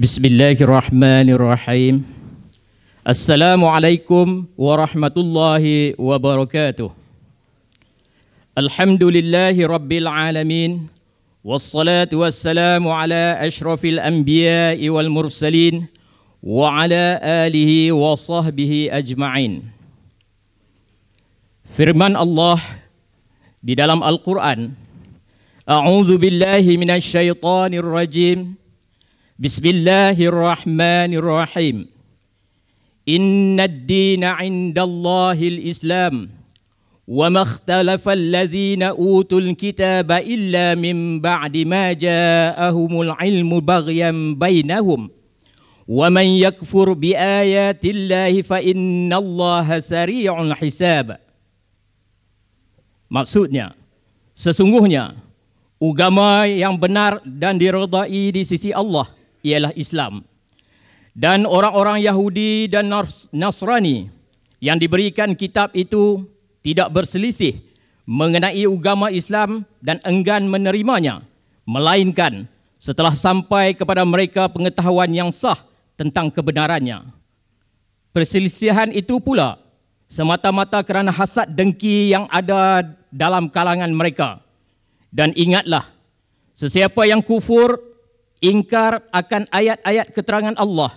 بسم الله الرحمن الرحيم السلام عليكم ورحمة الله وبركاته الحمد لله رب العالمين والصلاة والسلام على أشرف الأنبياء والمرسلين وعلى آله وصحبه أجمعين فرمان الله di القرآن أعوذ بالله من الشيطان الرجيم بسم الله الرحمن الرحيم إن الدين عند الله الإسلام وما اختلف الذين أوتوا الكتاب إلا من بعد ما جاءهم العلم بغيا بينهم ومن يكفر بآيات الله فإن الله سريع الحساب Maksudnya, sesungguhnya, agama yang benar dan diredai di sisi Allah – ialah Islam. Dan orang-orang Yahudi dan Nasrani yang diberikan kitab itu tidak berselisih mengenai agama Islam dan enggan menerimanya melainkan setelah sampai kepada mereka pengetahuan yang sah tentang kebenarannya. Perselisihan itu pula semata-mata kerana hasad dengki yang ada dalam kalangan mereka. Dan ingatlah, sesiapa yang kufur ingkar akan ayat-ayat keterangan Allah,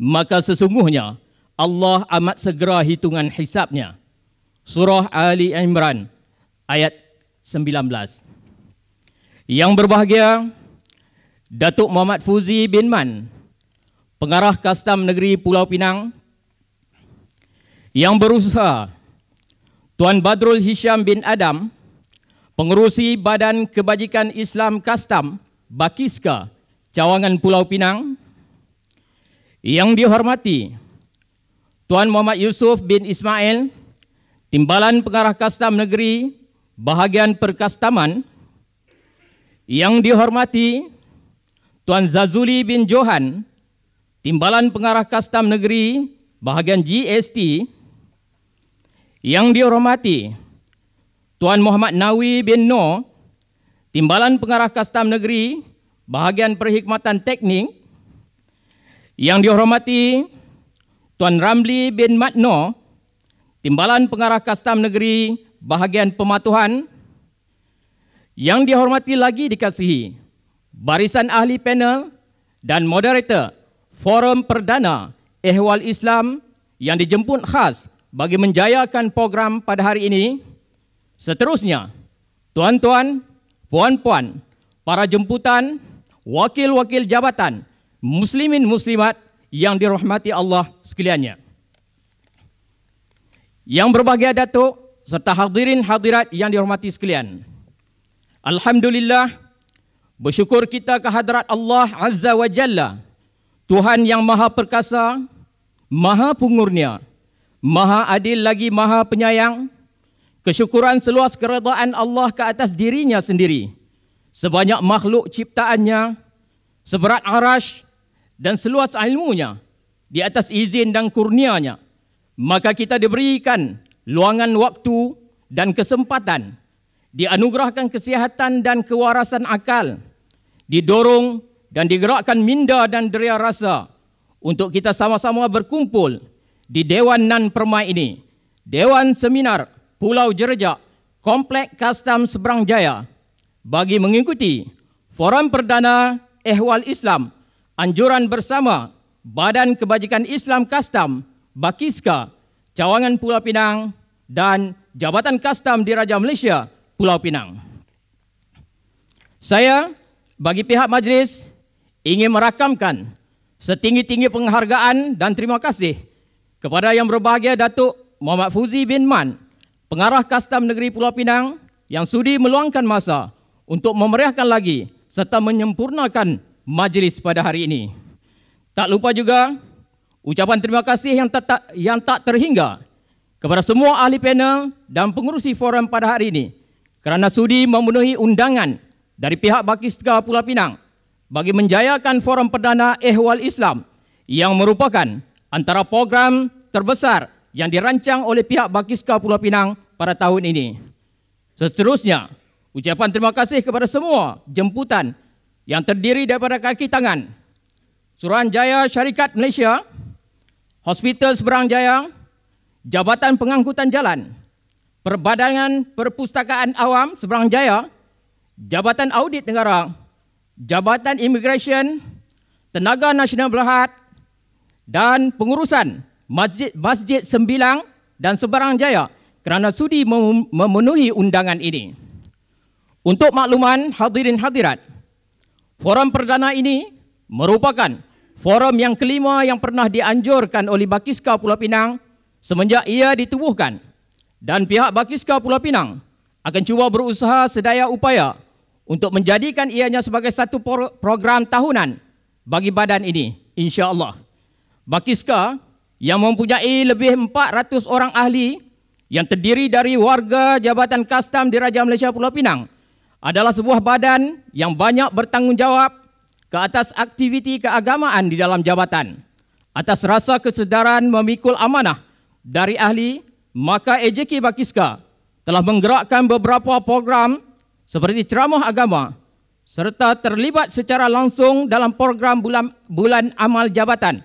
maka sesungguhnya Allah amat segera hitungan hisapnya. Surah Ali Imran ayat 19. Yang berbahagia, Datuk Muhammad Fuzi bin Man, pengarah kastam negeri Pulau Pinang, yang berusaha, Tuan Badrul Hisham bin Adam, pengurusi Badan Kebajikan Islam Kastam, Bakiska, Cawangan Pulau Pinang yang dihormati Tuan Muhammad Yusuf bin Ismail Timbalan Pengarah Kastam Negeri Bahagian Perkastaman yang dihormati Tuan Zazuli bin Johan Timbalan Pengarah Kastam Negeri Bahagian GST yang dihormati Tuan Muhammad Nawi bin No Timbalan Pengarah Kastam Negeri bahagian perkhidmatan teknik yang dihormati Tuan Ramli bin Matno, Timbalan Pengarah Kastam Negeri bahagian pematuhan yang dihormati lagi dikasihi barisan ahli panel dan moderator forum perdana Ehwal Islam yang dijemput khas bagi menjayakan program pada hari ini. Seterusnya, tuan-tuan, puan-puan, para jemputan, wakil-wakil jabatan muslimin muslimat yang dirahmati Allah sekaliannya. Yang berbahagia Datuk serta hadirin hadirat yang dihormati sekalian. Alhamdulillah bersyukur kita kehadrat Allah Azza wa Jalla Tuhan yang Maha Perkasa, Maha Pengurnia, Maha Adil lagi Maha Penyayang. Kesyukuran seluas keredaan Allah ke atas dirinya sendiri sebanyak makhluk ciptaannya, seberat arash dan seluas ilmunya di atas izin dan kurnianya, maka kita diberikan luangan waktu dan kesempatan, dianugerahkan kesihatan dan kewarasan akal, didorong dan digerakkan minda dan deria rasa untuk kita sama-sama berkumpul di Dewan Nan Permai ini, Dewan Seminar Pulau Jerejak, Komplek Kastam Seberang Jaya, bagi mengikuti Forum Perdana Ehwal Islam Anjuran Bersama Badan Kebajikan Islam Kastam Bakiska Cawangan Pulau Pinang dan Jabatan Kastam di Raja Malaysia Pulau Pinang. Saya bagi pihak majlis ingin merakamkan setinggi-tinggi penghargaan dan terima kasih kepada yang berbahagia Datuk Muhammad Fuzi bin Man, Pengarah Kastam Negeri Pulau Pinang yang sudi meluangkan masa untuk memeriahkan lagi serta menyempurnakan majlis pada hari ini. Tak lupa juga ucapan terima kasih yang tak, yang tak terhingga kepada semua ahli panel dan pengurusi forum pada hari ini kerana sudi memenuhi undangan dari pihak Bakistga Pulau Pinang bagi menjayakan forum perdana Ehwal Islam yang merupakan antara program terbesar yang dirancang oleh pihak Bakistga Pulau Pinang pada tahun ini. Seterusnya, Ucapan terima kasih kepada semua jemputan yang terdiri daripada kaki tangan Suruhanjaya Syarikat Malaysia, Hospital Seberang Jaya, Jabatan Pengangkutan Jalan, Perbadanan Perpustakaan Awam Seberang Jaya, Jabatan Audit Negara, Jabatan Immigration, Tenaga Nasional Berhad dan Pengurusan Masjid, Masjid Sembilang dan Seberang Jaya kerana sudi memenuhi undangan ini. Untuk makluman hadirin hadirat, forum perdana ini merupakan forum yang kelima yang pernah dianjurkan oleh Bakiska Pulau Pinang semenjak ia ditubuhkan dan pihak Bakiska Pulau Pinang akan cuba berusaha sedaya upaya untuk menjadikan ianya sebagai satu program tahunan bagi badan ini insya-Allah. Bakiska yang mempunyai lebih 400 orang ahli yang terdiri dari warga Jabatan Kastam di Raja Malaysia Pulau Pinang adalah sebuah badan yang banyak bertanggungjawab ke atas aktiviti keagamaan di dalam jabatan. Atas rasa kesedaran memikul amanah dari ahli, maka EJK Bakiska telah menggerakkan beberapa program seperti ceramah agama serta terlibat secara langsung dalam program bulan, bulan amal jabatan.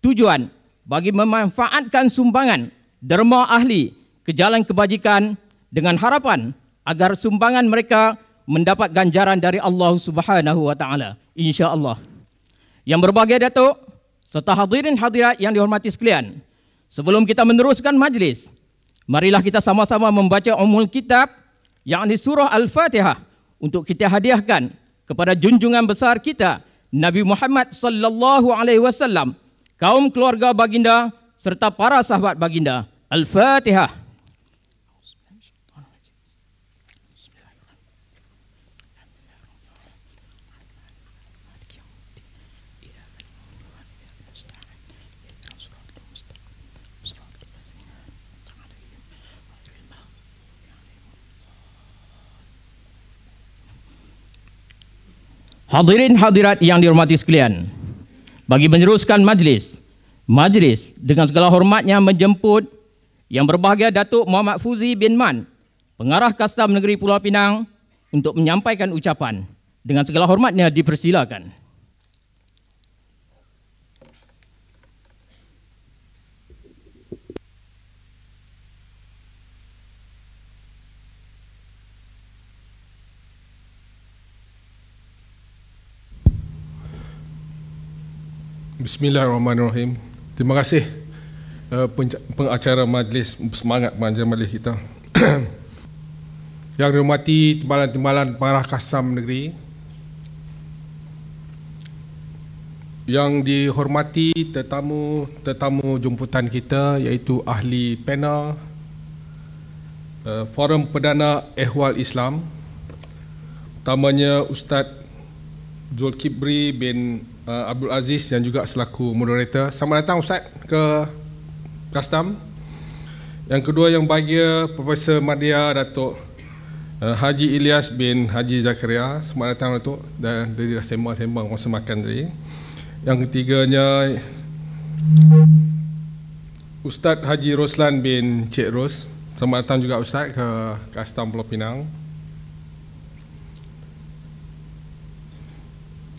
Tujuan bagi memanfaatkan sumbangan derma ahli ke jalan kebajikan dengan harapan agar sumbangan mereka mendapat ganjaran dari Allah Subhanahu wa taala insyaallah yang berbahagia datuk serta hadirin hadirat yang dihormati sekalian sebelum kita meneruskan majlis marilah kita sama-sama membaca umul kitab yang di surah al-fatihah untuk kita hadiahkan kepada junjungan besar kita Nabi Muhammad sallallahu alaihi wasallam kaum keluarga baginda serta para sahabat baginda al-fatihah Hadirin hadirat yang dihormati sekalian. Bagi meneruskan majlis, majlis dengan segala hormatnya menjemput yang berbahagia Datuk Muhammad Fuzi bin Man, Pengarah Kastam Negeri Pulau Pinang untuk menyampaikan ucapan. Dengan segala hormatnya dipersilakan. Bismillahirrahmanirrahim. Terima kasih uh, pengacara majlis semangat panjang majlis kita. Yang dihormati timbalan-timbalan para kasam negeri. Yang dihormati tetamu-tetamu jemputan kita iaitu ahli panel uh, Forum Perdana Ehwal Islam. Utamanya Ustaz Zulkibri bin uh, Abdul Aziz yang juga selaku moderator. Sama datang Ustaz ke Kastam. Yang kedua yang bahagia Profesor Madia Datuk uh, Haji Ilyas bin Haji Zakaria. sama datang Datuk dan tadi dah sembang-sembang orang semakan tadi. Yang ketiganya Ustaz Haji Roslan bin Cik Ros. sama datang juga Ustaz ke Kastam Pulau Pinang.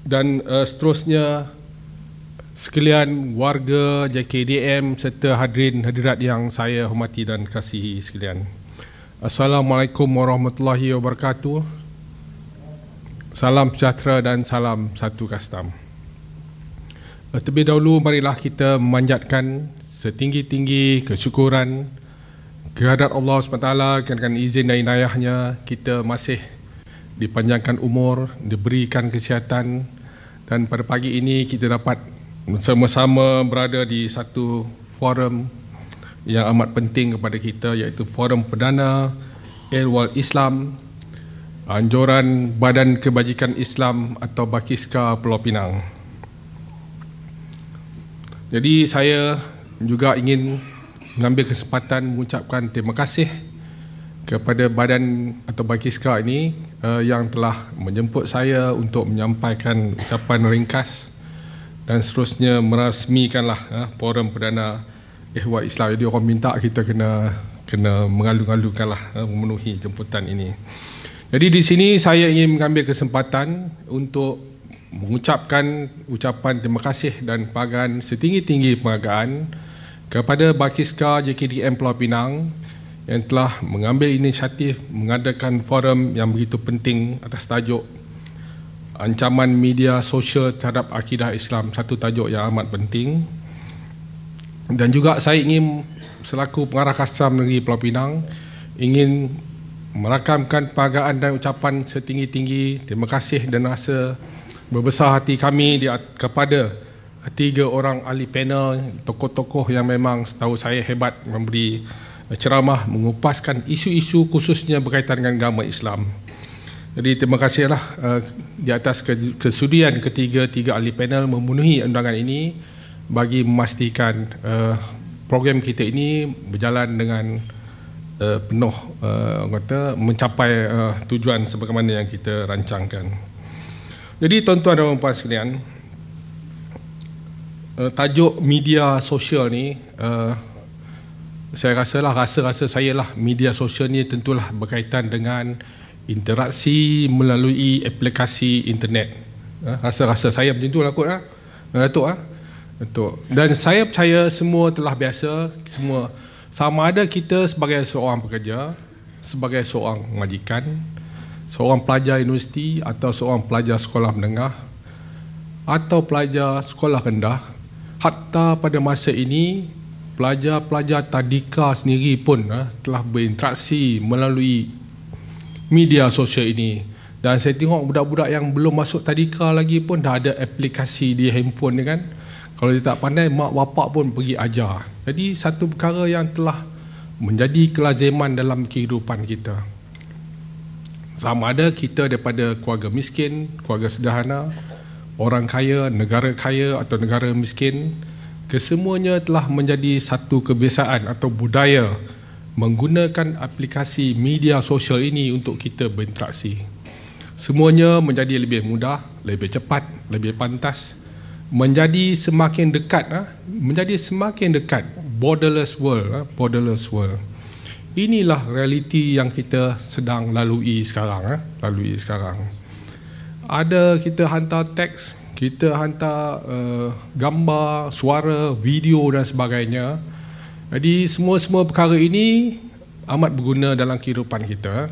dan uh, seterusnya sekalian warga JKDM serta hadirin hadirat yang saya hormati dan kasihi sekalian. Assalamualaikum warahmatullahi wabarakatuh. Salam sejahtera dan salam satu kastam. Uh, terlebih dahulu marilah kita memanjatkan setinggi-tinggi kesyukuran kehadrat Allah SWT kerana izin dan inayahnya kita masih dipanjangkan umur, diberikan kesihatan, dan pada pagi ini kita dapat sama-sama berada di satu forum yang amat penting kepada kita iaitu forum perdana Airwall Islam anjuran Badan Kebajikan Islam atau Bakiska Pulau Pinang. Jadi saya juga ingin mengambil kesempatan mengucapkan terima kasih kepada badan atau Bakiska ini uh, yang telah menjemput saya untuk menyampaikan ucapan ringkas dan seterusnya merasmikanlah uh, forum perdana Ehwa Islam. Jadi orang minta kita kena kena mengalu-alukanlah uh, memenuhi jemputan ini. Jadi di sini saya ingin mengambil kesempatan untuk mengucapkan ucapan terima kasih dan penghargaan setinggi-tinggi penghargaan kepada Bakiska JKDM Pulau Pinang yang telah mengambil inisiatif mengadakan forum yang begitu penting atas tajuk ancaman media sosial terhadap akidah Islam satu tajuk yang amat penting dan juga saya ingin selaku pengarah khasam negeri Pulau Pinang ingin merakamkan penghargaan dan ucapan setinggi-tinggi terima kasih dan rasa berbesar hati kami di, kepada tiga orang ahli panel tokoh-tokoh yang memang setahu saya hebat memberi ceramah mengupaskan isu-isu khususnya berkaitan dengan agama Islam. Jadi terima kasihlah uh, di atas kesudian ketiga-tiga ahli panel memenuhi undangan ini bagi memastikan uh, program kita ini berjalan dengan uh, penuh uh, kata mencapai uh, tujuan sebagaimana yang kita rancangkan. Jadi tuan-tuan dan puan sekalian, uh, tajuk media sosial ni uh, saya rasa lah rasa-rasa saya lah media sosial ni tentulah berkaitan dengan interaksi melalui aplikasi internet. Ha, rasa-rasa saya macam itulah kot lah. Datuk lah. Datuk. Dan saya percaya semua telah biasa, semua sama ada kita sebagai seorang pekerja, sebagai seorang majikan, seorang pelajar universiti atau seorang pelajar sekolah menengah atau pelajar sekolah rendah hatta pada masa ini pelajar-pelajar tadika sendiri pun uh, telah berinteraksi melalui media sosial ini dan saya tengok budak-budak yang belum masuk tadika lagi pun dah ada aplikasi di handphone ni kan kalau dia tak pandai mak bapak pun pergi ajar jadi satu perkara yang telah menjadi kelaziman dalam kehidupan kita sama ada kita daripada keluarga miskin, keluarga sederhana, orang kaya, negara kaya atau negara miskin, kesemuanya telah menjadi satu kebiasaan atau budaya menggunakan aplikasi media sosial ini untuk kita berinteraksi. Semuanya menjadi lebih mudah, lebih cepat, lebih pantas, menjadi semakin dekat, ah, menjadi semakin dekat borderless world, ah, borderless world. Inilah realiti yang kita sedang lalui sekarang, ah, lalui sekarang. Ada kita hantar teks, kita hantar uh, gambar, suara, video dan sebagainya. Jadi semua-semua perkara ini amat berguna dalam kehidupan kita.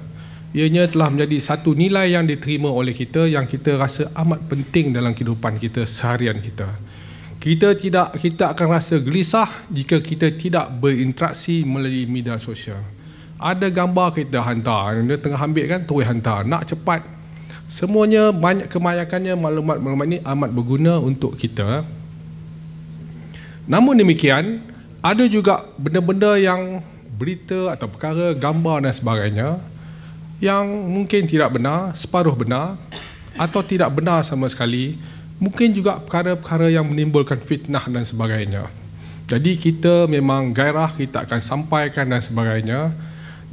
Ianya telah menjadi satu nilai yang diterima oleh kita yang kita rasa amat penting dalam kehidupan kita seharian kita. Kita tidak kita akan rasa gelisah jika kita tidak berinteraksi melalui media sosial. Ada gambar kita hantar, dia tengah ambil kan, terus hantar. Nak cepat, Semuanya banyak kemayakannya maklumat-maklumat ini amat berguna untuk kita. Namun demikian, ada juga benda-benda yang berita atau perkara, gambar dan sebagainya yang mungkin tidak benar, separuh benar atau tidak benar sama sekali. Mungkin juga perkara-perkara yang menimbulkan fitnah dan sebagainya. Jadi kita memang gairah kita akan sampaikan dan sebagainya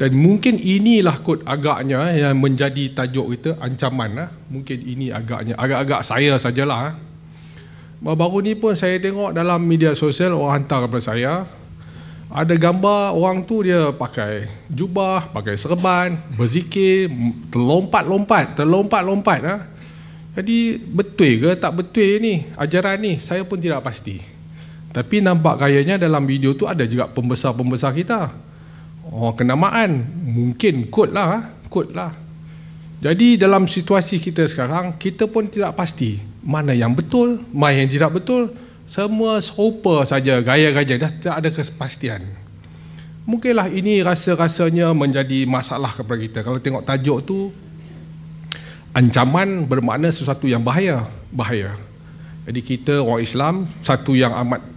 dan mungkin inilah kot agaknya eh, yang menjadi tajuk kita ancaman lah. mungkin ini agaknya agak-agak saya sajalah eh. baru-baru ni pun saya tengok dalam media sosial orang hantar kepada saya ada gambar orang tu dia pakai jubah, pakai serban, berzikir, terlompat-lompat, terlompat-lompat. Ha? Jadi betul ke tak betul ni ajaran ni? Saya pun tidak pasti. Tapi nampak kayanya dalam video tu ada juga pembesar-pembesar kita. Oh, kenamaan mungkin kot lah, ah. kot lah. Jadi dalam situasi kita sekarang, kita pun tidak pasti mana yang betul, mana yang tidak betul. Semua serupa saja, gaya-gaya dah tak ada kepastian. Mungkinlah ini rasa-rasanya menjadi masalah kepada kita. Kalau tengok tajuk tu, ancaman bermakna sesuatu yang bahaya. Bahaya. Jadi kita orang Islam, satu yang amat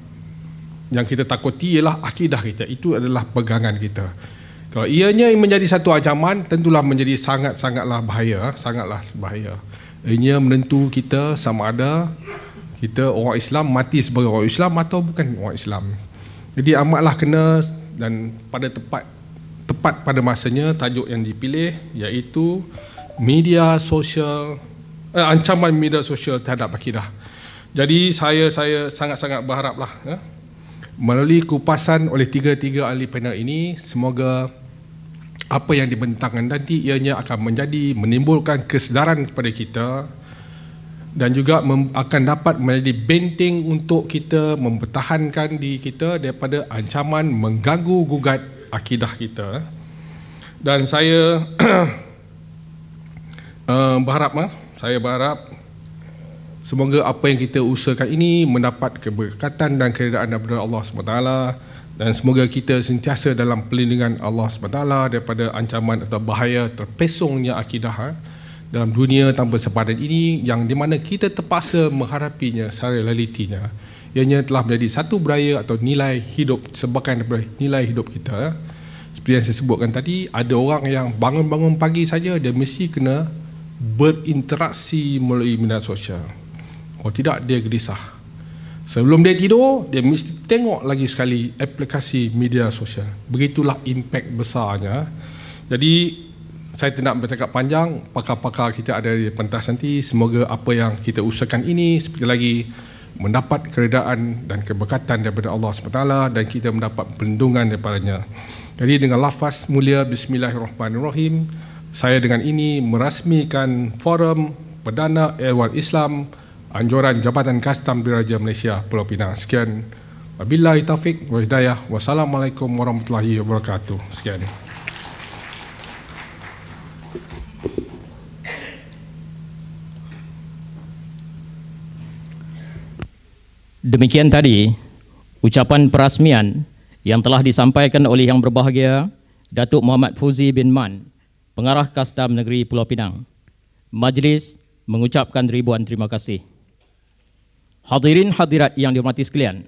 yang kita takuti ialah akidah kita itu adalah pegangan kita kalau ianya menjadi satu ancaman tentulah menjadi sangat-sangatlah bahaya sangatlah bahaya ianya menentu kita sama ada kita orang Islam mati sebagai orang Islam atau bukan orang Islam jadi amatlah kena dan pada tepat tepat pada masanya tajuk yang dipilih iaitu media sosial eh, ancaman media sosial terhadap akidah jadi saya saya sangat-sangat berharaplah eh, melalui kupasan oleh tiga-tiga ahli panel ini semoga apa yang dibentangkan nanti ianya akan menjadi menimbulkan kesedaran kepada kita dan juga akan dapat menjadi benteng untuk kita mempertahankan diri kita daripada ancaman mengganggu gugat akidah kita dan saya uh, berharap eh, saya berharap Semoga apa yang kita usahakan ini mendapat keberkatan dan keredaan daripada Allah SWT dan semoga kita sentiasa dalam pelindungan Allah SWT daripada ancaman atau bahaya terpesongnya akidah eh, dalam dunia tanpa sepadan ini yang di mana kita terpaksa mengharapinya secara lalitinya ianya telah menjadi satu beraya atau nilai hidup sebahagian daripada nilai hidup kita eh. seperti yang saya sebutkan tadi ada orang yang bangun-bangun pagi saja dia mesti kena berinteraksi melalui media sosial kalau tidak dia gelisah. Sebelum dia tidur, dia mesti tengok lagi sekali aplikasi media sosial. Begitulah impact besarnya. Jadi saya tidak bercakap panjang, pakar-pakar kita ada di pentas nanti. Semoga apa yang kita usahakan ini sekali lagi mendapat keredaan dan keberkatan daripada Allah SWT dan kita mendapat pelindungan daripadanya. Jadi dengan lafaz mulia Bismillahirrahmanirrahim, saya dengan ini merasmikan forum Perdana Ehwal Islam anjuran Jabatan Kastam Diraja Malaysia Pulau Pinang. Sekian. Wabillahi taufik wa hidayah. Wassalamualaikum warahmatullahi wabarakatuh. Sekian. Demikian tadi ucapan perasmian yang telah disampaikan oleh Yang Berbahagia Datuk Muhammad Fuzi bin Man, Pengarah Kastam Negeri Pulau Pinang. Majlis mengucapkan ribuan terima kasih. Hadirin hadirat yang dihormati sekalian.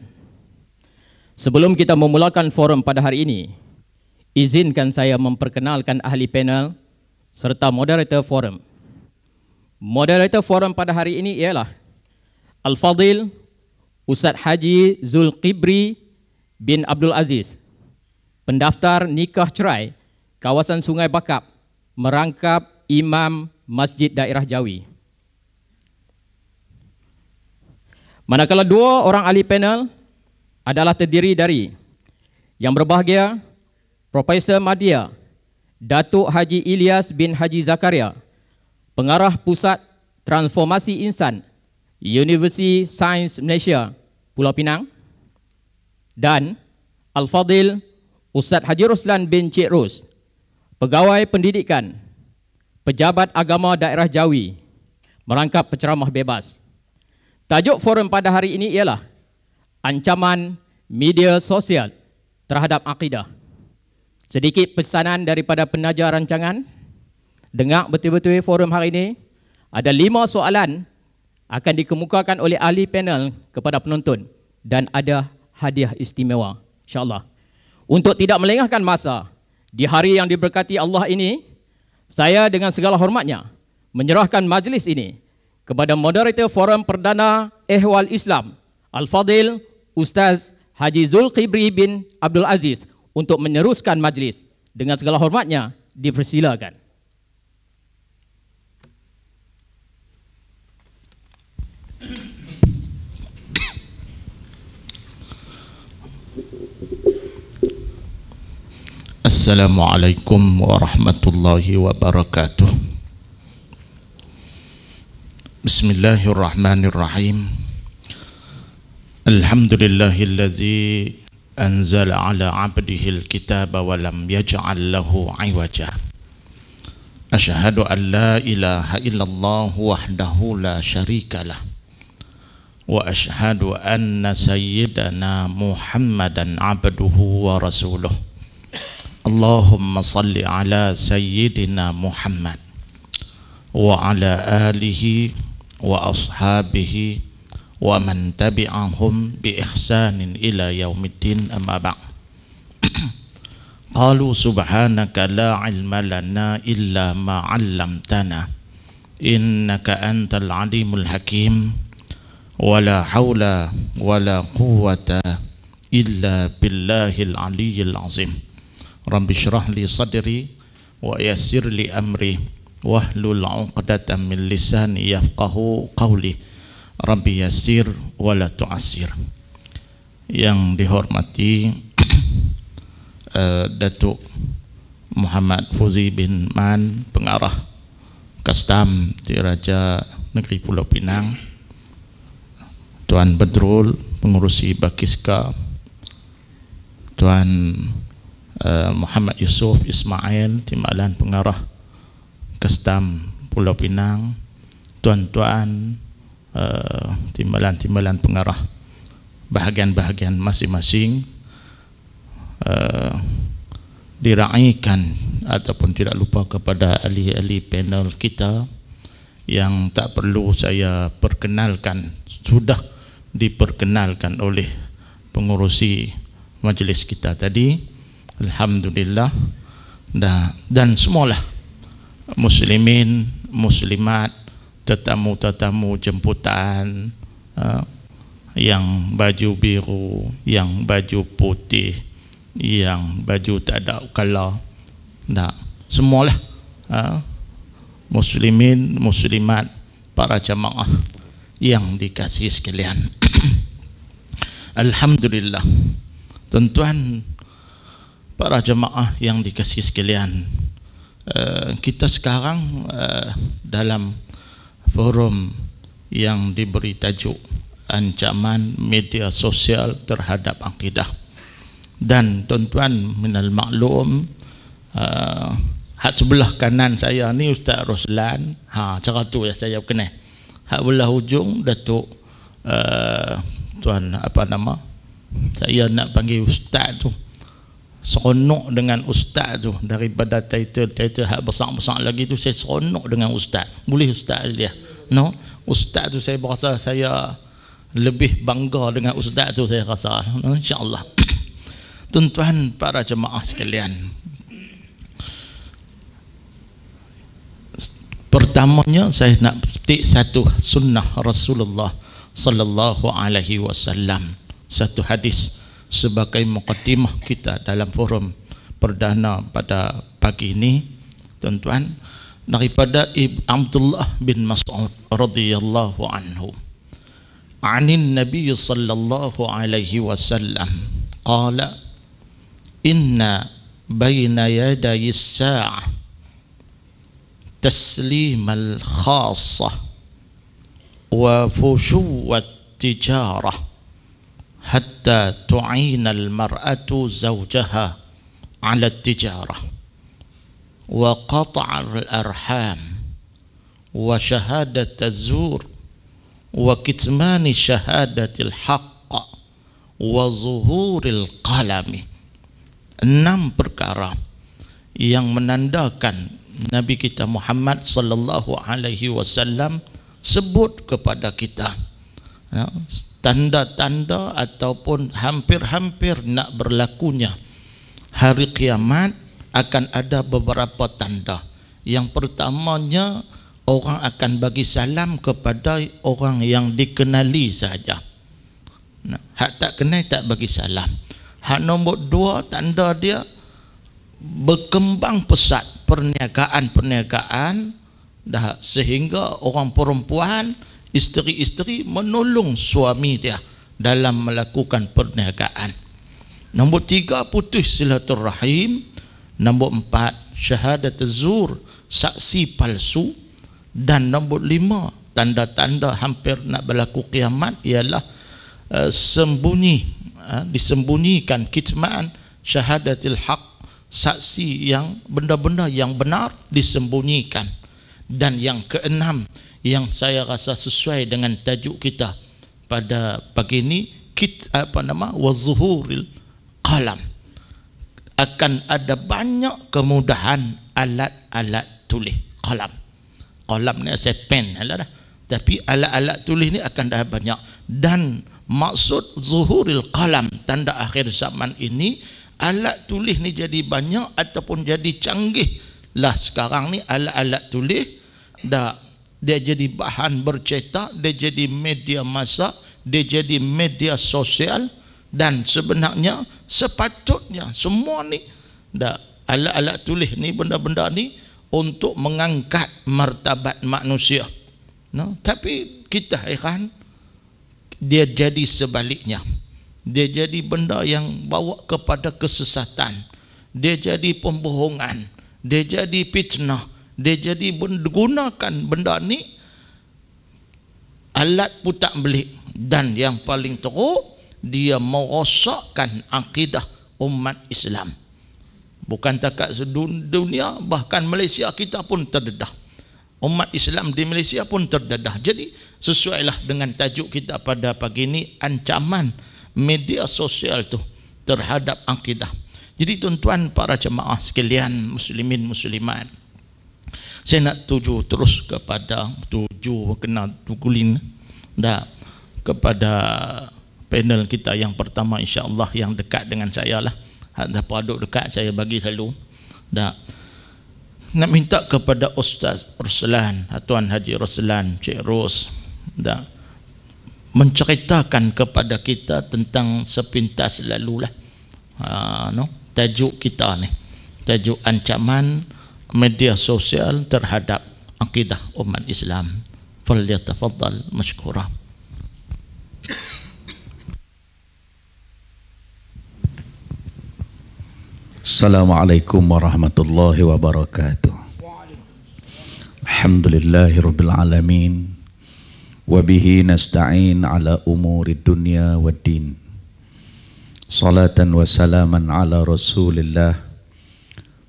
Sebelum kita memulakan forum pada hari ini, izinkan saya memperkenalkan ahli panel serta moderator forum. Moderator forum pada hari ini ialah Al-Fadil Ustaz Haji Zul Qibri bin Abdul Aziz, pendaftar nikah cerai kawasan Sungai Bakap, merangkap Imam Masjid Daerah Jawi. Manakala dua orang ahli panel adalah terdiri dari yang berbahagia Profesor Madia Datuk Haji Ilyas bin Haji Zakaria Pengarah Pusat Transformasi Insan University Sains Malaysia Pulau Pinang dan Al-Fadil Ustaz Haji Ruslan bin Cik Rus Pegawai Pendidikan Pejabat Agama Daerah Jawi merangkap penceramah bebas. Tajuk forum pada hari ini ialah Ancaman media sosial terhadap akidah. Sedikit pesanan daripada penaja rancangan. Dengar betul-betul forum hari ini. Ada lima soalan akan dikemukakan oleh ahli panel kepada penonton. Dan ada hadiah istimewa. InsyaAllah. Untuk tidak melengahkan masa, di hari yang diberkati Allah ini, saya dengan segala hormatnya menyerahkan majlis ini kepada moderator forum perdana Ehwal Islam Al-Fadil Ustaz Haji Zulkibri bin Abdul Aziz untuk meneruskan majlis dengan segala hormatnya dipersilakan Assalamualaikum warahmatullahi wabarakatuh. بسم الله الرحمن الرحيم الحمد لله الذي أنزل على عبده الكتاب ولم يجعل له عوجا أشهد أن لا إله إلا الله وحده لا شريك له وأشهد أن سيدنا محمدا عبده ورسوله اللهم صل على سيدنا محمد وعلى آله وأصحابه ومن تبعهم بإحسان إلى يوم الدين أما بعد قالوا سبحانك لا علم لنا إلا ما علمتنا إنك أنت العليم الحكيم ولا حول ولا قوة إلا بالله العلي العظيم رب اشرح لي صدري ويسر لي أمري wahlul 'uqdatam min lisani yafqahu qawli rabbi yassir wa la tu'assir yang dihormati eh, Datuk Muhammad Fuzi bin Man pengarah Kastam di Raja Negeri Pulau Pinang Tuan Bedrul pengurusi Bakiska Tuan uh, Muhammad Yusuf Ismail Timbalan Pengarah Kestam Pulau Pinang tuan-tuan uh, timbalan-timbalan pengarah bahagian-bahagian masing-masing uh, diraikan ataupun tidak lupa kepada ahli-ahli panel kita yang tak perlu saya perkenalkan sudah diperkenalkan oleh pengurusi majlis kita tadi Alhamdulillah dan, dan semualah muslimin muslimat tetamu-tetamu jemputan uh, yang baju biru yang baju putih yang baju tak ada color nah semualah uh, muslimin muslimat para jemaah yang dikasih sekalian alhamdulillah tuan-tuan para jemaah yang dikasih sekalian Eh, kita sekarang uh, dalam forum yang diberi tajuk ancaman media sosial terhadap akidah dan tuan-tuan minal maklum uh, eh, hat sebelah kanan saya ni Ustaz Roslan ha, cara tu yang saya kenal hak sebelah hujung Datuk uh, tuan apa nama saya nak panggil Ustaz tu seronok dengan ustaz tu daripada title-title hak besar-besar lagi tu saya seronok dengan ustaz boleh ustaz dia no ustaz tu saya rasa saya lebih bangga dengan ustaz tu saya rasa insyaallah tuan-tuan para jemaah sekalian pertamanya saya nak petik satu sunnah Rasulullah sallallahu alaihi wasallam satu hadis sebagai mukadimah kita dalam forum perdana pada pagi ini tuan-tuan daripada Ibn Abdullah bin Mas'ud radhiyallahu anhu عن النبي صلى الله عليه وسلم قال إن بين al الساعة wa fushu وفشو التجاره حتى تعين المرأة زوجها على التجارة وقطع الأرحام وشهادة الزور وكتمان شهادة الحق وظهور القلم enam perkara yang menandakan Nabi kita Muhammad sallallahu alaihi wasallam sebut kepada kita tanda-tanda ataupun hampir-hampir nak berlakunya hari kiamat akan ada beberapa tanda. Yang pertamanya orang akan bagi salam kepada orang yang dikenali saja. hak tak kenal tak bagi salam. Hak nombor dua tanda dia berkembang pesat perniagaan-perniagaan dah sehingga orang perempuan isteri-isteri menolong suami dia dalam melakukan perniagaan. Nombor tiga putus silaturahim. Nombor empat syahadat zur saksi palsu dan nombor lima tanda-tanda hampir nak berlaku kiamat ialah uh, sembunyi uh, disembunyikan kitman syahadatil haq saksi yang benda-benda yang benar disembunyikan dan yang keenam yang saya rasa sesuai dengan tajuk kita pada pagi ini kit apa nama wazhuril kalam akan ada banyak kemudahan alat-alat tulis kalam kalam ni saya pen lah dah tapi alat-alat tulis ni akan dah banyak dan maksud zuhuril kalam tanda akhir zaman ini alat tulis ni jadi banyak ataupun jadi canggih lah sekarang ni alat-alat tulis dah dia jadi bahan bercetak, dia jadi media masa, dia jadi media sosial dan sebenarnya sepatutnya semua ni dah alat-alat tulis ni benda-benda ni untuk mengangkat martabat manusia. No, tapi kita heran dia jadi sebaliknya. Dia jadi benda yang bawa kepada kesesatan. Dia jadi pembohongan, dia jadi fitnah, dia jadi gunakan benda ni alat putak belik dan yang paling teruk dia merosakkan akidah umat Islam bukan takat dunia bahkan Malaysia kita pun terdedah umat Islam di Malaysia pun terdedah jadi sesuailah dengan tajuk kita pada pagi ini ancaman media sosial tu terhadap akidah jadi tuan-tuan para jemaah sekalian muslimin muslimat saya nak tuju terus kepada tuju kena tukulin dah kepada panel kita yang pertama insyaallah yang dekat dengan saya lah ada paduk dekat saya bagi selalu dah nak minta kepada Ustaz Ruslan Tuan Haji Ruslan Cik Ros dah menceritakan kepada kita tentang sepintas lalulah uh, no? tajuk kita ni tajuk ancaman media sosial terhadap akidah umat Islam. Falyatafaddal mashkura. Assalamualaikum warahmatullahi wabarakatuh. Alhamdulillahirabbil alamin. Wa bihi nasta'in ala umuri dunya wad din. Salatan wa salaman ala Rasulillah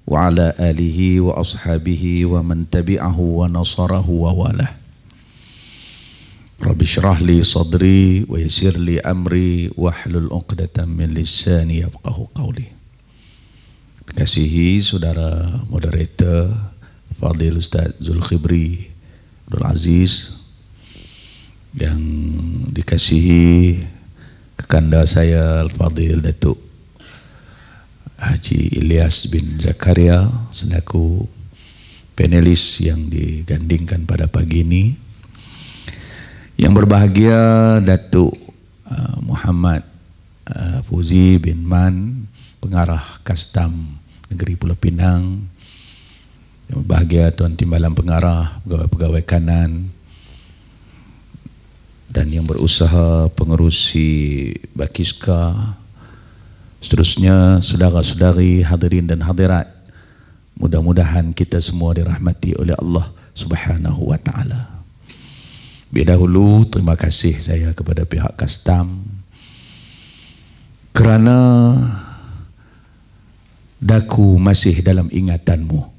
وعلى آله wa ومن تبعه ونصره ووالاه رب اشرح لي صدري ويسر لي أمري واحلل عقدة من لساني يفقه قولي Kasihi saudara moderator Fadil Ustaz Zulkhibri Abdul Aziz yang dikasihi kekanda saya Al Fadil Datuk Haji Ilyas bin Zakaria selaku panelis yang digandingkan pada pagi ini. Yang berbahagia Datuk uh, Muhammad uh, Fuzi bin Man, pengarah Kastam Negeri Pulau Pinang. Yang berbahagia Tuan Timbalan Pengarah, pegawai-pegawai kanan dan yang berusaha pengerusi Bakiska Seterusnya, saudara-saudari hadirin dan hadirat, mudah-mudahan kita semua dirahmati oleh Allah Subhanahu wa taala. Bidahulu terima kasih saya kepada pihak kastam kerana daku masih dalam ingatanmu.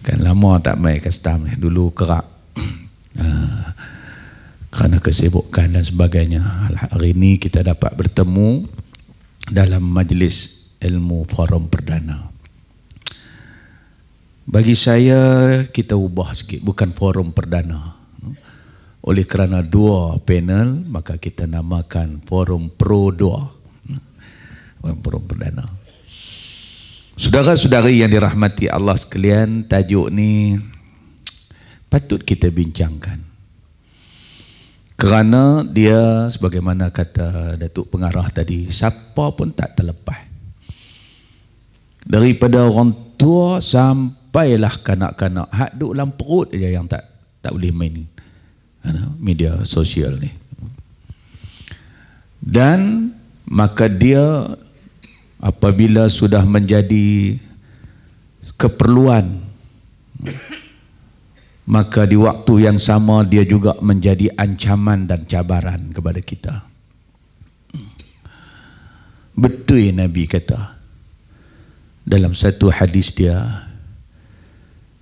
Kan lama tak mai kastam ni. Dulu kerak. Ah, kerana kesibukan dan sebagainya. Hari ini kita dapat bertemu dalam majlis ilmu forum perdana. Bagi saya kita ubah sikit bukan forum perdana. Oleh kerana dua panel maka kita namakan forum pro dua. Forum perdana. Saudara-saudari yang dirahmati Allah sekalian, tajuk ni patut kita bincangkan kerana dia sebagaimana kata Datuk Pengarah tadi siapa pun tak terlepas daripada orang tua sampailah kanak-kanak hak duk dalam perut dia yang tak tak boleh main ha, media sosial ni dan maka dia apabila sudah menjadi keperluan maka di waktu yang sama dia juga menjadi ancaman dan cabaran kepada kita betul Nabi kata dalam satu hadis dia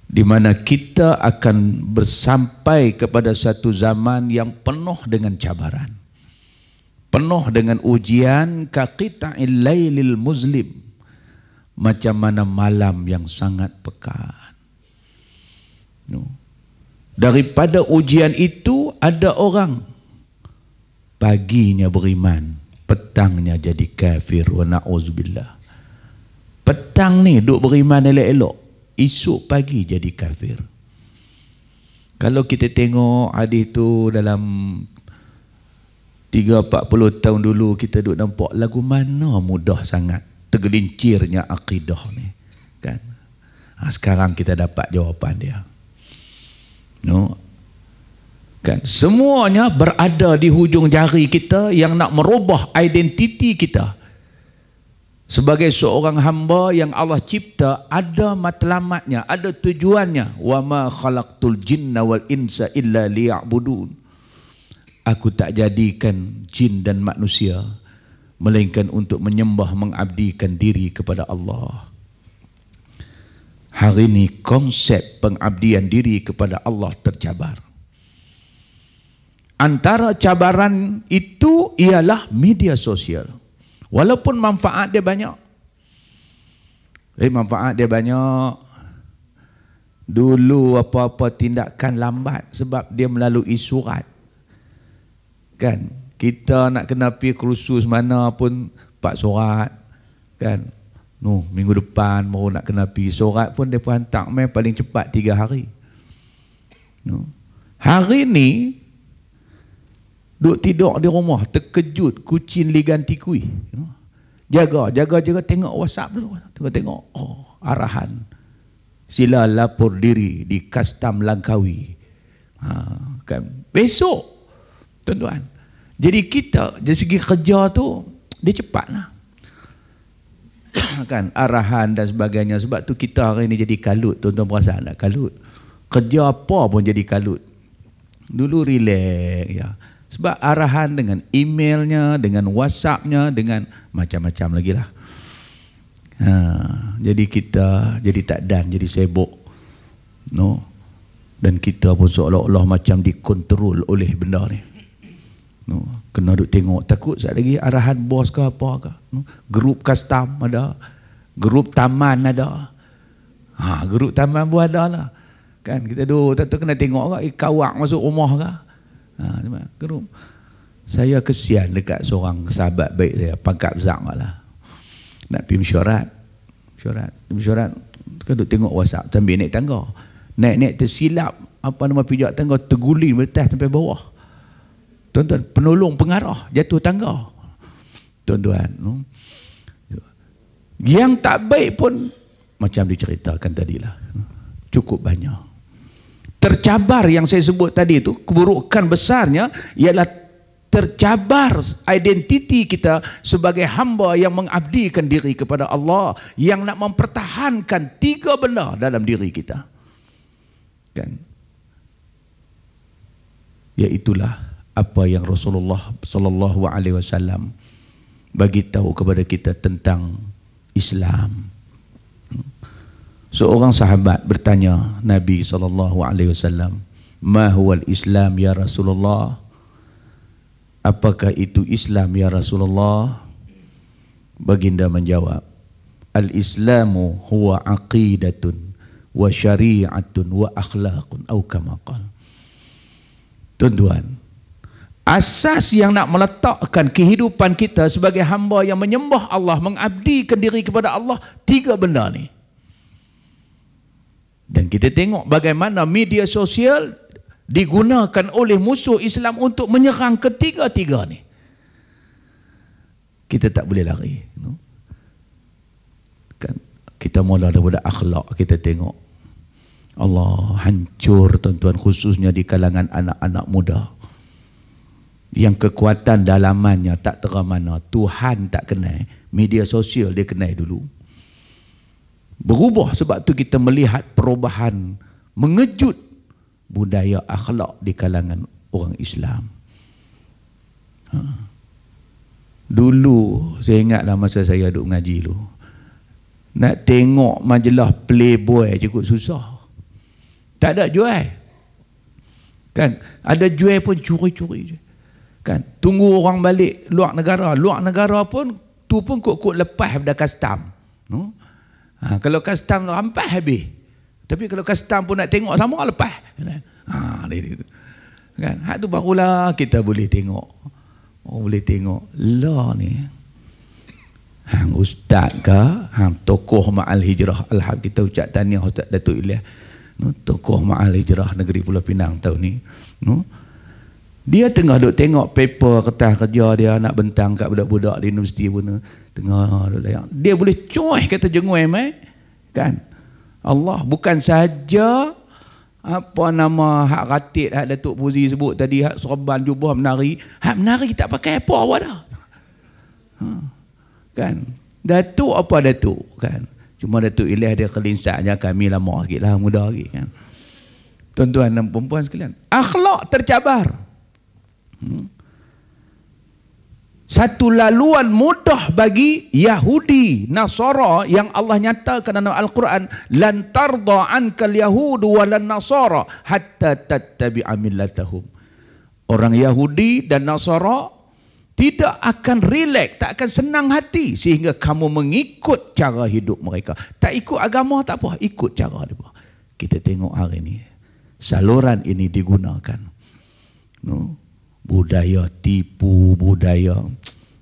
di mana kita akan bersampai kepada satu zaman yang penuh dengan cabaran penuh dengan ujian kaqita'il lailil muzlim macam mana malam yang sangat pekat daripada ujian itu ada orang paginya beriman petangnya jadi kafir wa na'uzubillah petang ni duk beriman elok-elok esok pagi jadi kafir kalau kita tengok hadis tu dalam 3-40 tahun dulu kita duk nampak lagu mana mudah sangat tergelincirnya akidah ni kan ha, sekarang kita dapat jawapan dia No. Kan? Semuanya berada di hujung jari kita yang nak merubah identiti kita. Sebagai seorang hamba yang Allah cipta ada matlamatnya, ada tujuannya. Wa ma khalaqtul jin nawal insa illa liya'budun. Aku tak jadikan jin dan manusia melainkan untuk menyembah mengabdikan diri kepada Allah. Hari ini konsep pengabdian diri kepada Allah tercabar. Antara cabaran itu ialah media sosial. Walaupun manfaat dia banyak. Jadi eh, manfaat dia banyak. Dulu apa-apa tindakan lambat sebab dia melalui surat. Kan? Kita nak kena pergi kerusus mana pun pak surat. Kan? No, minggu depan baru nak kena pergi surat pun dia pun hantar mai paling cepat tiga hari. No. Hari ni duk tidur di rumah terkejut kucing ligan tikui. No. Jaga, jaga, jaga tengok WhatsApp dulu. Tengok, tengok. Oh, arahan. Sila lapor diri di Kastam Langkawi. Ha, kan. Besok, tuan-tuan. Jadi kita, dari segi kerja tu, dia cepat lah. kan arahan dan sebagainya sebab tu kita hari ini jadi kalut tuan-tuan perasaan tak kalut kerja apa pun jadi kalut dulu relax ya sebab arahan dengan emailnya dengan whatsappnya dengan macam-macam lagi lah ha, jadi kita jadi tak dan jadi sibuk no dan kita pun seolah-olah macam dikontrol oleh benda ni No, kena duk tengok takut sekali lagi arahan bos ke apa ke. No, grup custom ada. Grup taman ada. Ha, grup taman buat ada lah. Kan kita duk tentu kena tengok ke eh, kawak masuk rumah ke. Ha, cuma, grup. Saya kesian dekat seorang sahabat baik saya, pangkat besar lah. Nak pergi mesyuarat. Mesyuarat. Mesyuarat. Kan duk tengok WhatsApp sambil naik tangga. Naik-naik tersilap apa nama pijak tangga terguling atas sampai bawah. Tuan-tuan, penolong pengarah jatuh tangga. Tuan-tuan. Yang tak baik pun macam diceritakan tadilah. Cukup banyak. Tercabar yang saya sebut tadi itu, keburukan besarnya ialah tercabar identiti kita sebagai hamba yang mengabdikan diri kepada Allah yang nak mempertahankan tiga benda dalam diri kita kan iaitulah apa yang Rasulullah sallallahu alaihi wasallam bagi tahu kepada kita tentang Islam. Seorang sahabat bertanya Nabi sallallahu alaihi wasallam, "Ma al Islam ya Rasulullah?" Apakah itu Islam ya Rasulullah? Baginda menjawab, "Al-Islamu huwa aqidatun wa syari'atun wa akhlaqun au kama qala." Tuan-tuan, Asas yang nak meletakkan kehidupan kita sebagai hamba yang menyembah Allah, mengabdikan diri kepada Allah, tiga benda ni. Dan kita tengok bagaimana media sosial digunakan oleh musuh Islam untuk menyerang ketiga-tiga ni. Kita tak boleh lari. No? Kan? Kita mula daripada akhlak kita tengok. Allah hancur tuan-tuan khususnya di kalangan anak-anak muda. Muda yang kekuatan dalamannya tak tahu mana Tuhan tak kenal media sosial dia kenal dulu berubah sebab tu kita melihat perubahan mengejut budaya akhlak di kalangan orang Islam ha. dulu saya ingatlah masa saya duduk mengaji dulu nak tengok majalah playboy cukup susah tak ada jual kan ada jual pun curi-curi je -curi kan tunggu orang balik luar negara luar negara pun tu pun kok-kok lepas pada custom no? ha, kalau custom rampas habis tapi kalau custom pun nak tengok sama lepas ha dia, dia, dia. kan hak tu barulah kita boleh tengok oh boleh tengok law ni hang ustaz ke hang tokoh ma'al hijrah alhamdulillah kita ucap tahniah ustaz Datuk Ilyas no? tokoh ma'al hijrah negeri Pulau Pinang tahun ni no? Dia tengah duk tengok paper kertas kerja dia nak bentang kat budak-budak di universiti pun tengah duk layak. Dia boleh cuih kata jenguk eh? Kan? Allah bukan saja apa nama hak ratik hak Datuk Puzi sebut tadi hak serban jubah menari, hak menari tak pakai apa awak dah. Ha. Kan? Datuk apa Datuk kan? Cuma Datuk Ilyas dia kelinsatnya kami lama sikitlah muda lagi kan. Tuan-tuan dan puan sekalian, akhlak tercabar. Hmm? Satu laluan mudah bagi Yahudi Nasara yang Allah nyatakan dalam Al-Quran lan tarda anka al-yahud wal nasara hatta tattabi'a millatahum. Orang Yahudi dan Nasara tidak akan relax, tak akan senang hati sehingga kamu mengikut cara hidup mereka. Tak ikut agama tak apa, ikut cara mereka. Kita tengok hari ini, saluran ini digunakan. No budaya tipu budaya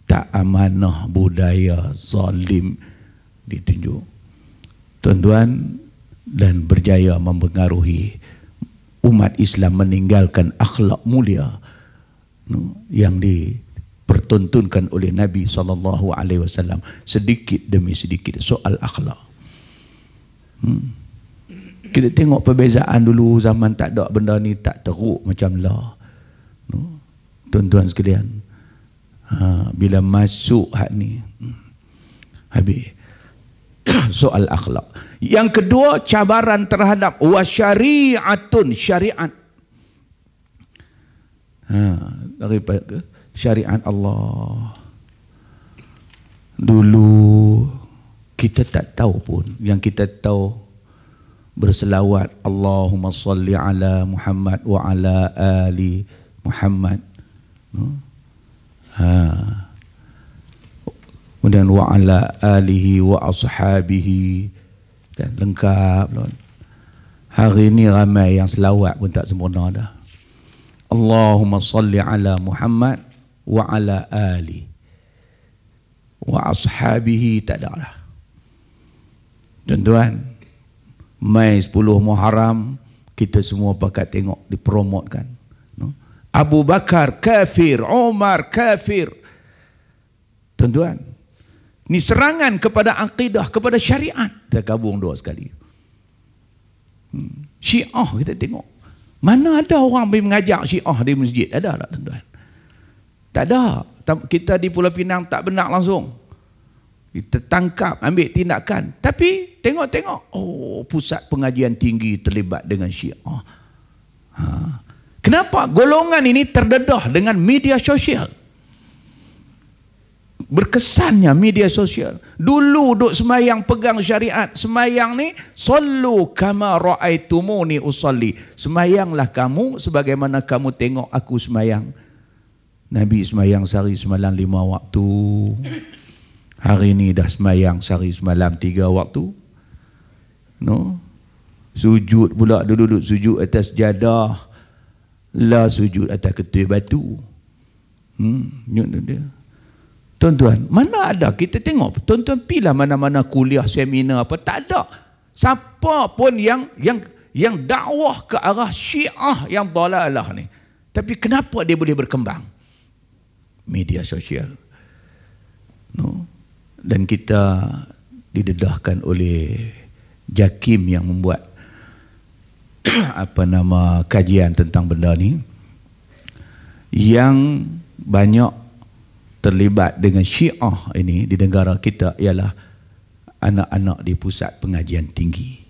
tak amanah budaya zalim ditunjuk tuan-tuan dan berjaya mempengaruhi umat Islam meninggalkan akhlak mulia yang dipertuntunkan oleh Nabi sallallahu alaihi wasallam sedikit demi sedikit soal akhlak hmm. kita tengok perbezaan dulu zaman tak ada benda ni tak teruk macam lah no tuan-tuan sekalian ha, bila masuk hak ni habis soal akhlak yang kedua cabaran terhadap wasyariatun syariat ha, daripada syariat Allah dulu kita tak tahu pun yang kita tahu berselawat Allahumma salli ala Muhammad wa ala ali Muhammad Ha. Kemudian wa ala alihi wa ashabihi dan lengkap tuan. Hari ini ramai yang selawat pun tak sempurna dah. Allahumma salli ala Muhammad wa ala ali wa ashabihi tak ada lah. Tuan-tuan, Mei 10 Muharram kita semua pakat tengok dipromotkan. Abu Bakar kafir, Omar, kafir. Tuan-tuan, ini serangan kepada akidah, kepada syariat. Kita gabung dua sekali. Hmm. Syiah kita tengok. Mana ada orang pergi mengajak syiah di masjid? Ada tak tuan-tuan? Tak ada. Kita di Pulau Pinang tak benar langsung. Kita tangkap, ambil tindakan. Tapi tengok-tengok. Oh, pusat pengajian tinggi terlibat dengan syiah. Haa. Kenapa golongan ini terdedah dengan media sosial? Berkesannya media sosial. Dulu duk semayang pegang syariat. Semayang ni, Sallu kama ra'aitumu ni usalli. Semayanglah kamu sebagaimana kamu tengok aku semayang. Nabi semayang sehari semalam lima waktu. Hari ni dah semayang sehari semalam tiga waktu. No? Sujud pula dulu duduk sujud atas jadah la sujud atas ketui batu hmm nyut dia tuan-tuan mana ada kita tengok tuan-tuan pilah mana-mana kuliah seminar apa tak ada siapa pun yang yang yang dakwah ke arah syiah yang dalalah ni tapi kenapa dia boleh berkembang media sosial no dan kita didedahkan oleh Jakim yang membuat apa nama kajian tentang benda ni yang banyak terlibat dengan syiah ini di negara kita ialah anak-anak di pusat pengajian tinggi.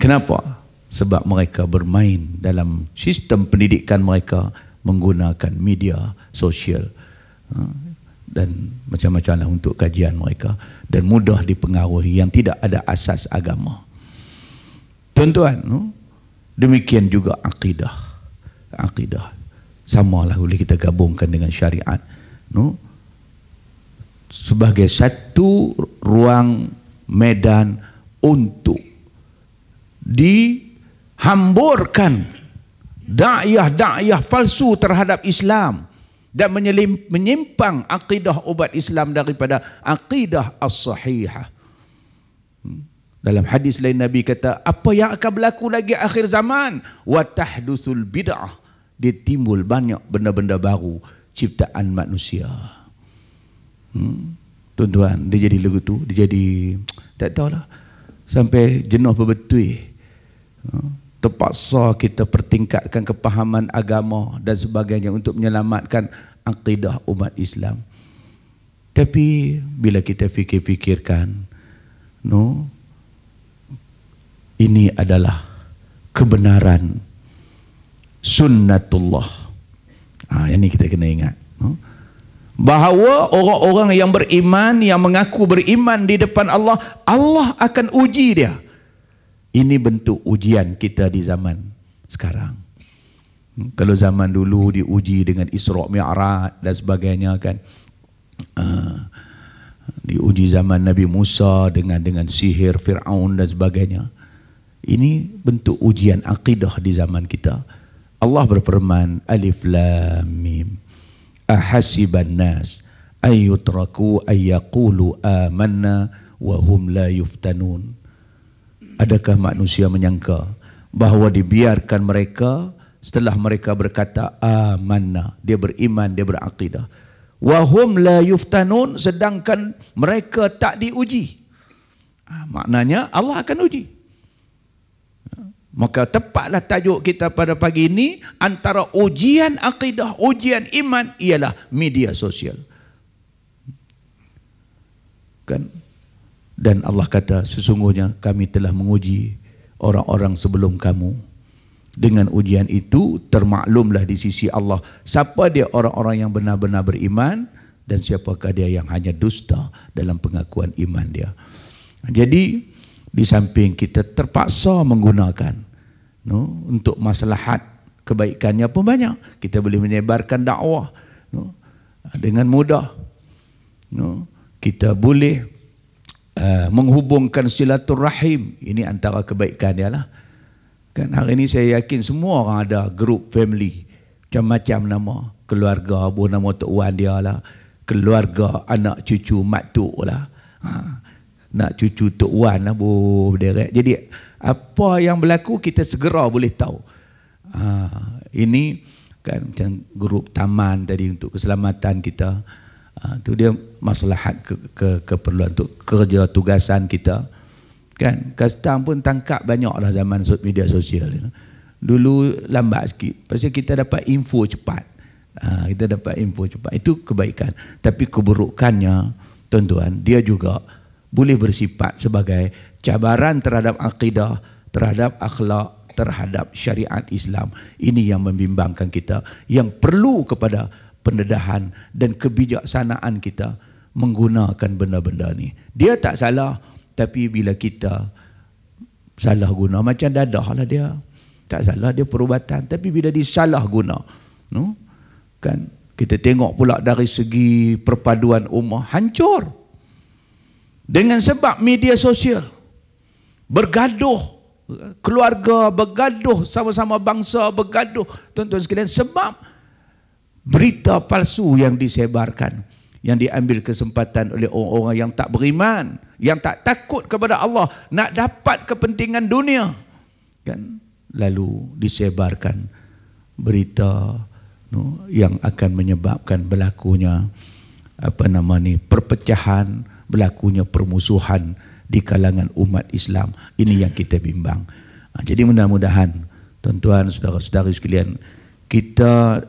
Kenapa? Sebab mereka bermain dalam sistem pendidikan mereka menggunakan media sosial ha, dan macam-macam lah untuk kajian mereka dan mudah dipengaruhi yang tidak ada asas agama. Tuan-tuan, demikian juga akidah. Akidah. Sama lah boleh kita gabungkan dengan syariat. No? Sebagai satu ruang medan untuk dihamburkan da'iyah-da'iyah palsu terhadap Islam dan menyimpang akidah ubat Islam daripada akidah as-sahihah. Dalam hadis lain Nabi kata, apa yang akan berlaku lagi akhir zaman? Watahdusul bid'ah. Dia timbul banyak benda-benda baru ciptaan manusia. Hmm? Tuan-tuan, dia jadi lagu tu, dia jadi tak tahulah. Sampai jenuh berbetul. Hmm? Terpaksa kita pertingkatkan kepahaman agama dan sebagainya untuk menyelamatkan akidah umat Islam. Tapi bila kita fikir-fikirkan, no, ini adalah kebenaran sunnatullah. ha, ini kita kena ingat. Bahawa orang-orang yang beriman, yang mengaku beriman di depan Allah, Allah akan uji dia. Ini bentuk ujian kita di zaman sekarang. Hmm, kalau zaman dulu diuji dengan Isra' Mi'raj dan sebagainya kan. Ha, diuji zaman Nabi Musa dengan dengan sihir Fir'aun dan sebagainya. Ini bentuk ujian akidah di zaman kita. Allah berfirman Alif Lam Mim. Ahasiban nas ayutraku ayyaqulu amanna wa hum la yuftanun. Adakah manusia menyangka bahawa dibiarkan mereka setelah mereka berkata amanna, dia beriman, dia berakidah. Wa hum la yuftanun sedangkan mereka tak diuji. Ah, maknanya Allah akan uji. Maka tepatlah tajuk kita pada pagi ini antara ujian akidah, ujian iman ialah media sosial. Kan? Dan Allah kata sesungguhnya kami telah menguji orang-orang sebelum kamu. Dengan ujian itu termaklumlah di sisi Allah siapa dia orang-orang yang benar-benar beriman dan siapakah dia yang hanya dusta dalam pengakuan iman dia. Jadi di samping kita terpaksa menggunakan no, untuk maslahat kebaikannya pun banyak kita boleh menyebarkan dakwah no, dengan mudah no, kita boleh uh, menghubungkan silaturahim ini antara kebaikan dia lah kan hari ini saya yakin semua orang ada grup family macam-macam nama keluarga abu nama tok wan dia lah. keluarga anak cucu mak tok lah ha nak cucu Tok Wan lah boh derek. Jadi apa yang berlaku kita segera boleh tahu. Ha, ini kan macam grup taman tadi untuk keselamatan kita. Ha, tu dia masalah ke, ke, keperluan untuk kerja tugasan kita. Kan kastam pun tangkap banyak lah zaman media sosial. Dulu lambat sikit. Pasal kita dapat info cepat. Ha, kita dapat info cepat. Itu kebaikan. Tapi keburukannya tuan-tuan dia juga boleh bersifat sebagai cabaran terhadap akidah, terhadap akhlak, terhadap syariat Islam. Ini yang membimbangkan kita, yang perlu kepada pendedahan dan kebijaksanaan kita menggunakan benda-benda ni. Dia tak salah, tapi bila kita salah guna, macam dadah lah dia. Tak salah dia perubatan, tapi bila disalah guna, kan kita tengok pula dari segi perpaduan umat, hancur dengan sebab media sosial bergaduh keluarga bergaduh sama-sama bangsa bergaduh tuan-tuan sekalian sebab berita palsu yang disebarkan yang diambil kesempatan oleh orang-orang yang tak beriman yang tak takut kepada Allah nak dapat kepentingan dunia kan lalu disebarkan berita no, yang akan menyebabkan berlakunya apa nama ni perpecahan berlakunya permusuhan di kalangan umat Islam. Ini yang kita bimbang. Ha, jadi mudah-mudahan tuan-tuan, saudara-saudari sekalian, kita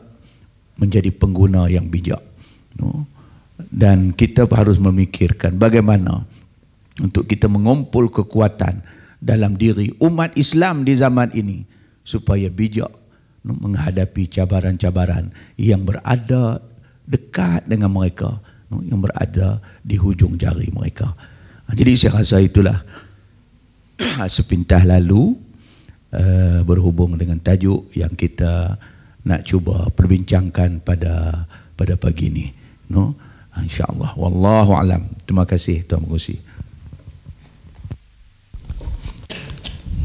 menjadi pengguna yang bijak. Dan kita harus memikirkan bagaimana untuk kita mengumpul kekuatan dalam diri umat Islam di zaman ini supaya bijak menghadapi cabaran-cabaran yang berada dekat dengan mereka yang berada di hujung jari mereka. Ha, jadi saya rasa itulah ha, sepintas lalu eh, berhubung dengan tajuk yang kita nak cuba perbincangkan pada pada pagi ini. No? Ha, InsyaAllah. Wallahu alam. Terima kasih Tuan Mengusi.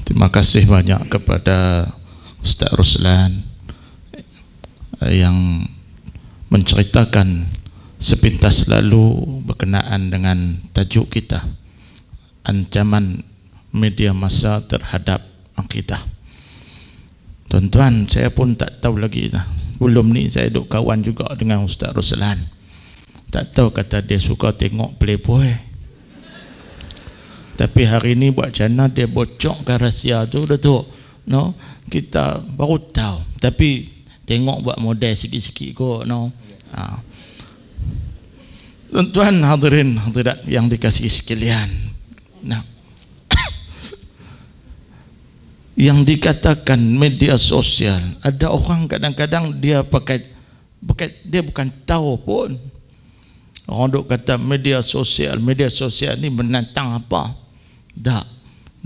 Terima kasih banyak kepada Ustaz Ruslan eh, yang menceritakan sepintas lalu berkenaan dengan tajuk kita ancaman media masa terhadap akidah tuan-tuan saya pun tak tahu lagi dah belum ni saya duk kawan juga dengan Ustaz Ruslan tak tahu kata dia suka tengok playboy tapi hari ni buat cana dia bocorkan rahsia tu Datuk no kita baru tahu tapi tengok buat model sikit-sikit kot no ha. Tuan hadirin hadirat yang dikasihi sekalian. Nah. yang dikatakan media sosial, ada orang kadang-kadang dia pakai pakai dia bukan tahu pun. Orang duk kata media sosial, media sosial ni menantang apa? Tak.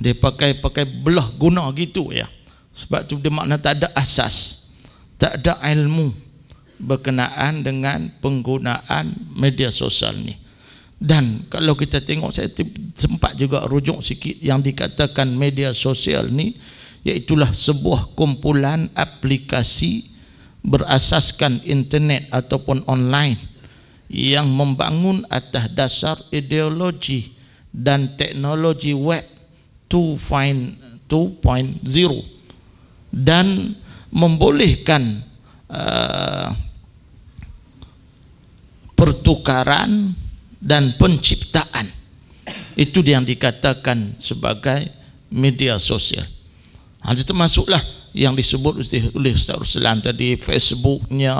Dia pakai pakai belah guna gitu ya. Sebab tu dia makna tak ada asas. Tak ada ilmu berkenaan dengan penggunaan media sosial ni dan kalau kita tengok saya sempat juga rujuk sikit yang dikatakan media sosial ni iaitulah sebuah kumpulan aplikasi berasaskan internet ataupun online yang membangun atas dasar ideologi dan teknologi web 2.0 dan membolehkan uh, pertukaran dan penciptaan itu yang dikatakan sebagai media sosial hal termasuklah yang disebut oleh Ustaz Ruslan tadi Facebooknya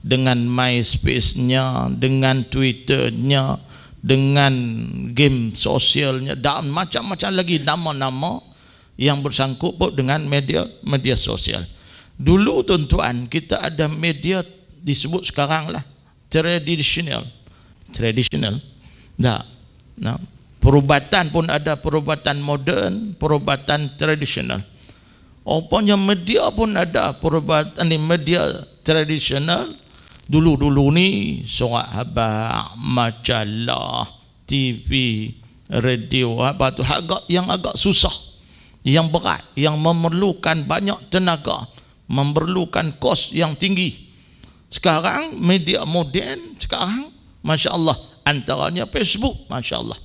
dengan MySpace-nya dengan Twitter-nya dengan game sosialnya dan macam-macam lagi nama-nama yang bersangkut pun dengan media media sosial. Dulu tuan-tuan kita ada media disebut sekarang lah tradisional, tradisional, dah nah perubatan pun ada perubatan moden perubatan tradisional opanya media pun ada perubatan ni media tradisional dulu-dulu ni surat khabar majalah TV radio apa tu agak yang agak susah yang berat yang memerlukan banyak tenaga memerlukan kos yang tinggi sekarang media moden sekarang Masya Allah antaranya Facebook Masya Allah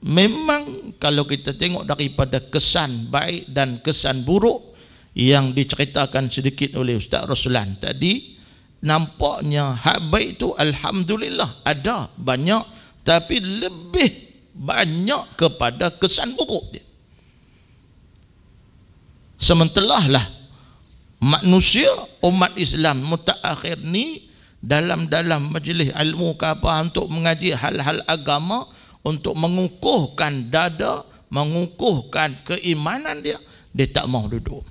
Memang kalau kita tengok daripada kesan baik dan kesan buruk Yang diceritakan sedikit oleh Ustaz Rasulan tadi Nampaknya hak baik itu Alhamdulillah ada banyak Tapi lebih banyak kepada kesan buruk dia Sementelah lah manusia umat Islam mutaakhir ni dalam-dalam majlis ilmu ke apa untuk mengaji hal-hal agama untuk mengukuhkan dada mengukuhkan keimanan dia dia tak mau duduk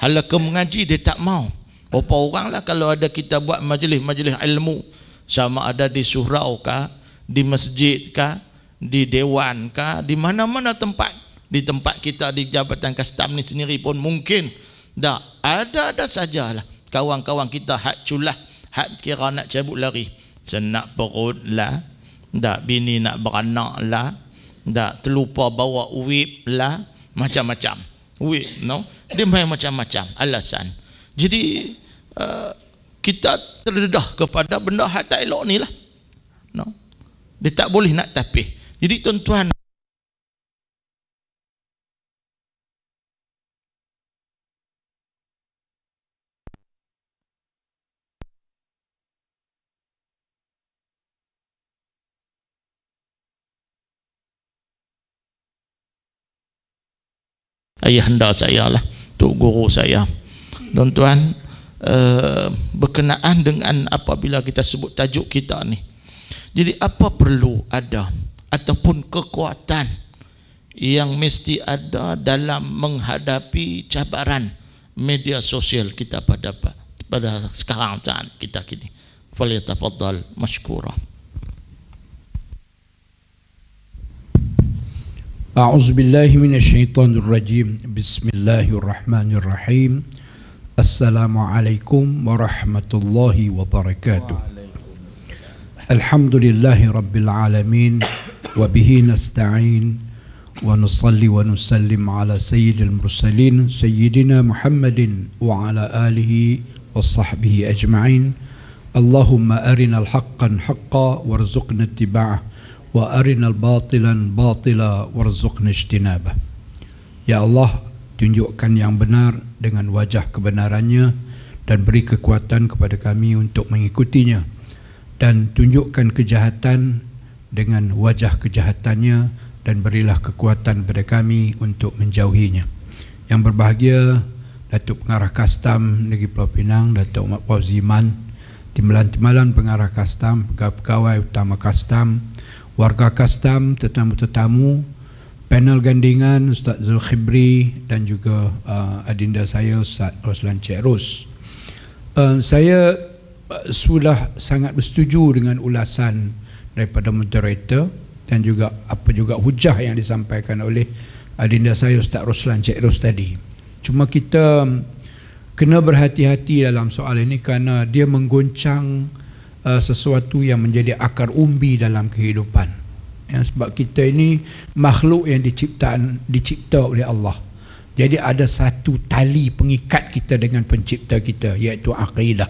hal ke mengaji dia tak mau berapa orang lah kalau ada kita buat majlis-majlis ilmu sama ada di surau ke di masjid ke di dewan ke di mana-mana tempat di tempat kita di jabatan kastam ni sendiri pun mungkin tak, ada-ada sajalah kawan-kawan kita hak culah, hak kira nak cabut lari. Senak perut lah, tak bini nak beranak lah, tak terlupa bawa uip lah, macam-macam. Uip, no? Dia main macam-macam alasan. Jadi, uh, kita terdedah kepada benda hak tak elok ni lah. No? Dia tak boleh nak tapih. Jadi tuan-tuan, ayahanda saya lah Tok Guru saya Tuan-tuan uh, Berkenaan dengan apabila kita sebut tajuk kita ni Jadi apa perlu ada Ataupun kekuatan Yang mesti ada dalam menghadapi cabaran Media sosial kita pada pada sekarang saat kita kini Faliyatafadhal Masyukurah أعوذ بالله من الشيطان الرجيم بسم الله الرحمن الرحيم السلام عليكم ورحمة الله وبركاته الحمد لله رب العالمين وبه نستعين ونصلي ونسلم على سيد المرسلين سيدنا محمد وعلى آله وصحبه أجمعين اللهم أرنا الحق حقا وارزقنا اتباعه wa arinal batilan batila warzuqna ijtinabah ya allah tunjukkan yang benar dengan wajah kebenarannya dan beri kekuatan kepada kami untuk mengikutinya dan tunjukkan kejahatan dengan wajah kejahatannya dan berilah kekuatan kepada kami untuk menjauhinya yang berbahagia Datuk Pengarah Kastam Negeri Pulau Pinang Datuk Umat Pauziman Timbalan Timbalan Pengarah Kastam Pegawai Utama Kastam warga kastam, tetamu-tetamu, panel gandingan Ustaz Zulkhibri dan juga uh, adinda saya Ustaz Roslan Cik Ros. Uh, saya uh, sudah sangat bersetuju dengan ulasan daripada moderator dan juga apa juga hujah yang disampaikan oleh adinda saya Ustaz Roslan Cik Ros tadi. Cuma kita um, kena berhati-hati dalam soal ini kerana dia menggoncang uh, sesuatu yang menjadi akar umbi dalam kehidupan ya, sebab kita ini makhluk yang diciptaan dicipta oleh Allah jadi ada satu tali pengikat kita dengan pencipta kita iaitu akidah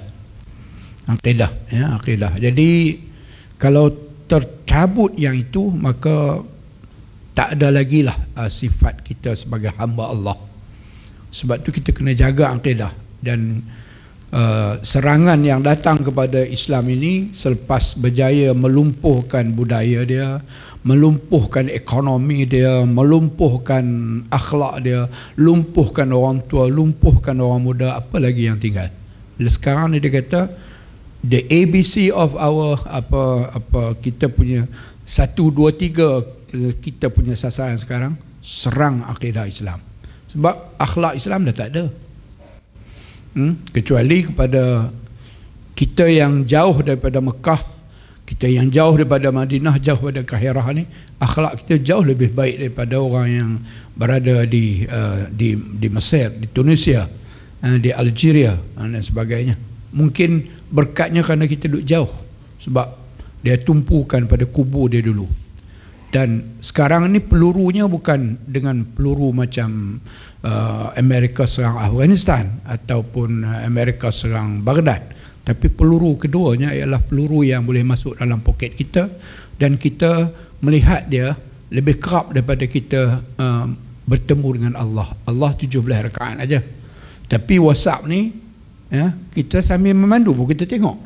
akidah ya akidah jadi kalau tercabut yang itu maka tak ada lagi lah uh, sifat kita sebagai hamba Allah sebab tu kita kena jaga akidah dan Uh, serangan yang datang kepada Islam ini selepas berjaya melumpuhkan budaya dia, melumpuhkan ekonomi dia, melumpuhkan akhlak dia, lumpuhkan orang tua, lumpuhkan orang muda, apa lagi yang tinggal. Bila sekarang ni dia kata the ABC of our apa apa kita punya satu dua tiga kita punya sasaran sekarang serang akidah Islam. Sebab akhlak Islam dah tak ada hmm? kecuali kepada kita yang jauh daripada Mekah kita yang jauh daripada Madinah jauh daripada Kahirah ni akhlak kita jauh lebih baik daripada orang yang berada di uh, di di Mesir di Tunisia uh, di Algeria uh, dan sebagainya mungkin berkatnya kerana kita duduk jauh sebab dia tumpukan pada kubur dia dulu dan sekarang ni pelurunya bukan dengan peluru macam Uh, Amerika serang Afghanistan ataupun uh, Amerika serang Baghdad tapi peluru keduanya ialah peluru yang boleh masuk dalam poket kita dan kita melihat dia lebih kerap daripada kita uh, bertemu dengan Allah Allah 17 rekaan aja. tapi whatsapp ni ya, kita sambil memandu pun kita tengok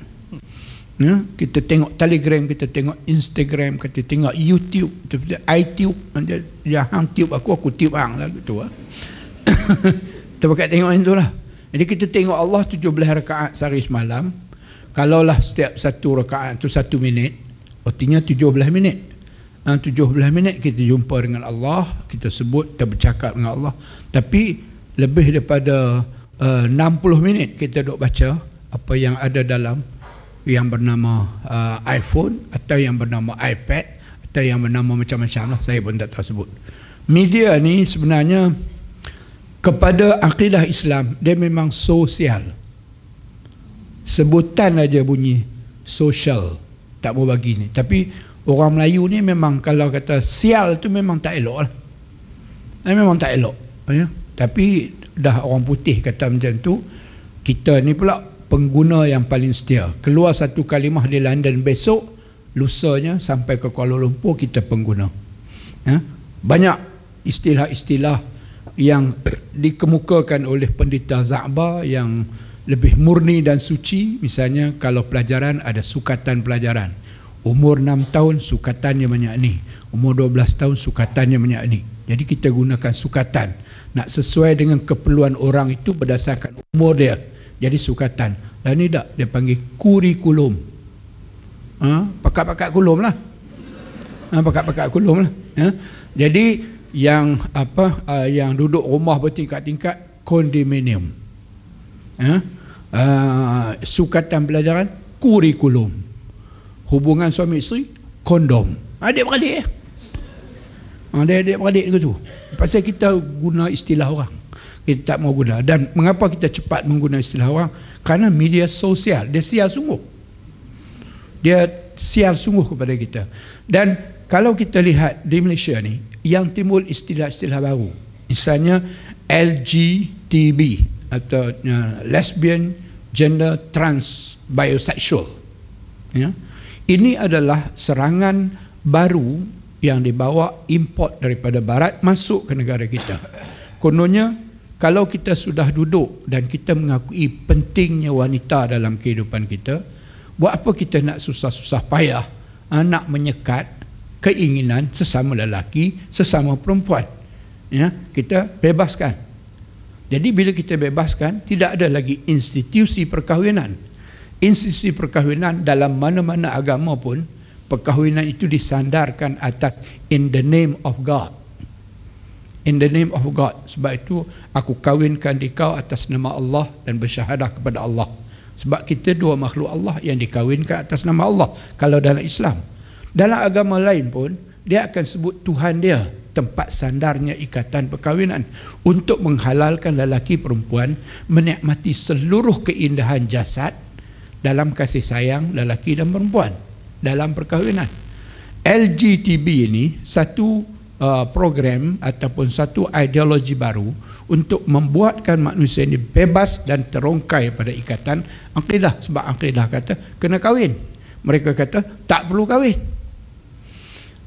ya, kita tengok telegram kita tengok instagram kita tengok youtube itu, itu, itu, itu, itu, itu, itu, itu, itu, itu, itu, itu, itu, kita pakai tengok itu lah jadi kita tengok Allah 17 rakaat sehari semalam kalaulah setiap satu rakaat tu satu minit artinya 17 minit ha, 17 minit kita jumpa dengan Allah kita sebut kita bercakap dengan Allah tapi lebih daripada eh, uh, 60 minit kita duk baca apa yang ada dalam yang bernama uh, iPhone atau yang bernama iPad atau yang bernama macam-macam lah saya pun tak tahu sebut media ni sebenarnya kepada akidah Islam dia memang sosial sebutan aja bunyi sosial tak mau bagi ni tapi orang Melayu ni memang kalau kata sial tu memang tak elok lah eh, memang tak elok ya? tapi dah orang putih kata macam tu kita ni pula pengguna yang paling setia keluar satu kalimah di London besok lusanya sampai ke Kuala Lumpur kita pengguna ya? banyak istilah-istilah yang dikemukakan oleh pendeta Zaba yang lebih murni dan suci misalnya kalau pelajaran ada sukatan pelajaran umur 6 tahun sukatannya banyak ni umur 12 tahun sukatannya banyak ni jadi kita gunakan sukatan nak sesuai dengan keperluan orang itu berdasarkan umur dia jadi sukatan dan ni tak dia panggil kurikulum ha? pakat-pakat kulum lah ha? pakat-pakat kulum lah ha? jadi jadi yang apa uh, yang duduk rumah bertingkat-tingkat kondominium eh? uh, sukatan pelajaran kurikulum hubungan suami isteri kondom adik-beradik ya? Eh? Ah, ada adik-beradik itu tu pasal kita guna istilah orang kita tak mau guna dan mengapa kita cepat menggunakan istilah orang kerana media sosial dia sial sungguh dia sial sungguh kepada kita dan kalau kita lihat di Malaysia ni yang timbul istilah-istilah baru misalnya LGTB atau uh, lesbian gender trans biosexual ya ini adalah serangan baru yang dibawa import daripada barat masuk ke negara kita kononnya kalau kita sudah duduk dan kita mengakui pentingnya wanita dalam kehidupan kita buat apa kita nak susah-susah payah uh, nak menyekat keinginan sesama lelaki, sesama perempuan. Ya, kita bebaskan. Jadi bila kita bebaskan, tidak ada lagi institusi perkahwinan. Institusi perkahwinan dalam mana-mana agama pun perkahwinan itu disandarkan atas in the name of God. In the name of God. Sebab itu aku kawinkan di kau atas nama Allah dan bersyahadah kepada Allah. Sebab kita dua makhluk Allah yang dikawinkan atas nama Allah kalau dalam Islam. Dalam agama lain pun dia akan sebut Tuhan dia tempat sandarnya ikatan perkahwinan untuk menghalalkan lelaki perempuan menikmati seluruh keindahan jasad dalam kasih sayang lelaki dan perempuan dalam perkahwinan. LGTB ini satu uh, program ataupun satu ideologi baru untuk membuatkan manusia ini bebas dan terongkai pada ikatan akidah sebab akidah kata kena kahwin. Mereka kata tak perlu kahwin.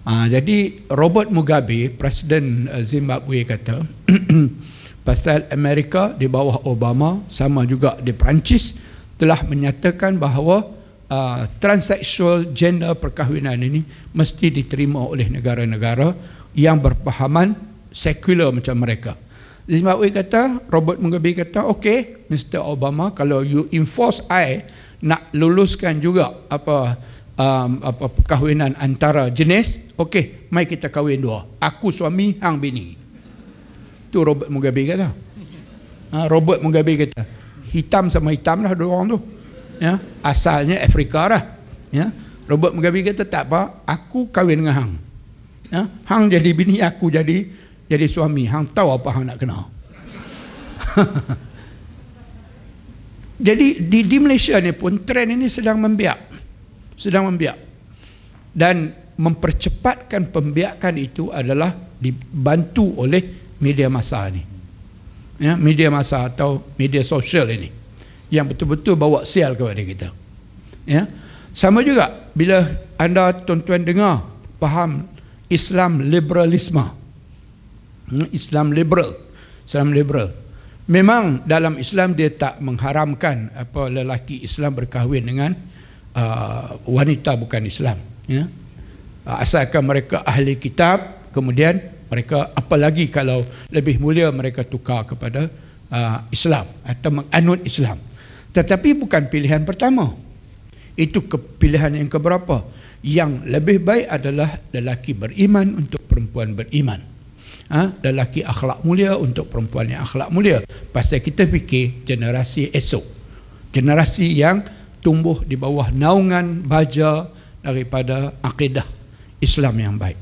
Uh, jadi Robert Mugabe, Presiden eh, Zimbabwe kata, pasal Amerika di bawah Obama sama juga di Perancis telah menyatakan bahawa uh, ah, transseksual gender perkahwinan ini mesti diterima oleh negara-negara yang berpahaman sekular macam mereka. Zimbabwe kata, Robert Mugabe kata, okay, Mr. Obama, kalau you enforce I nak luluskan juga apa um, apa perkahwinan antara jenis okey mai kita kahwin dua aku suami hang bini tu Robert Mugabe kata ha, Robert Mugabe kata hitam sama hitam lah dua orang tu ya asalnya Afrika lah ya Robert Mugabe kata tak apa aku kahwin dengan hang ya hang jadi bini aku jadi jadi suami hang tahu apa hang nak kena jadi di, di Malaysia ni pun trend ini sedang membiak sedang membiak dan mempercepatkan pembiakan itu adalah dibantu oleh media masa ini ya, media masa atau media sosial ini yang betul-betul bawa sial kepada kita ya. sama juga bila anda tuan-tuan dengar faham Islam liberalisme hmm, Islam liberal Islam liberal memang dalam Islam dia tak mengharamkan apa lelaki Islam berkahwin dengan uh, wanita bukan Islam ya uh, asalkan mereka ahli kitab kemudian mereka apalagi kalau lebih mulia mereka tukar kepada uh, Islam atau menganut Islam tetapi bukan pilihan pertama itu pilihan yang keberapa yang lebih baik adalah lelaki beriman untuk perempuan beriman ha? lelaki akhlak mulia untuk perempuan yang akhlak mulia pasal kita fikir generasi esok generasi yang tumbuh di bawah naungan baja daripada akidah Islam yang baik.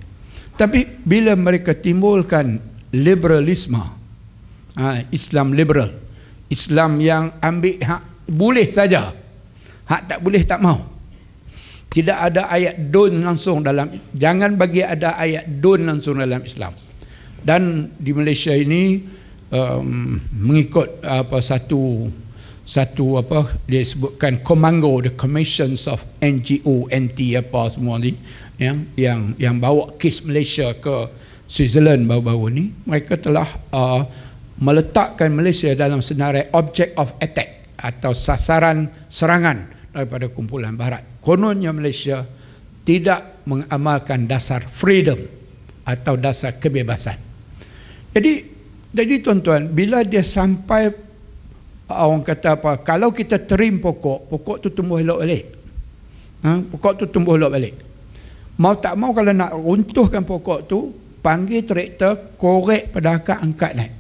Tapi bila mereka timbulkan liberalisme, ha, Islam liberal, Islam yang ambil hak boleh saja, hak tak boleh tak mau. Tidak ada ayat don langsung dalam jangan bagi ada ayat don langsung dalam Islam. Dan di Malaysia ini um, mengikut apa satu satu apa dia sebutkan komango the commissions of NGO NT apa semua ni yang yang yang bawa kes Malaysia ke Switzerland baru-baru ni mereka telah uh, meletakkan Malaysia dalam senarai object of attack atau sasaran serangan daripada kumpulan barat kononnya Malaysia tidak mengamalkan dasar freedom atau dasar kebebasan jadi jadi tuan-tuan bila dia sampai orang kata apa kalau kita terim pokok pokok tu tumbuh elok balik ha? pokok tu tumbuh elok balik mau tak mau kalau nak runtuhkan pokok tu panggil traktor korek pedakat angkat naik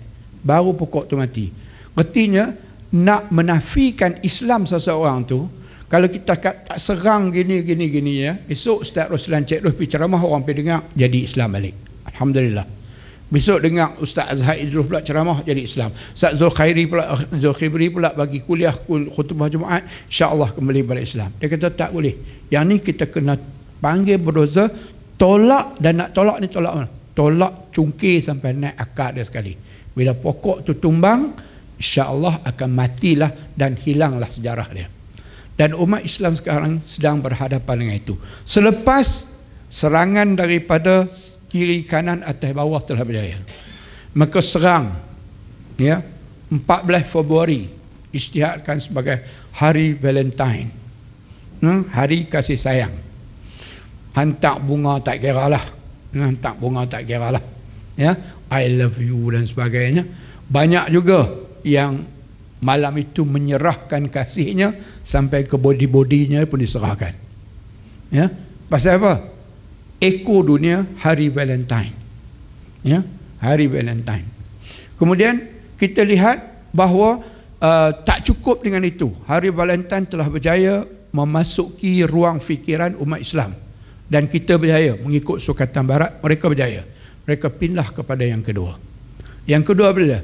baru pokok tu mati artinya nak menafikan Islam seseorang tu kalau kita kat, tak serang gini gini gini ya esok Ustaz Roslan Cik Ruh pergi ceramah orang pergi dengar jadi Islam balik Alhamdulillah Besok dengar Ustaz Azhar Idrus pula ceramah jadi Islam. Ustaz Zulkhairi pula Zulkhibri pula bagi kuliah khutbah Jumaat, insya-Allah kembali balik Islam. Dia kata tak boleh. Yang ni kita kena panggil berdosa tolak dan nak tolak ni tolak mana? Tolak cungki sampai naik akar dia sekali. Bila pokok tu tumbang, insya-Allah akan matilah dan hilanglah sejarah dia. Dan umat Islam sekarang sedang berhadapan dengan itu. Selepas serangan daripada kiri kanan atas bawah telah berjaya maka serang ya 14 Februari istihadkan sebagai hari Valentine ya, hari kasih sayang hantar bunga tak kira lah ya, hmm, hantar bunga tak kira lah ya I love you dan sebagainya banyak juga yang malam itu menyerahkan kasihnya sampai ke body-bodinya pun diserahkan ya pasal apa Eko Dunia Hari Valentine. Ya, Hari Valentine. Kemudian kita lihat bahawa uh, tak cukup dengan itu. Hari Valentine telah berjaya memasuki ruang fikiran umat Islam dan kita berjaya mengikut sukatan barat mereka berjaya. Mereka pindah kepada yang kedua. Yang kedua apa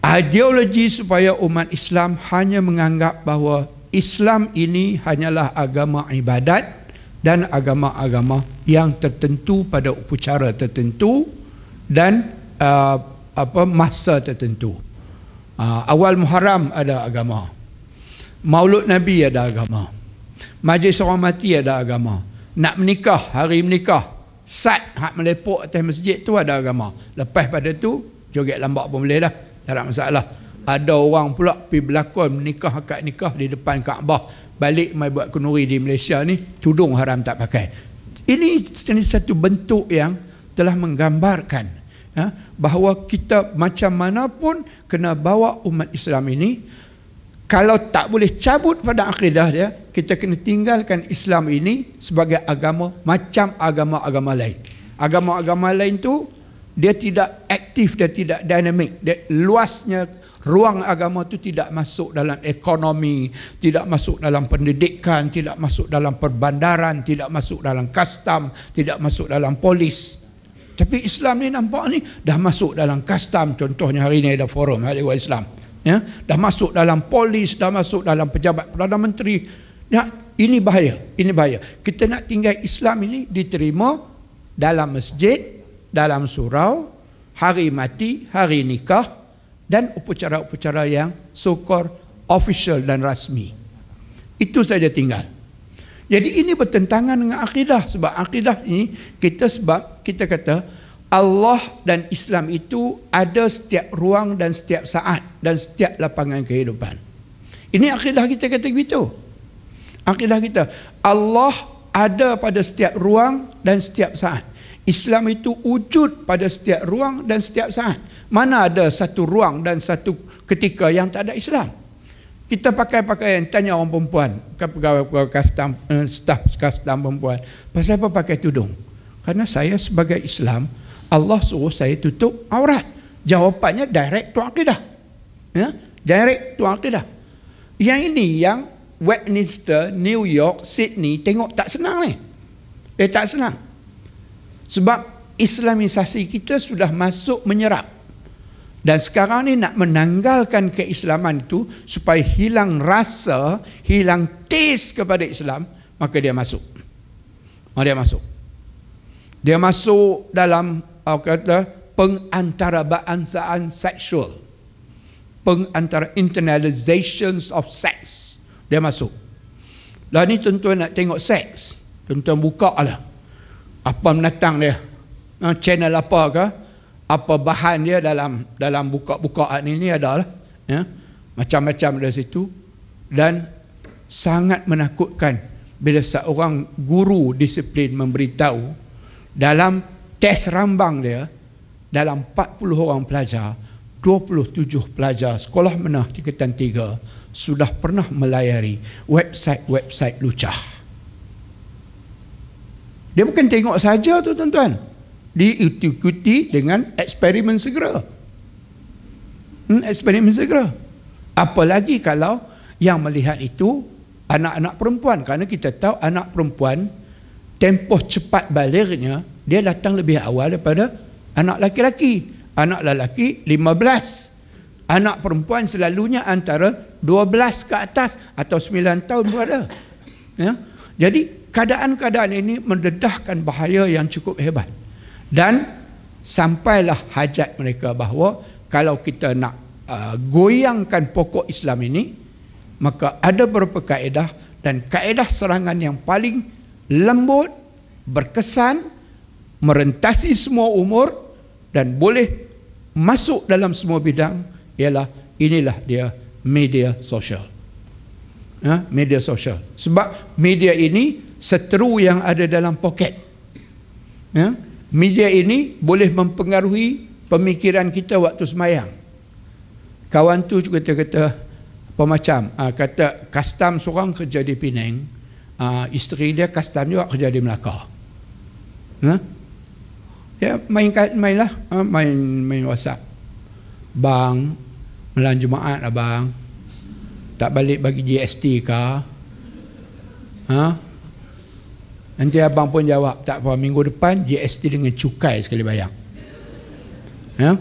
Ideologi supaya umat Islam hanya menganggap bahawa Islam ini hanyalah agama ibadat dan agama-agama yang tertentu pada upacara tertentu dan uh, apa masa tertentu. Uh, awal Muharram ada agama. Maulud Nabi ada agama. Majlis orang mati ada agama. Nak menikah, hari menikah. Sat hak melepok atas masjid tu ada agama. Lepas pada tu joget lambak pun boleh dah. Tak ada masalah. Ada orang pula pergi berlakon menikah akad nikah di depan Kaabah balik mai buat kenuri di Malaysia ni tudung haram tak pakai. Ini jenis satu bentuk yang telah menggambarkan ya, bahawa kita macam mana pun kena bawa umat Islam ini kalau tak boleh cabut pada akidah dia, kita kena tinggalkan Islam ini sebagai agama macam agama-agama lain. Agama-agama lain tu dia tidak aktif, dia tidak dinamik. Dia luasnya ruang agama itu tidak masuk dalam ekonomi, tidak masuk dalam pendidikan, tidak masuk dalam perbandaran, tidak masuk dalam kastam, tidak masuk dalam polis. Tapi Islam ni nampak ni dah masuk dalam kastam contohnya hari ni ada forum hari Islam. Ya, dah masuk dalam polis, dah masuk dalam pejabat Perdana Menteri. Ya, ini bahaya, ini bahaya. Kita nak tinggal Islam ini diterima dalam masjid, dalam surau, hari mati, hari nikah, dan upacara-upacara yang sokor official dan rasmi. Itu saja tinggal. Jadi ini bertentangan dengan akidah sebab akidah ini kita sebab kita kata Allah dan Islam itu ada setiap ruang dan setiap saat dan setiap lapangan kehidupan. Ini akidah kita kata begitu. Akidah kita Allah ada pada setiap ruang dan setiap saat. Islam itu wujud pada setiap ruang dan setiap saat. Mana ada satu ruang dan satu ketika yang tak ada Islam? Kita pakai pakaian, tanya orang perempuan, pegawai-pegawai custom, eh, staff custom perempuan, pasal apa pakai tudung? Karena saya sebagai Islam, Allah suruh saya tutup aurat. Jawapannya direct tu akidah. Ya? Direct tu akidah. Yang ini yang Westminster, New York, Sydney tengok tak senang ni. Eh? Dia tak senang. Sebab Islamisasi kita sudah masuk menyerap. Dan sekarang ni nak menanggalkan keislaman itu supaya hilang rasa, hilang taste kepada Islam, maka dia masuk. Maka dia masuk. Dia masuk dalam apa kata Pengantara pengantarabangsaan seksual. Pengantara internalizations of sex. Dia masuk. Dan lah ni tuan nak tengok seks. tentu tuan buka lah apa menatang dia ha, channel apa ke apa bahan dia dalam dalam buka-buka ni ni adalah ya macam-macam dari situ dan sangat menakutkan bila seorang guru disiplin memberitahu dalam test rambang dia dalam 40 orang pelajar 27 pelajar sekolah menengah tingkatan 3 sudah pernah melayari website-website lucah. Dia bukan tengok saja tu tuan-tuan. Diikuti dengan eksperimen segera. Hmm, eksperimen segera. Apalagi kalau yang melihat itu anak-anak perempuan. Kerana kita tahu anak perempuan tempoh cepat balirnya dia datang lebih awal daripada anak laki-laki. Anak lelaki 15. Anak perempuan selalunya antara 12 ke atas atau 9 tahun pun ada. Ya? Jadi keadaan-keadaan ini mendedahkan bahaya yang cukup hebat dan sampailah hajat mereka bahawa kalau kita nak uh, goyangkan pokok Islam ini maka ada beberapa kaedah dan kaedah serangan yang paling lembut berkesan merentasi semua umur dan boleh masuk dalam semua bidang ialah inilah dia media sosial ha? media sosial sebab media ini seteru yang ada dalam poket. Ya? Media ini boleh mempengaruhi pemikiran kita waktu semayang. Kawan tu kata kata apa macam? Uh, ah, kata kastam seorang kerja di Penang, uh, isteri dia custom juga kerja di Melaka. Ya? Ya, main mainlah, uh, main main WhatsApp. Bang, melan jumaat abang. Lah, tak balik bagi GST ke? Ha? Nanti abang pun jawab, tak apa minggu depan GST dengan cukai sekali bayar. Ya.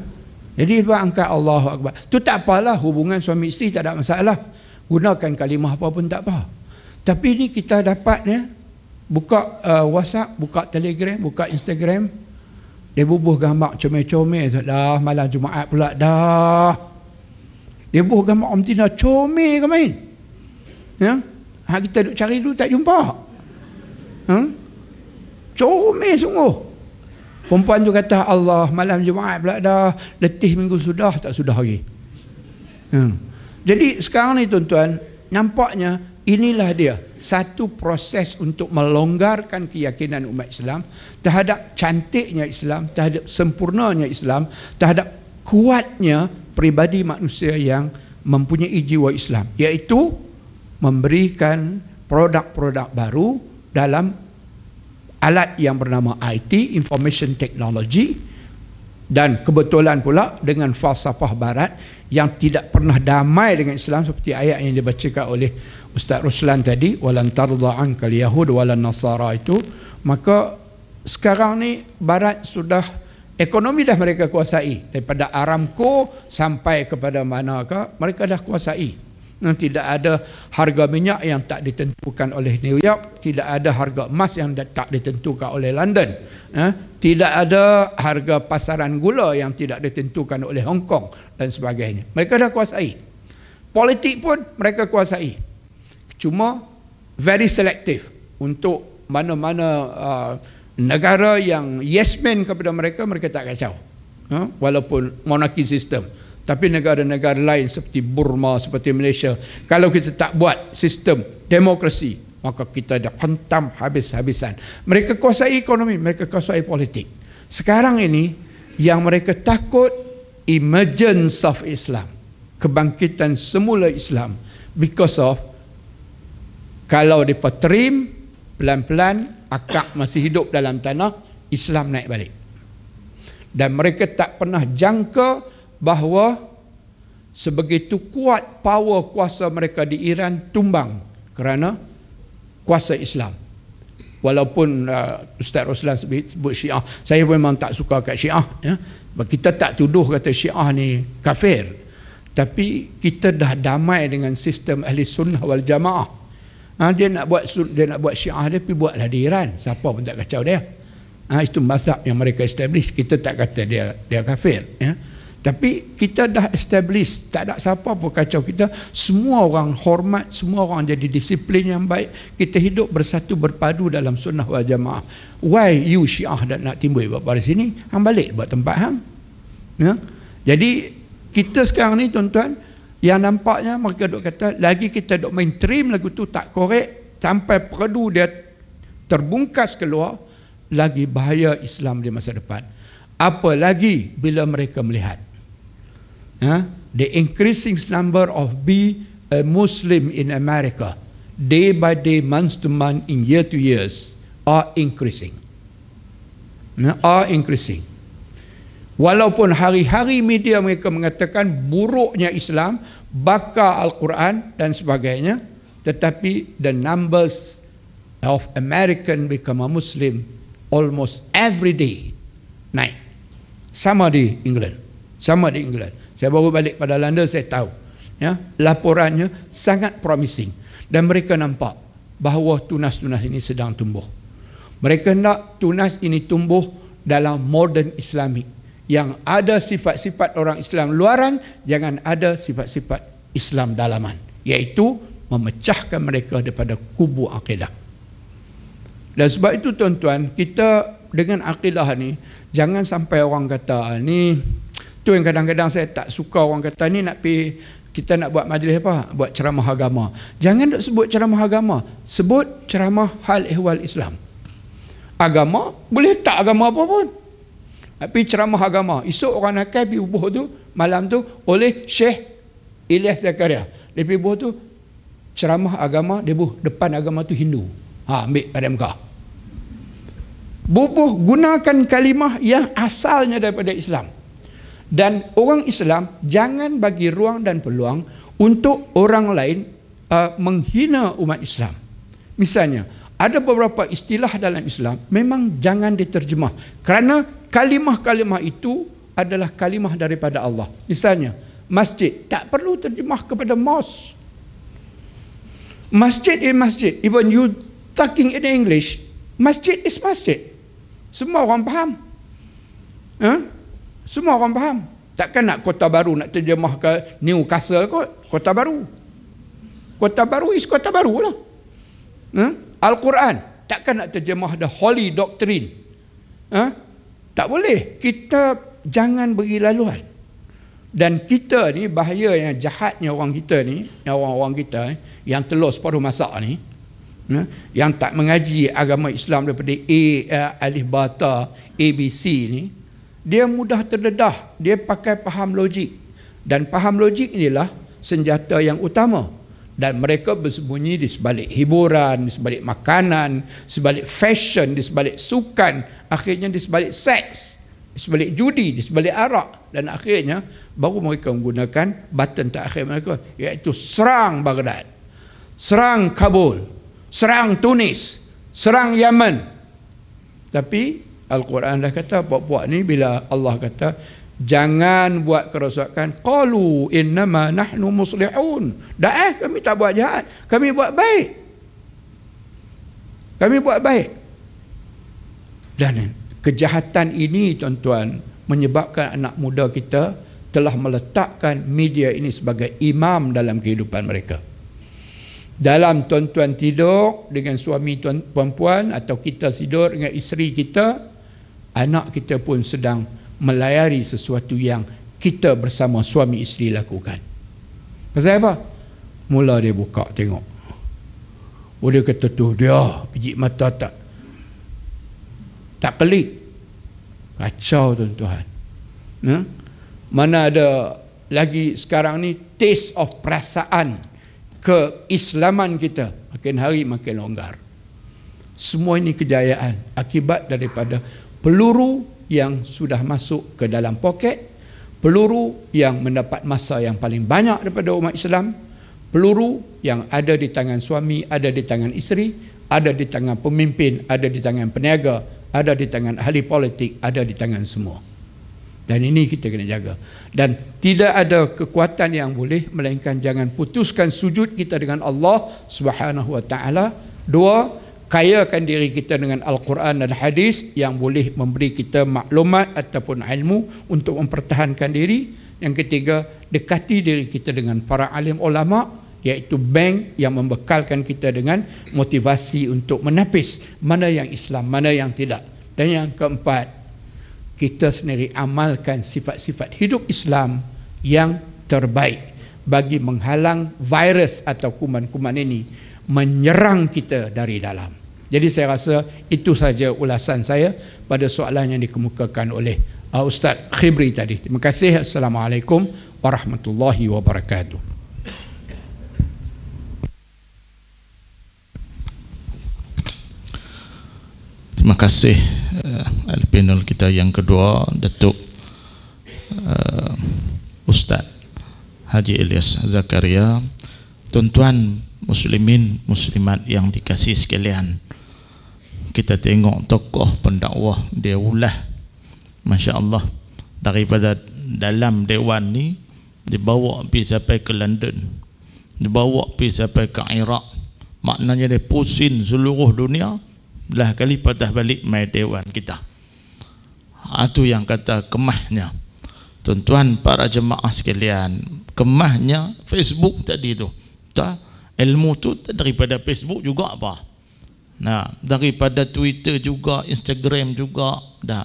Jadi dia angkat Allahu Akbar. Tu tak apalah hubungan suami isteri tak ada masalah. Gunakan kalimah apa pun tak apa. Tapi ni kita dapat ya, buka uh, WhatsApp, buka Telegram, buka Instagram. Dia bubuh gambar comel-comel dah malam Jumaat pula dah. Dia bubuh gambar Om Tina comel ke main? Ya. Ha kita duk cari dulu tak jumpa. Hmm? Comel sungguh. Perempuan tu kata Allah malam Jumaat pula dah letih minggu sudah tak sudah lagi. Hmm. Jadi sekarang ni tuan-tuan nampaknya inilah dia satu proses untuk melonggarkan keyakinan umat Islam terhadap cantiknya Islam, terhadap sempurnanya Islam, terhadap kuatnya peribadi manusia yang mempunyai jiwa Islam iaitu memberikan produk-produk baru dalam alat yang bernama IT information technology dan kebetulan pula dengan falsafah barat yang tidak pernah damai dengan Islam seperti ayat yang dibacakan oleh Ustaz Ruslan tadi walan tarda an kal yahud walan nasara itu maka sekarang ni barat sudah ekonomi dah mereka kuasai daripada Aramco sampai kepada manakah mereka dah kuasai tidak ada harga minyak yang tak ditentukan oleh New York Tidak ada harga emas yang tak ditentukan oleh London ha? Tidak ada harga pasaran gula yang tidak ditentukan oleh Hong Kong dan sebagainya Mereka dah kuasai Politik pun mereka kuasai Cuma very selective Untuk mana-mana uh, negara yang yes man kepada mereka Mereka tak kacau huh? Ha? Walaupun monarki sistem sistem tapi negara-negara lain seperti Burma seperti Malaysia kalau kita tak buat sistem demokrasi maka kita dah hentam habis-habisan mereka kuasai ekonomi mereka kuasai politik sekarang ini yang mereka takut emergence of Islam kebangkitan semula Islam because of kalau mereka terim pelan-pelan akak masih hidup dalam tanah Islam naik balik dan mereka tak pernah jangka bahawa sebegitu kuat power kuasa mereka di Iran tumbang kerana kuasa Islam. Walaupun uh, Ustaz Roslan sebut Syiah, saya memang tak suka kat Syiah ya. Kita tak tuduh kata Syiah ni kafir. Tapi kita dah damai dengan sistem Ahli Sunnah wal Jamaah. Ha, dia nak buat dia nak buat Syiah dia pergi buatlah di Iran. Siapa pun tak kacau dia. Ha, itu masak yang mereka establish. Kita tak kata dia dia kafir ya. Tapi kita dah establish Tak ada siapa pun kacau kita Semua orang hormat Semua orang jadi disiplin yang baik Kita hidup bersatu berpadu dalam sunnah wal jamaah Why you syiah dan nak timbul ibu pada sini Hang balik buat tempat hang ya? Jadi kita sekarang ni tuan-tuan Yang nampaknya mereka duk kata Lagi kita duk main trim lagu tu tak korek Sampai perdu dia terbungkas keluar Lagi bahaya Islam di masa depan Apa lagi bila mereka melihat huh? the increasing number of be a Muslim in America, day by day, month to month, in year to years, are increasing. Are increasing. Walaupun hari-hari media mereka mengatakan buruknya Islam, bakar Al-Quran dan sebagainya, tetapi the numbers of American become a Muslim almost every day naik. Sama di England. Sama di England. Saya baru balik pada London saya tahu. Ya, laporannya sangat promising dan mereka nampak bahawa tunas-tunas ini sedang tumbuh. Mereka nak tunas ini tumbuh dalam modern Islamik yang ada sifat-sifat orang Islam luaran jangan ada sifat-sifat Islam dalaman iaitu memecahkan mereka daripada kubu akidah. Dan sebab itu tuan-tuan, kita dengan akidah ni jangan sampai orang kata ah, ni Tu yang kadang-kadang saya tak suka orang kata ni nak pergi kita nak buat majlis apa? Buat ceramah agama. Jangan duk sebut ceramah agama. Sebut ceramah hal ehwal Islam. Agama boleh tak agama apa pun. Tapi ceramah agama. Esok orang nak pergi ubah tu malam tu oleh Syekh Ilyas Zakaria. Dia pergi ubah tu ceramah agama dia buh depan agama tu Hindu. Ha ambil pada muka. Bubuh gunakan kalimah yang asalnya daripada Islam dan orang Islam jangan bagi ruang dan peluang untuk orang lain uh, menghina umat Islam. Misalnya, ada beberapa istilah dalam Islam memang jangan diterjemah kerana kalimah-kalimah itu adalah kalimah daripada Allah. Misalnya, masjid tak perlu terjemah kepada mos. Masjid is masjid. Even you talking in English, masjid is masjid. Semua orang faham. Huh? Semua orang faham. Takkan nak kota baru nak terjemah ke Newcastle kot. Kota baru. Kota baru is kota baru lah. Huh? Ha? Al-Quran. Takkan nak terjemah the holy doctrine. Huh? Ha? Tak boleh. Kita jangan beri laluan. Dan kita ni bahaya yang jahatnya orang kita ni. Yang orang-orang kita ni. Eh, yang telur separuh masak ni. Huh? Ha? Yang tak mengaji agama Islam daripada A, uh, Alif Bata, ABC ni dia mudah terdedah dia pakai paham logik dan paham logik inilah senjata yang utama dan mereka bersembunyi di sebalik hiburan di sebalik makanan di sebalik fashion di sebalik sukan akhirnya di sebalik seks di sebalik judi di sebalik arak dan akhirnya baru mereka menggunakan button terakhir mereka iaitu serang Baghdad serang Kabul serang Tunis serang Yemen tapi Al-Quran dah kata buat-buat ni bila Allah kata jangan buat kerosakan qalu innama nahnu muslihun dah eh kami tak buat jahat kami buat baik kami buat baik dan kejahatan ini tuan-tuan menyebabkan anak muda kita telah meletakkan media ini sebagai imam dalam kehidupan mereka dalam tuan-tuan tidur dengan suami tuan perempuan atau kita tidur dengan isteri kita anak kita pun sedang melayari sesuatu yang kita bersama suami isteri lakukan. Pasal apa? Mula dia buka tengok. Oh dia kata tu dia pijik mata tak tak pelik. Kacau tuan-tuan. Ha? Mana ada lagi sekarang ni taste of perasaan keislaman kita makin hari makin longgar. Semua ini kejayaan akibat daripada peluru yang sudah masuk ke dalam poket peluru yang mendapat masa yang paling banyak daripada umat Islam peluru yang ada di tangan suami ada di tangan isteri ada di tangan pemimpin ada di tangan peniaga ada di tangan ahli politik ada di tangan semua dan ini kita kena jaga dan tidak ada kekuatan yang boleh melainkan jangan putuskan sujud kita dengan Allah Subhanahu wa taala dua kayakan diri kita dengan Al-Quran dan hadis yang boleh memberi kita maklumat ataupun ilmu untuk mempertahankan diri. Yang ketiga, dekati diri kita dengan para alim ulama iaitu bank yang membekalkan kita dengan motivasi untuk menapis mana yang Islam, mana yang tidak. Dan yang keempat, kita sendiri amalkan sifat-sifat hidup Islam yang terbaik bagi menghalang virus atau kuman-kuman ini menyerang kita dari dalam. Jadi saya rasa itu saja ulasan saya pada soalan yang dikemukakan oleh uh, Ustaz Khibri tadi. Terima kasih. Assalamualaikum warahmatullahi wabarakatuh. Terima kasih uh, Alpinul kita yang kedua Datuk uh, Ustaz Haji Elias Zakaria Tuan-tuan muslimin muslimat yang dikasih sekalian kita tengok tokoh pendakwah dia ulah Masya Allah daripada dalam dewan ni dibawa pergi sampai ke London dibawa pergi sampai ke Iraq maknanya dia pusing seluruh dunia belah kali patah balik mai dewan kita itu ha, yang kata kemahnya tuan-tuan para jemaah sekalian kemahnya Facebook tadi tu tak ilmu tu daripada Facebook juga apa nah daripada Twitter juga Instagram juga dah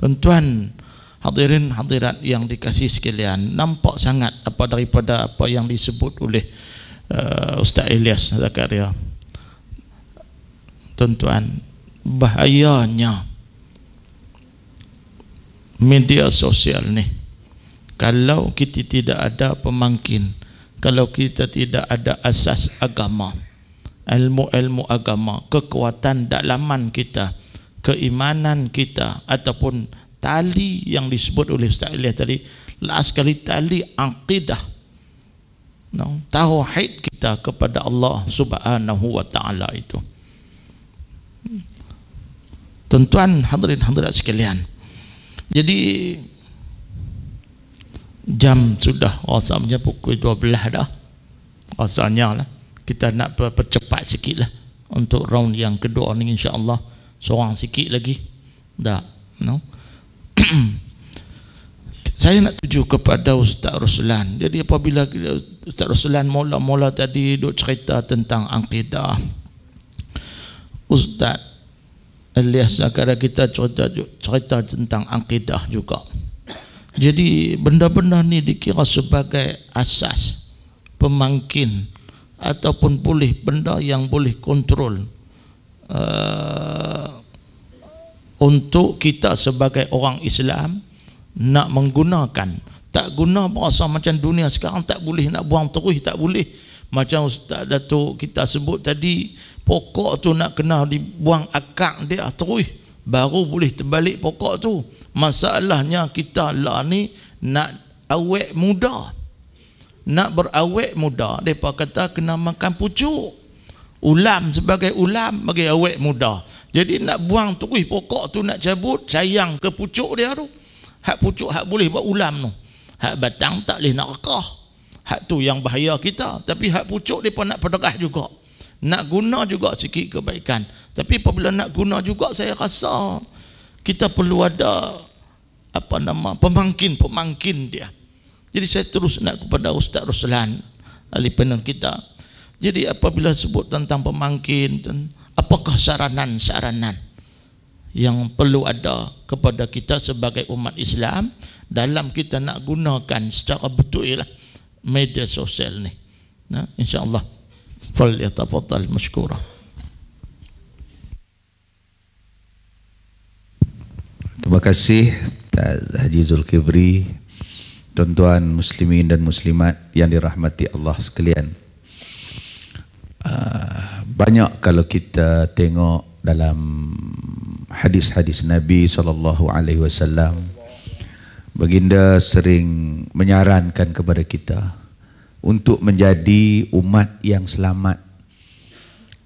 tuan-tuan hadirin hadirat yang dikasih sekalian nampak sangat apa daripada apa yang disebut oleh uh, Ustaz Elias Zakaria tuan-tuan bahayanya media sosial ni kalau kita tidak ada pemangkin kalau kita tidak ada asas agama ilmu-ilmu agama kekuatan dalaman kita keimanan kita ataupun tali yang disebut oleh Ustaz Ilyas tadi last kali tali akidah no, tauhid kita kepada Allah subhanahu wa ta'ala itu hmm. tuan-tuan hadirin hadirat sekalian jadi jam sudah rasanya pukul 12 dah rasanya lah kita nak percepat sikit lah untuk round yang kedua ni insyaAllah seorang sikit lagi dah no? saya nak tuju kepada Ustaz Ruslan jadi apabila Ustaz Ruslan mula-mula tadi duk cerita tentang angkidah Ustaz Elias sekarang kita cerita, cerita tentang angkidah juga jadi benda-benda ni dikira sebagai asas pemangkin ataupun boleh benda yang boleh kontrol uh, untuk kita sebagai orang Islam nak menggunakan tak guna berasa macam dunia sekarang tak boleh nak buang terus tak boleh macam Ustaz Datuk kita sebut tadi pokok tu nak kena dibuang akak dia terus baru boleh terbalik pokok tu masalahnya kita lah ni nak awet muda nak berawet muda mereka kata kena makan pucuk ulam sebagai ulam bagi awet muda jadi nak buang tuih pokok tu nak cabut sayang ke pucuk dia tu hak pucuk hak boleh buat ulam tu hak batang tak boleh nak rekah hak tu yang bahaya kita tapi hak pucuk dia pun nak pedagah juga nak guna juga sikit kebaikan tapi apabila nak guna juga saya rasa kita perlu ada apa nama pemangkin pemangkin dia jadi saya terus nak kepada Ustaz Ruslan ahli panel kita jadi apabila sebut tentang pemangkin dan apakah saranan-saranan yang perlu ada kepada kita sebagai umat Islam dalam kita nak gunakan secara betul ialah media sosial ni nah insyaallah fal yatafaddal mashkurah Terima kasih Taz Haji Zulkibri, Tuan-tuan muslimin dan muslimat yang dirahmati Allah sekalian ah, Banyak kalau kita tengok dalam hadis-hadis Nabi SAW Baginda sering menyarankan kepada kita Untuk menjadi umat yang selamat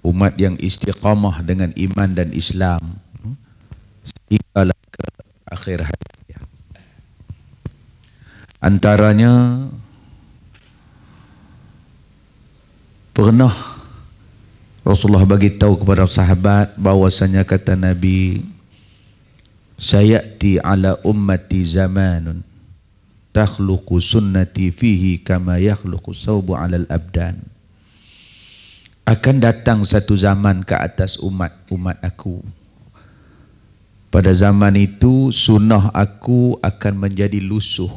Umat yang istiqamah dengan iman dan Islam Sehinggalah akhir hayatnya. Antaranya pernah Rasulullah bagi tahu kepada sahabat bahwasanya kata Nabi saya ti ala ummati zamanun takhluqu sunnati fihi kama yakhluqu saubu ala al-abdan akan datang satu zaman ke atas umat-umat aku pada zaman itu sunnah aku akan menjadi lusuh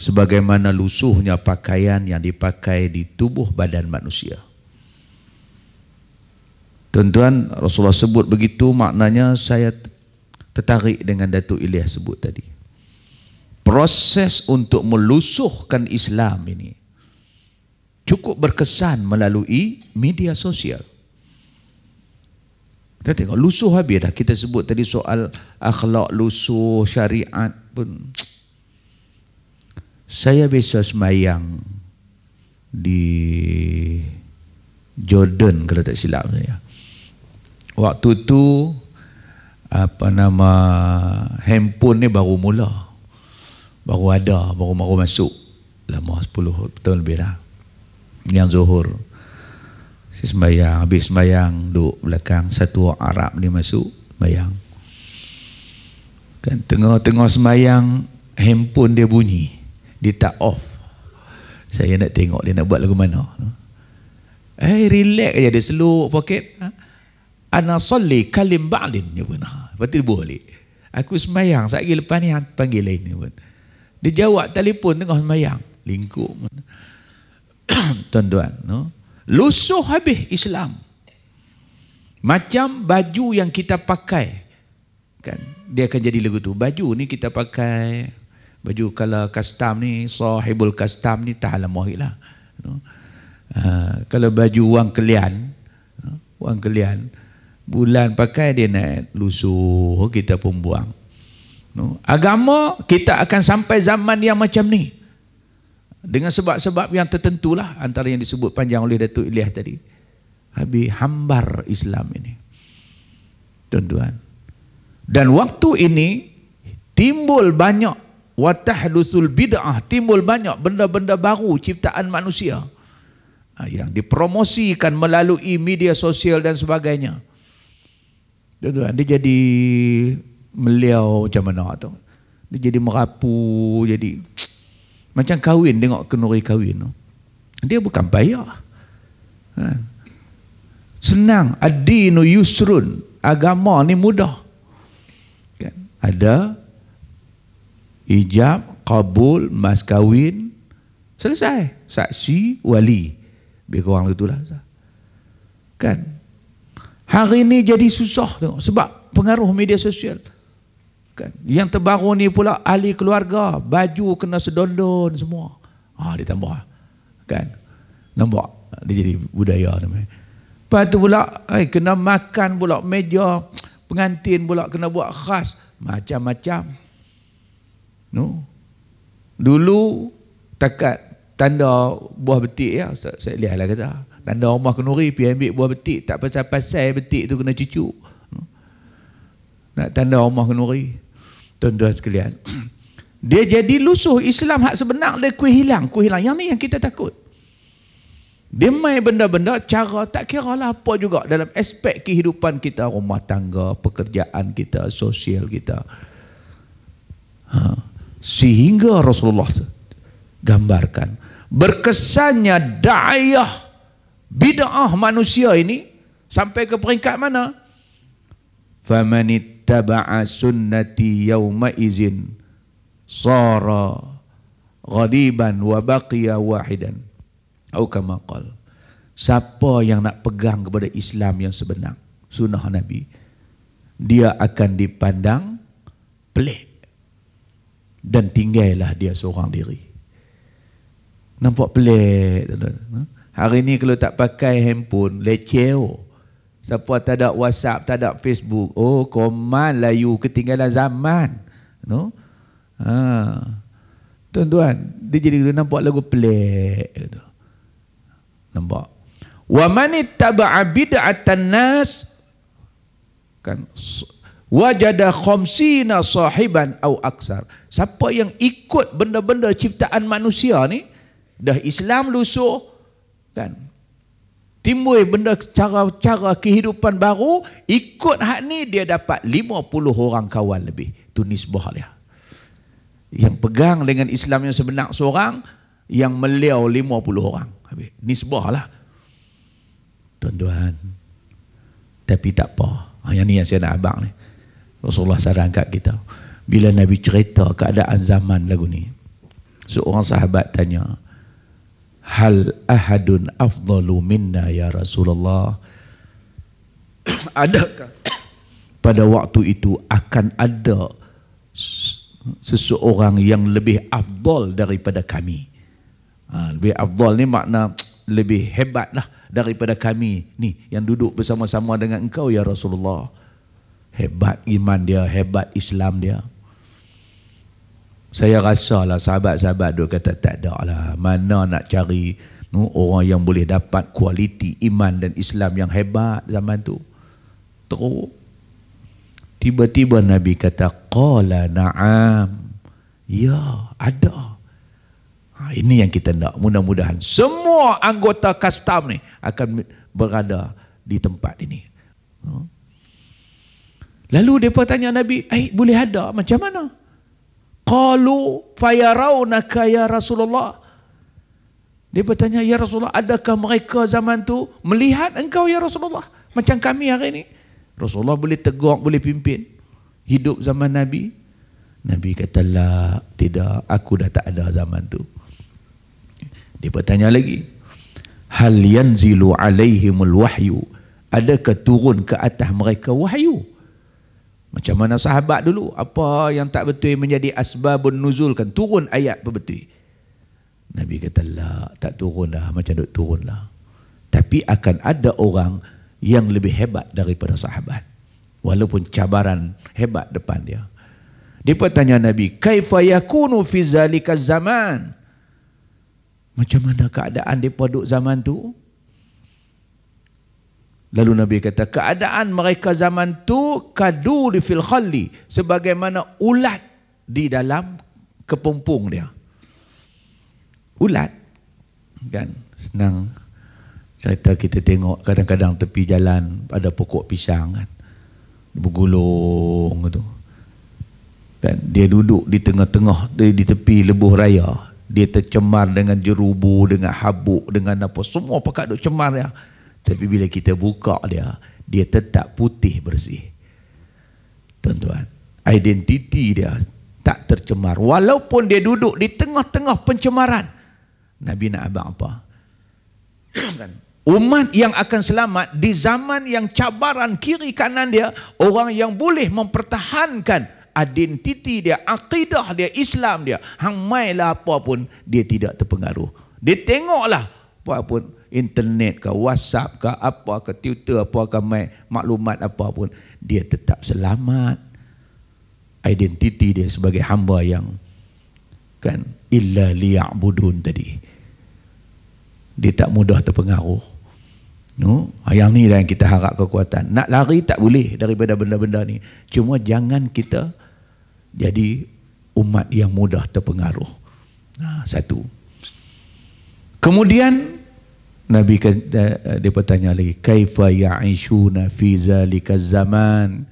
sebagaimana lusuhnya pakaian yang dipakai di tubuh badan manusia tuan-tuan Rasulullah sebut begitu maknanya saya tertarik dengan Datuk Ilyas sebut tadi proses untuk melusuhkan Islam ini cukup berkesan melalui media sosial kita tengok lusuh habis dah. Kita sebut tadi soal akhlak lusuh, syariat pun. Saya bisa semayang di Jordan kalau tak silap saya. Waktu tu apa nama handphone ni baru mula. Baru ada, baru baru masuk. Lama 10 tahun lebih dah. Yang Zuhur sembahyang habis sembahyang duduk belakang satu orang Arab ni masuk sembahyang kan tengah-tengah sembahyang handphone dia bunyi dia tak off saya nak tengok dia nak buat lagu mana eh hey, relax aja dia seluk poket ha? ana salli kalim ba'din ni pun berarti ha? dia boleh aku sembahyang sat lagi lepas ni ha, panggil lain ni pun dia jawab telefon tengah sembahyang lingkup tuan-tuan no? Lusuh habis Islam. Macam baju yang kita pakai. kan Dia akan jadi lagu tu. Baju ni kita pakai. Baju kalau custom ni, sahibul custom ni tak alam wahid lah. Uh, kalau baju wang kelian, uh, wang kelian, bulan pakai dia naik lusuh, kita pun buang. No. Agama kita akan sampai zaman yang macam ni. Dengan sebab-sebab yang tertentulah antara yang disebut panjang oleh Datuk Ilyas tadi. Habis hambar Islam ini. Tuan-tuan. Dan waktu ini timbul banyak watahdusul bid'ah, timbul banyak benda-benda baru ciptaan manusia ah, yang dipromosikan melalui media sosial dan sebagainya. Tuan-tuan, dia jadi meliau macam mana tu. Dia jadi merapu, jadi macam kahwin, tengok kenuri kahwin Dia bukan bayar. Ha. Senang. Adinu yusrun. Agama ni mudah. Kan? Ada ijab, kabul, mas kahwin. Selesai. Saksi, wali. Lebih kurang itu lah. Kan? Hari ni jadi susah tengok. Sebab pengaruh media sosial. Kan? Yang terbaru ni pula ahli keluarga, baju kena sedondon semua. Ha dia tambah. Kan? Nampak dia jadi budaya ni. Lepas tu pula eh, kena makan pula meja pengantin pula kena buat khas macam-macam. No. Dulu takat tanda buah betik ya saya lihatlah kata tanda rumah kenuri pi ambil buah betik tak pasal-pasal betik tu kena cucuk nak tanda Umar Kenuri tuan-tuan sekalian dia jadi lusuh Islam hak sebenar dia kuih hilang kuih hilang yang ni yang kita takut dia main benda-benda cara tak kira lah apa juga dalam aspek kehidupan kita rumah tangga pekerjaan kita sosial kita ha. sehingga Rasulullah gambarkan berkesannya da'ayah bid'ah manusia ini sampai ke peringkat mana famanit ittaba'a sunnati yawma izin sara ghadiban wa baqiya wahidan au kama qal siapa yang nak pegang kepada Islam yang sebenar sunnah nabi dia akan dipandang pelik dan tinggailah dia seorang diri nampak pelik hari ni kalau tak pakai handphone leceh oh. Siapa tak ada WhatsApp, tak ada Facebook. Oh, koman layu ketinggalan zaman. No? Ha. Tuan-tuan, dia jadi dia nampak lagu pelik gitu. Nampak. Wa man ittaba'a bid'atan nas kan wajada khamsina sahiban au aksar. Siapa yang ikut benda-benda ciptaan manusia ni dah Islam lusuh kan timbul benda cara-cara kehidupan baru ikut hak ni dia dapat 50 orang kawan lebih tu nisbah dia yang pegang dengan Islam yang sebenar seorang yang meliau 50 orang nisbah lah tuan-tuan tapi tak apa ah, yang ni yang saya nak abang ni Rasulullah sarang angkat kita bila Nabi cerita keadaan zaman lagu ni seorang sahabat tanya hal ahadun afdalu minna ya Rasulullah adakah pada waktu itu akan ada seseorang yang lebih afdal daripada kami ha, lebih afdal ni makna lebih hebat lah daripada kami ni yang duduk bersama-sama dengan engkau ya Rasulullah hebat iman dia hebat Islam dia saya rasa lah sahabat-sahabat duk kata tak ada lah mana nak cari orang yang boleh dapat kualiti iman dan Islam yang hebat zaman tu teruk tiba-tiba Nabi kata qala na'am ya ada ha, ini yang kita nak mudah-mudahan semua anggota kastam ni akan berada di tempat ini ha. lalu mereka tanya Nabi eh boleh ada macam mana Qalu fayarawnaka ya Rasulullah. Dia bertanya, Ya Rasulullah, adakah mereka zaman tu melihat engkau Ya Rasulullah? Macam kami hari ini. Rasulullah boleh tegur, boleh pimpin. Hidup zaman Nabi. Nabi kata, La, tidak, aku dah tak ada zaman tu. Dia bertanya lagi, Hal yanzilu alaihimul wahyu. Adakah turun ke atas mereka wahyu? Macam mana sahabat dulu, apa yang tak betul menjadi asbabun nuzul kan turun ayat betul? Nabi kata, lah, tak turun lah, macam duk turun lah. Tapi akan ada orang yang lebih hebat daripada sahabat. Walaupun cabaran hebat depan dia. Dia pun tanya Nabi, Kaifa yakunu fi zalika zaman? Macam mana keadaan dia duk zaman tu? Lalu Nabi kata, keadaan mereka zaman tu kaduri fil khalli. Sebagaimana ulat di dalam kepompong dia. Ulat. Kan? Senang. Cerita kita tengok kadang-kadang tepi jalan ada pokok pisang kan. Bergulung tu. Kan? Dia duduk di tengah-tengah, di, tepi lebuh raya. Dia tercemar dengan jerubu, dengan habuk, dengan apa. Semua pakat duk cemar dia. Ya? Tapi bila kita buka dia, dia tetap putih bersih. Tuan-tuan, identiti dia tak tercemar. Walaupun dia duduk di tengah-tengah pencemaran. Nabi nak abang apa? Umat yang akan selamat di zaman yang cabaran kiri kanan dia, orang yang boleh mempertahankan identiti dia, akidah dia, Islam dia, hang mailah apa pun dia tidak terpengaruh. Dia tengoklah apa pun internet ke whatsapp ke apa ke twitter apa ke mai maklumat apa pun dia tetap selamat identiti dia sebagai hamba yang kan illa liya'budun tadi dia tak mudah terpengaruh no yang ni dah yang kita harap kekuatan nak lari tak boleh daripada benda-benda ni cuma jangan kita jadi umat yang mudah terpengaruh nah satu kemudian Nabi kata, eh, eh, dia pun tanya lagi kaifa ya'ishuna fi zalika zaman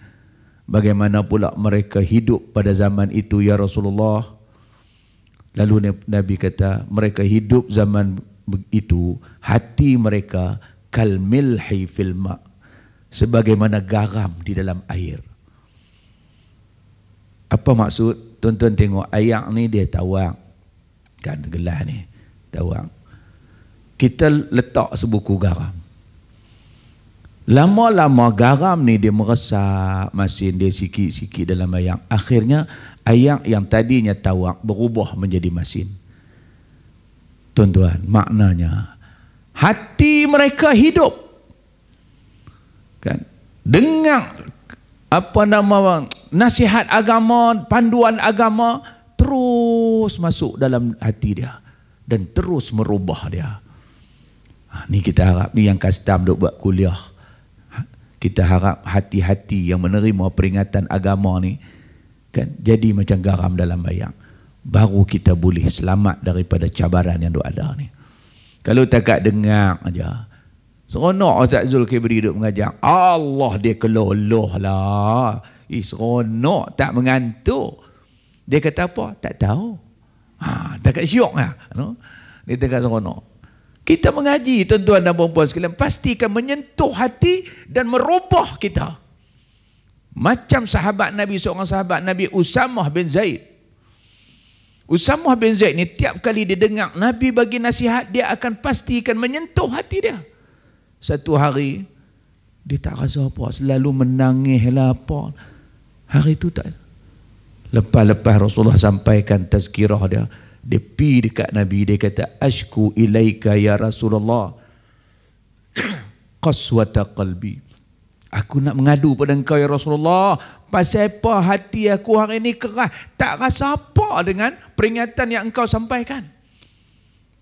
bagaimana pula mereka hidup pada zaman itu ya Rasulullah lalu Nabi kata mereka hidup zaman itu hati mereka kal milhi fil ma sebagaimana garam di dalam air apa maksud Tonton tengok ayak ni dia tawang kan gelas ni tawang kita letak sebuku garam. Lama-lama garam ni dia meresap masin dia sikit-sikit dalam ayam. Akhirnya ayam yang tadinya tawak berubah menjadi masin. Tuan-tuan, maknanya hati mereka hidup. Kan? Dengar apa nama nasihat agama, panduan agama terus masuk dalam hati dia dan terus merubah dia. Ah, ni kita harap ni yang kastam duk buat kuliah. Ha, kita harap hati-hati yang menerima peringatan agama ni kan jadi macam garam dalam bayang. Baru kita boleh selamat daripada cabaran yang duk ada ni. Kalau takat dengar aja. Seronok Ustaz Zul Kibri duk mengajar. Allah dia keloloh lah. Eh, seronok tak mengantuk. Dia kata apa? Tak tahu. Ha, takat syok lah. No? Dia takat seronok. Kita mengaji tuan-tuan dan puan-puan sekalian pastikan menyentuh hati dan meroboh kita. Macam sahabat Nabi seorang sahabat Nabi Usamah bin Zaid. Usamah bin Zaid ni tiap kali dia dengar Nabi bagi nasihat dia akan pastikan menyentuh hati dia. Satu hari dia tak rasa apa selalu menangis lah apa. Hari itu tak. Lepas-lepas Rasulullah sampaikan tazkirah dia dia pi dekat nabi dia kata asku ilaika ya rasulullah qaswata qalbi aku nak mengadu pada engkau ya rasulullah pasal apa hati aku hari ini keras tak rasa apa dengan peringatan yang engkau sampaikan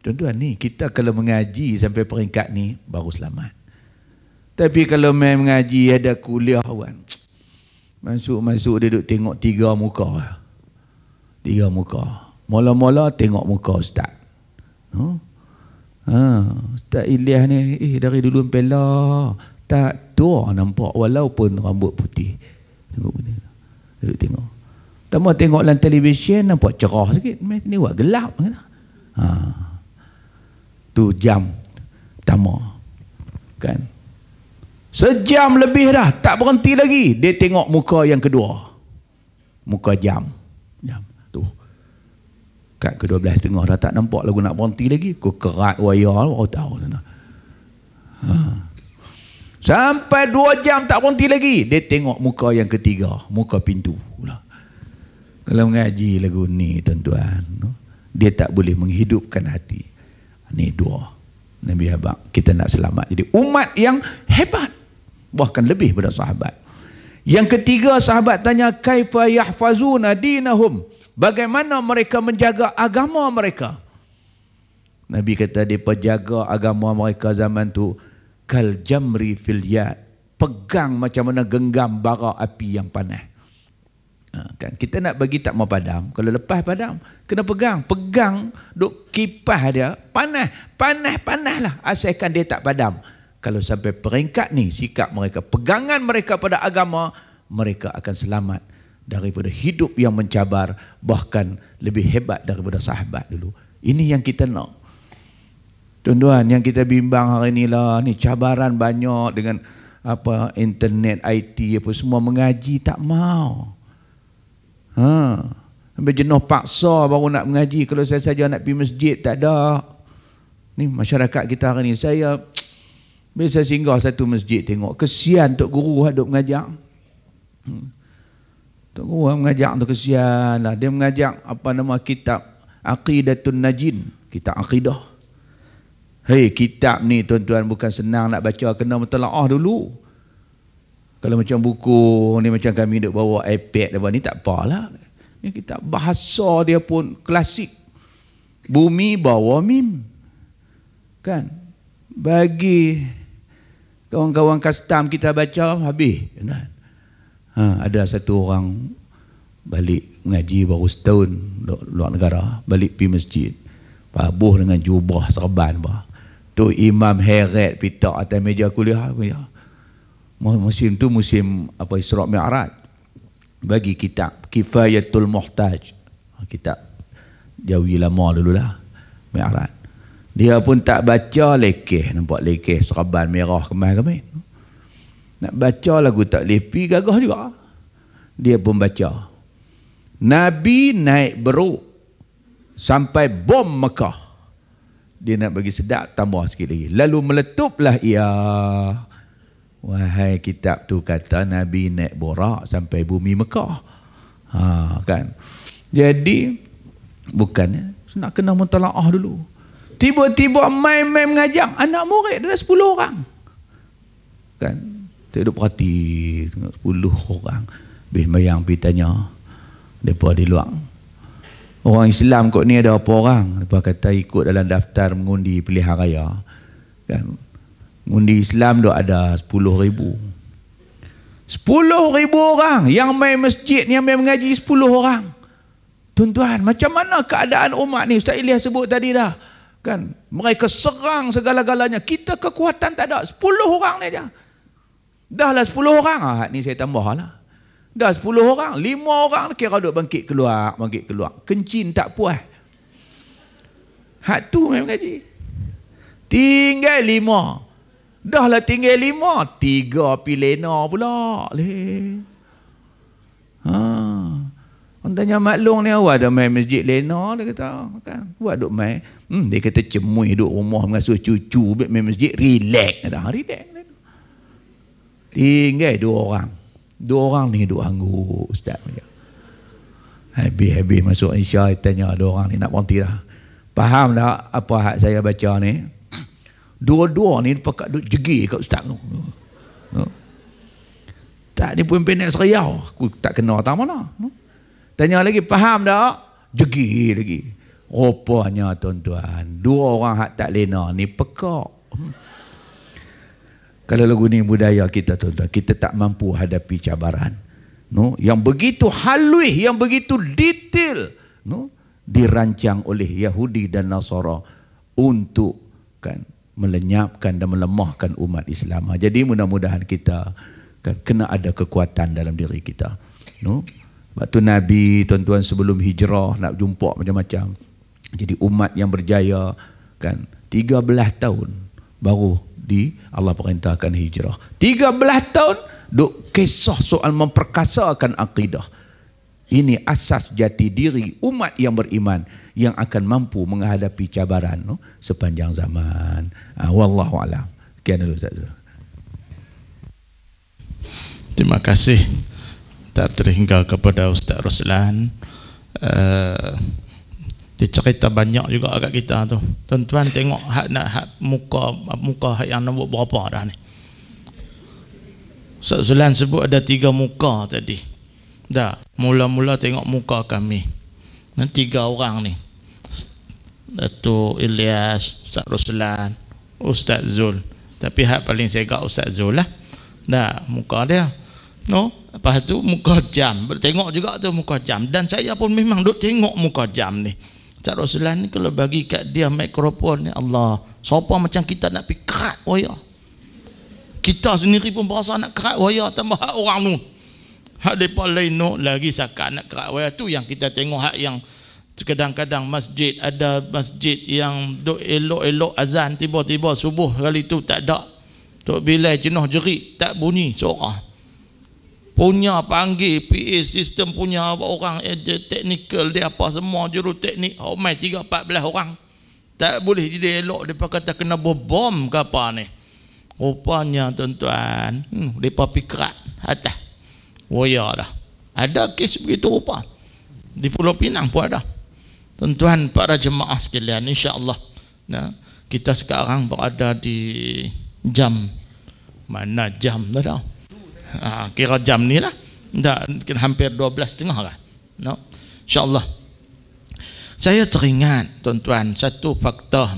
tuan-tuan ni kita kalau mengaji sampai peringkat ni baru selamat tapi kalau main mengaji ada kuliah kan. Masuk-masuk dia duduk tengok tiga muka. Tiga muka. Mula-mula tengok muka ustaz. No? Ha? ha, ustaz Ilyas ni eh dari dulu pela tak tua nampak walaupun rambut putih. Tengok benda. Duduk tengok. Tambah tengok dalam televisyen nampak cerah sikit. Ni buat gelap kena. Ha. Tu jam pertama. Kan? Sejam lebih dah, tak berhenti lagi. Dia tengok muka yang kedua. Muka jam dekat ke 12.30 dah tak nampak lagu nak berhenti lagi aku kerat wayar baru oh, tahu ha. sampai 2 jam tak berhenti lagi dia tengok muka yang ketiga muka pintu kalau mengaji lagu ni tuan-tuan dia tak boleh menghidupkan hati ni dua Nabi Habak kita nak selamat jadi umat yang hebat bahkan lebih pada sahabat yang ketiga sahabat tanya kaifa yahfazuna dinahum bagaimana mereka menjaga agama mereka. Nabi kata dia jaga agama mereka zaman tu kal jamri fil yad. Pegang macam mana genggam bara api yang panas. Ha, kan? Kita nak bagi tak mau padam. Kalau lepas padam, kena pegang. Pegang, duk kipas dia, panas. Panas-panas lah. Asalkan dia tak padam. Kalau sampai peringkat ni, sikap mereka, pegangan mereka pada agama, mereka akan selamat daripada hidup yang mencabar bahkan lebih hebat daripada sahabat dulu. Ini yang kita nak. Tuan-tuan, yang kita bimbang hari lah. ni cabaran banyak dengan apa internet, IT apa semua mengaji tak mau. Ha. Sampai jenuh paksa baru nak mengaji kalau saya saja nak pergi masjid tak ada. Ni masyarakat kita hari ni saya biasa singgah satu masjid tengok kesian tok guru hak lah duk mengajar. Hmm. Tok Guru mengajak tu kesian lah. Dia mengajak apa nama kitab Aqidatun Najin. Kitab Aqidah. Hei kitab ni tuan-tuan bukan senang nak baca. Kena mentelaah dulu. Kalau macam buku ni macam kami duk bawa iPad dan ni tak apalah. Ni kita bahasa dia pun klasik. Bumi bawa mim. Kan? Bagi kawan-kawan custom kita baca habis. Kan? Ha, ada satu orang balik mengaji baru setahun luar negara, balik pergi masjid. Pabuh dengan jubah serban bah. Tu imam heret pita atas meja kuliah. Ya. Musim tu musim apa Isra' Mi'raj. Bagi kitab Kifayatul Muhtaj. Ha, kitab Jawi Lama dulu lah. Mi'raj. Dia pun tak baca lekeh. Nampak lekeh serban merah kemah kemain nak baca lagu tak lepi gagah juga. Dia pun baca. Nabi naik beruk sampai bom Mekah. Dia nak bagi sedap tambah sikit lagi. Lalu meletuplah ia. Wahai kitab tu kata Nabi naik borak sampai bumi Mekah. Ha, kan? Jadi bukan ya? nak kena mutala'ah dulu. Tiba-tiba main-main mengajar anak murid ada 10 orang. Kan? Kita duduk perhati tengok sepuluh orang Habis mayang pergi tanya Mereka di luar Orang Islam kot ni ada apa orang Mereka kata ikut dalam daftar mengundi pilihan raya kan? Mengundi Islam tu ada sepuluh ribu Sepuluh ribu orang yang main masjid yang main mengaji sepuluh orang Tuan-tuan macam mana keadaan umat ni Ustaz Ilyas sebut tadi dah kan mereka serang segala-galanya kita kekuatan tak ada 10 orang ni aja Dah lah sepuluh orang lah. Ni saya tambah lah. Dah sepuluh orang. Lima orang kira duduk bangkit keluar. Bangkit keluar. Kencin tak puas. Hak tu main mengaji. Tinggal lima. Dah lah tinggal lima. Tiga pilena pula. Leh. Ha. Orang tanya maklong ni awak dah main masjid lena. Dia kata. Kan? Buat duduk main. Hmm, dia kata cemui duduk rumah mengasuh cucu. Main masjid. Relax. Dah ha, relax. Tinggal dua orang. Dua orang ni duk angguk ustaz punya. Habis-habis masuk insya tanya dua orang ni nak berhenti dah. Faham tak apa hak saya baca ni? Dua-dua ni pakat duk jegi kat ustaz tu. Tak ni pun nak seriau. Aku tak kena tak mana. Tanya lagi, faham dah, Jegi lagi. Rupanya tuan-tuan, dua orang hak tak lena ni pekak. Hmm. Kalau lagu ni budaya kita tu, kita tak mampu hadapi cabaran. No, yang begitu haluih, yang begitu detail no, dirancang oleh Yahudi dan Nasara untuk kan melenyapkan dan melemahkan umat Islam. Ha, jadi mudah-mudahan kita kan, kena ada kekuatan dalam diri kita. No? Waktu Nabi tuan-tuan sebelum hijrah nak jumpa macam-macam. Jadi umat yang berjaya kan 13 tahun baru di Allah perintahkan hijrah. 13 tahun duk kisah soal memperkasakan akidah. Ini asas jati diri umat yang beriman yang akan mampu menghadapi cabaran no, sepanjang zaman. Ha, wallahu alam. Sekian dulu Ustaz. Terima kasih tak terhingga kepada Ustaz Roslan. Uh, eh, dia cerita banyak juga agak kita tu tuan-tuan tengok hak nak hak muka muka hak yang nombor berapa dah ni Ustaz Zulan sebut ada tiga muka tadi dah mula-mula tengok muka kami dan tiga orang ni Datu Ilyas Ustaz Ruslan Ustaz Zul tapi hak paling segak Ustaz Zul lah dah muka dia no apa tu muka jam tengok juga tu muka jam dan saya pun memang duk tengok muka jam ni Cak Rasulullah ni kalau bagi kat dia mikrofon ni Allah. sapa macam kita nak pergi kerat waya. Kita sendiri pun berasa nak kerat waya tambah hak orang tu. Hak depa lain no lagi sakak nak kerat waya tu yang kita tengok hak yang kadang-kadang masjid ada masjid yang duk elok-elok azan tiba-tiba subuh kali tu tak ada. Tok bilai jenuh jerit tak bunyi suara punya panggil PA sistem punya apa orang eh, teknikal dia apa semua juru teknik homai tiga empat belas orang tak boleh jadi elok mereka kata kena bom ke apa ni rupanya tuan-tuan hmm, mereka atas waya oh, dah ada kes begitu rupa di Pulau Pinang pun ada tuan-tuan para jemaah sekalian insyaAllah nah, kita sekarang berada di jam mana jam dah dah ha, kira jam ni lah dah hampir dua belas tengah lah no? insyaAllah saya teringat tuan-tuan satu fakta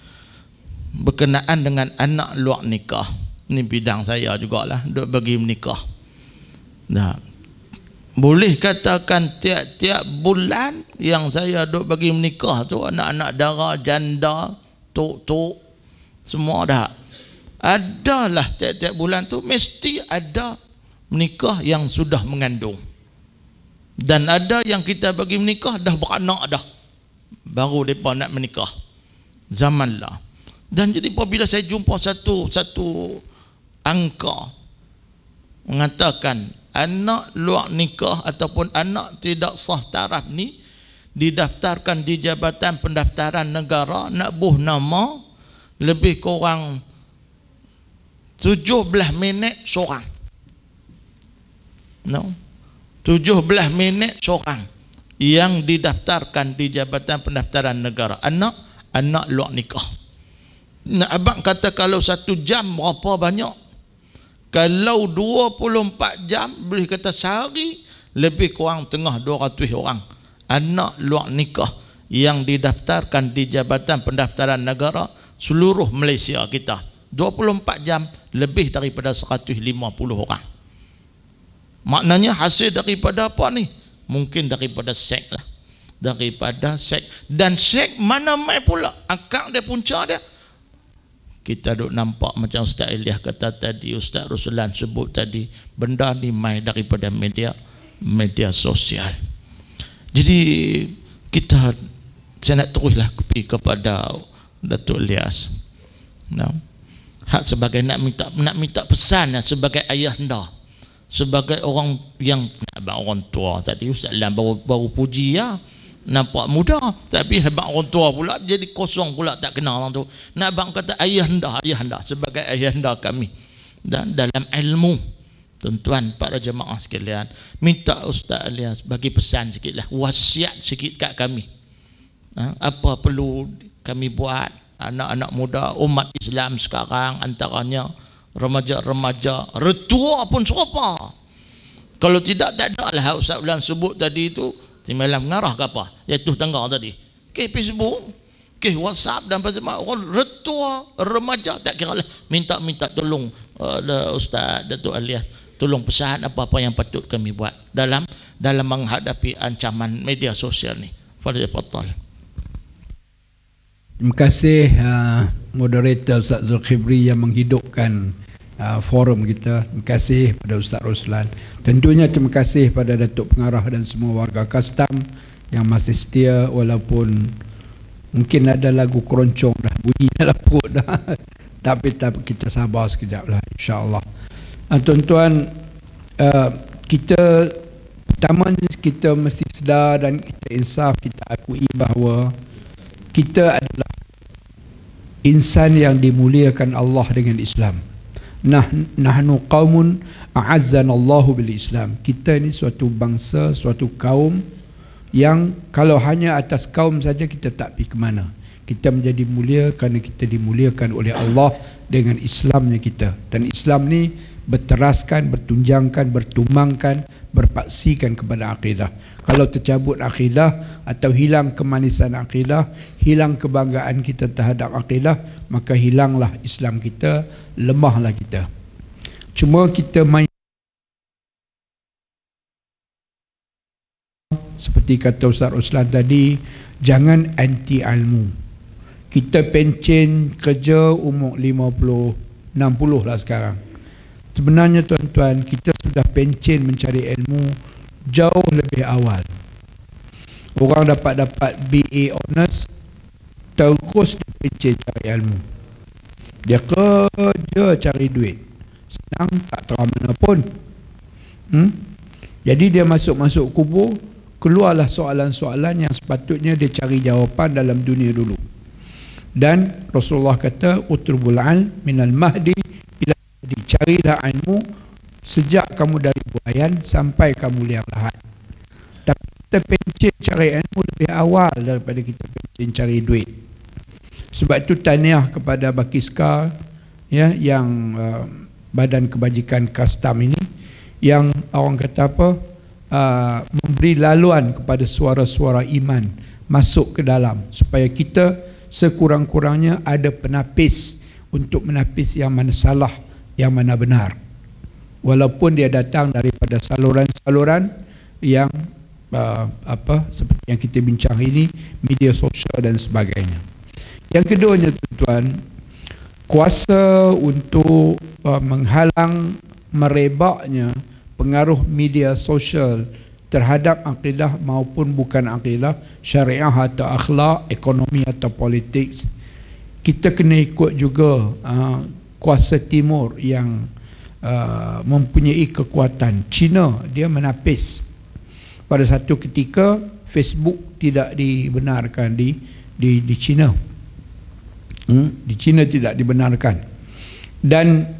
berkenaan dengan anak luar nikah ni bidang saya jugalah duk bagi menikah nah. boleh katakan tiap-tiap bulan yang saya duk bagi menikah tu anak-anak dara janda tok-tok semua dah adalah tiap-tiap bulan tu mesti ada menikah yang sudah mengandung dan ada yang kita bagi menikah dah beranak dah baru depa nak menikah zaman lah dan jadi apabila saya jumpa satu satu angka mengatakan anak luar nikah ataupun anak tidak sah taraf ni didaftarkan di Jabatan Pendaftaran Negara nak buh nama lebih kurang Tujuh belah minit seorang. No. Tujuh belah minit seorang yang didaftarkan di Jabatan Pendaftaran Negara. Anak anak luar nikah. Nak abang kata kalau satu jam berapa banyak? Kalau 24 jam boleh kata sehari lebih kurang tengah 200 orang anak luar nikah yang didaftarkan di Jabatan Pendaftaran Negara seluruh Malaysia kita. 24 jam lebih daripada 150 orang maknanya hasil daripada apa ni mungkin daripada sek lah daripada sek dan sek mana mai pula akak dia punca dia kita duk nampak macam Ustaz Ilyah kata tadi Ustaz Ruslan sebut tadi benda ni mai daripada media media sosial jadi kita saya nak teruslah pergi kepada Datuk Ilyas nah hak sebagai nak minta nak minta pesan ya, sebagai ayah anda sebagai orang yang hebat orang tua tadi ustaz Lam baru, baru puji ya nampak muda tapi hebat orang tua pula jadi kosong pula tak kenal orang tu nak bang kata ayah anda ayah anda sebagai ayah anda kami dan dalam ilmu tuan-tuan para jemaah sekalian minta ustaz alias bagi pesan sikitlah wasiat sikit kat kami ha? apa perlu kami buat anak-anak muda umat Islam sekarang antaranya remaja-remaja retua pun serupa kalau tidak tak ada lah Ustaz Ulan sebut tadi itu timbalan mengarah ke apa iaitu ya, tenggar tadi ke Facebook ke WhatsApp dan pasal orang retua remaja tak kira lah minta-minta tolong uh, Ustaz Datuk Alias tolong pesan apa-apa yang patut kami buat dalam dalam menghadapi ancaman media sosial ni Fadil Fattal Terima kasih uh, moderator Ustaz Zulkifri yang menghidupkan uh, forum kita. Terima kasih kepada Ustaz Roslan. Tentunya terima kasih kepada Datuk Pengarah dan semua warga Kastam yang masih setia walaupun mungkin ada lagu keroncong dah bunyi dalam perut dah. Tapi, tapi kita sabar sekejap lah insyaAllah. Uh, tuan-tuan, uh, kita pertama kita mesti sedar dan kita insaf, kita akui bahawa kita adalah insan yang dimuliakan Allah dengan Islam. Nah, nahnu qaumun a'azzana Allahu bil Islam. Kita ini suatu bangsa, suatu kaum yang kalau hanya atas kaum saja kita tak pergi ke mana. Kita menjadi mulia kerana kita dimuliakan oleh Allah dengan Islamnya kita. Dan Islam ni berteraskan, bertunjangkan, bertumangkan, berpaksikan kepada akidah. Kalau tercabut akidah atau hilang kemanisan akidah, hilang kebanggaan kita terhadap akidah, maka hilanglah Islam kita, lemahlah kita. Cuma kita main seperti kata Ustaz Ruslan tadi, jangan anti ilmu. Kita pencen kerja umur 50, 60 lah sekarang. Sebenarnya tuan-tuan kita sudah pencen mencari ilmu jauh lebih awal. Orang dapat dapat BA honors terus pencen cari ilmu. Dia kerja cari duit. Senang tak tahu mana pun. Hmm? Jadi dia masuk-masuk kubur, keluarlah soalan-soalan yang sepatutnya dia cari jawapan dalam dunia dulu. Dan Rasulullah kata utrubul al minal mahdi jadi carilah ilmu sejak kamu dari buayan sampai kamu liang lahat. Tapi kita pencet cari ilmu lebih awal daripada kita pencet cari duit. Sebab itu taniah kepada Bakiska ya, yang uh, badan kebajikan custom ini yang orang kata apa uh, memberi laluan kepada suara-suara iman masuk ke dalam supaya kita sekurang-kurangnya ada penapis untuk menapis yang mana salah yang mana benar walaupun dia datang daripada saluran-saluran yang uh, apa seperti yang kita bincang ini media sosial dan sebagainya yang keduanya tuan-tuan kuasa untuk uh, menghalang merebaknya pengaruh media sosial terhadap akidah maupun bukan akidah syariah atau akhlak ekonomi atau politik kita kena ikut juga uh, kuasa timur yang uh, mempunyai kekuatan China dia menapis pada satu ketika Facebook tidak dibenarkan di di di Cina hmm? di China tidak dibenarkan dan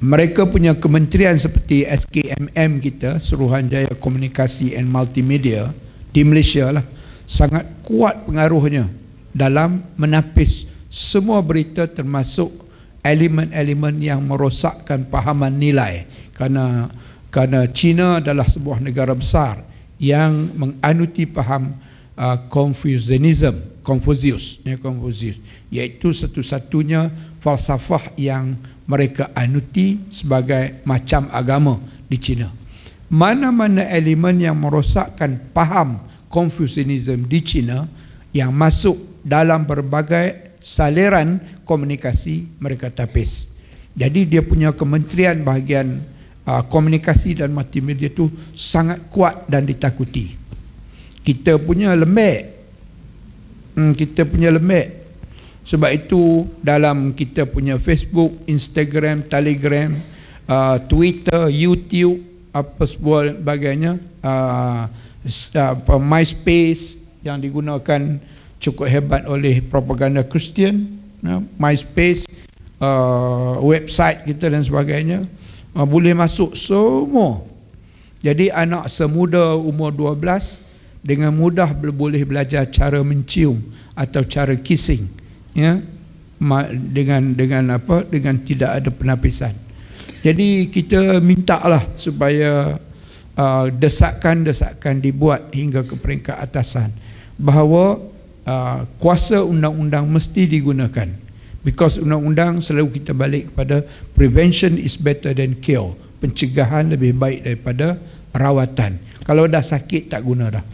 mereka punya kementerian seperti SKMM kita Suruhanjaya Komunikasi and Multimedia di Malaysia lah sangat kuat pengaruhnya dalam menapis semua berita termasuk elemen-elemen yang merosakkan pahaman nilai kerana kerana China adalah sebuah negara besar yang menganuti paham uh, Confucianism, Confucius, ya Confucius, iaitu satu-satunya falsafah yang mereka anuti sebagai macam agama di China. Mana-mana elemen yang merosakkan paham Confucianism di China yang masuk dalam berbagai saliran komunikasi mereka tapis. Jadi dia punya kementerian bahagian uh, komunikasi dan multimedia tu sangat kuat dan ditakuti. Kita punya lembek. Hmm, kita punya lembek. Sebab itu dalam kita punya Facebook, Instagram, Telegram, uh, Twitter, YouTube, apa sebagainya, uh, uh, MySpace yang digunakan cukup hebat oleh propaganda Kristian ya, MySpace uh, website kita dan sebagainya uh, boleh masuk semua jadi anak semuda umur 12 dengan mudah boleh belajar cara mencium atau cara kissing ya dengan dengan apa dengan tidak ada penapisan. Jadi kita mintalah supaya uh, desakan-desakan uh, dibuat hingga ke peringkat atasan bahawa Ah, kuasa undang-undang mesti digunakan because undang-undang selalu kita balik kepada prevention is better than cure pencegahan lebih baik daripada perawatan kalau dah sakit tak guna dah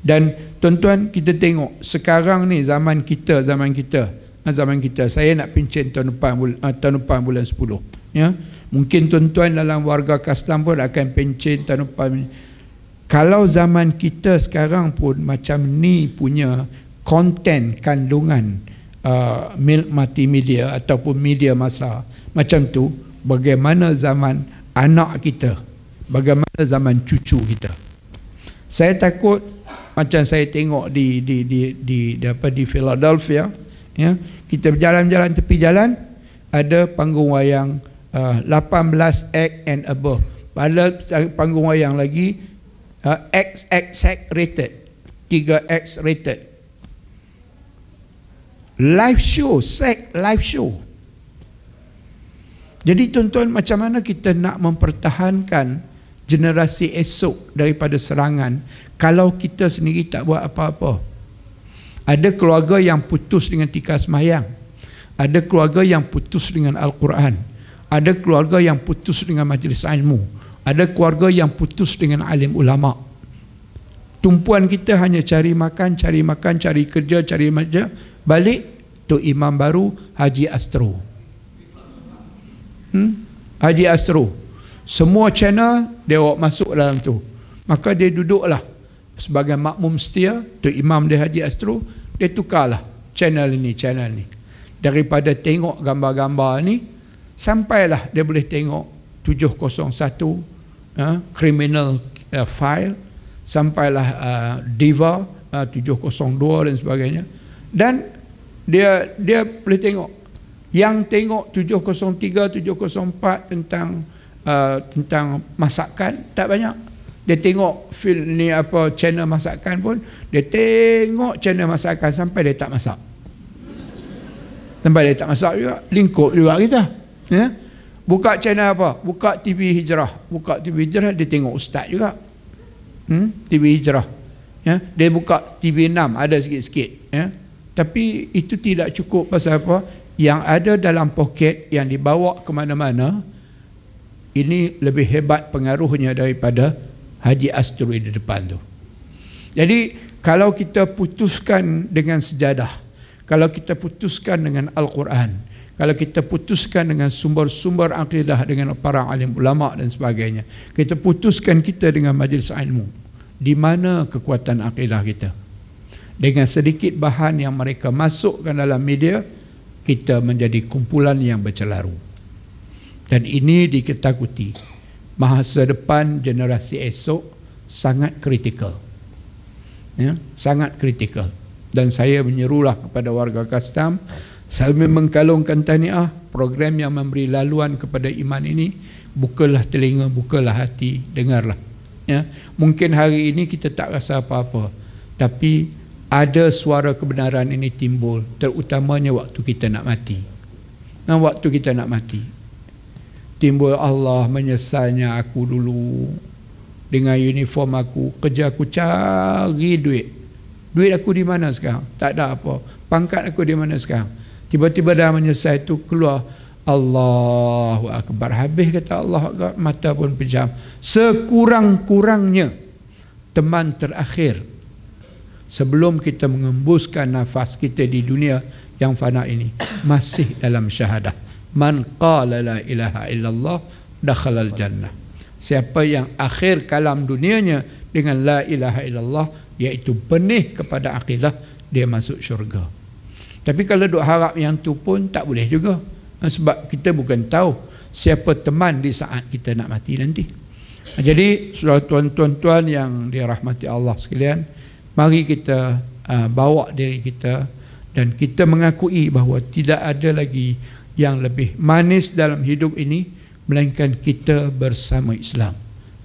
dan tuan-tuan kita tengok sekarang ni zaman kita zaman kita ha, zaman kita saya nak pincin ah, tahun depan bulan, tahun depan bulan 10 ya mungkin tuan-tuan dalam warga kastam pun akan pencin tahun depan kalau zaman kita sekarang pun macam ni punya konten kandungan uh, multimedia ataupun media masa macam tu bagaimana zaman anak kita bagaimana zaman cucu kita saya takut macam saya tengok di di di di dapat di, di Philadelphia ya kita berjalan-jalan tepi jalan ada panggung wayang uh, 18 X and above pada panggung wayang lagi uh, XXX rated 3X rated live show, sex live show. Jadi tuan-tuan macam mana kita nak mempertahankan generasi esok daripada serangan kalau kita sendiri tak buat apa-apa? Ada keluarga yang putus dengan tikar semayang. Ada keluarga yang putus dengan Al-Quran. Ada keluarga yang putus dengan majlis ilmu. Ada keluarga yang putus dengan alim ulama. Tumpuan kita hanya cari makan, cari makan, cari kerja, cari kerja balik tu imam baru Haji Astro hmm? Haji Astro semua channel dia awak masuk dalam tu maka dia duduklah sebagai makmum setia tu imam dia Haji Astro dia tukarlah channel ni channel ni daripada tengok gambar-gambar ni sampailah dia boleh tengok 701 ha, criminal uh, file sampailah uh, diva uh, 702 dan sebagainya dan dia dia boleh tengok yang tengok 703 704 tentang uh, tentang masakan tak banyak dia tengok film ni apa channel masakan pun dia tengok channel masakan sampai dia tak masak sampai dia tak masak juga lingkup juga kita ya yeah? buka channel apa buka TV hijrah buka TV hijrah dia tengok ustaz juga hmm? TV hijrah ya yeah? dia buka TV 6 ada sikit-sikit ya yeah? tapi itu tidak cukup pasal apa yang ada dalam poket yang dibawa ke mana-mana ini lebih hebat pengaruhnya daripada haji asteroid di depan tu jadi kalau kita putuskan dengan sejadah kalau kita putuskan dengan Al-Quran kalau kita putuskan dengan sumber-sumber akidah dengan para alim ulama dan sebagainya kita putuskan kita dengan majlis ilmu di mana kekuatan akidah kita dengan sedikit bahan yang mereka masukkan dalam media kita menjadi kumpulan yang bercelaru dan ini diketakuti masa depan generasi esok sangat kritikal ya, sangat kritikal dan saya menyerulah kepada warga kastam sambil mengkalungkan taniah program yang memberi laluan kepada iman ini bukalah telinga, bukalah hati, dengarlah ya, mungkin hari ini kita tak rasa apa-apa tapi ada suara kebenaran ini timbul terutamanya waktu kita nak mati dan waktu kita nak mati timbul Allah menyesalnya aku dulu dengan uniform aku kerja aku cari duit duit aku di mana sekarang tak ada apa pangkat aku di mana sekarang tiba-tiba dah menyesal itu keluar Allahu Akbar habis kata Allah mata pun pejam sekurang-kurangnya teman terakhir sebelum kita mengembuskan nafas kita di dunia yang fana ini masih dalam syahadah man qala la ilaha illallah dakhala al jannah siapa yang akhir kalam dunianya dengan la ilaha illallah iaitu benih kepada akidah dia masuk syurga tapi kalau duk harap yang tu pun tak boleh juga ha, sebab kita bukan tahu siapa teman di saat kita nak mati nanti ha, jadi tuan-tuan yang dirahmati Allah sekalian mari kita uh, bawa diri kita dan kita mengakui bahawa tidak ada lagi yang lebih manis dalam hidup ini melainkan kita bersama Islam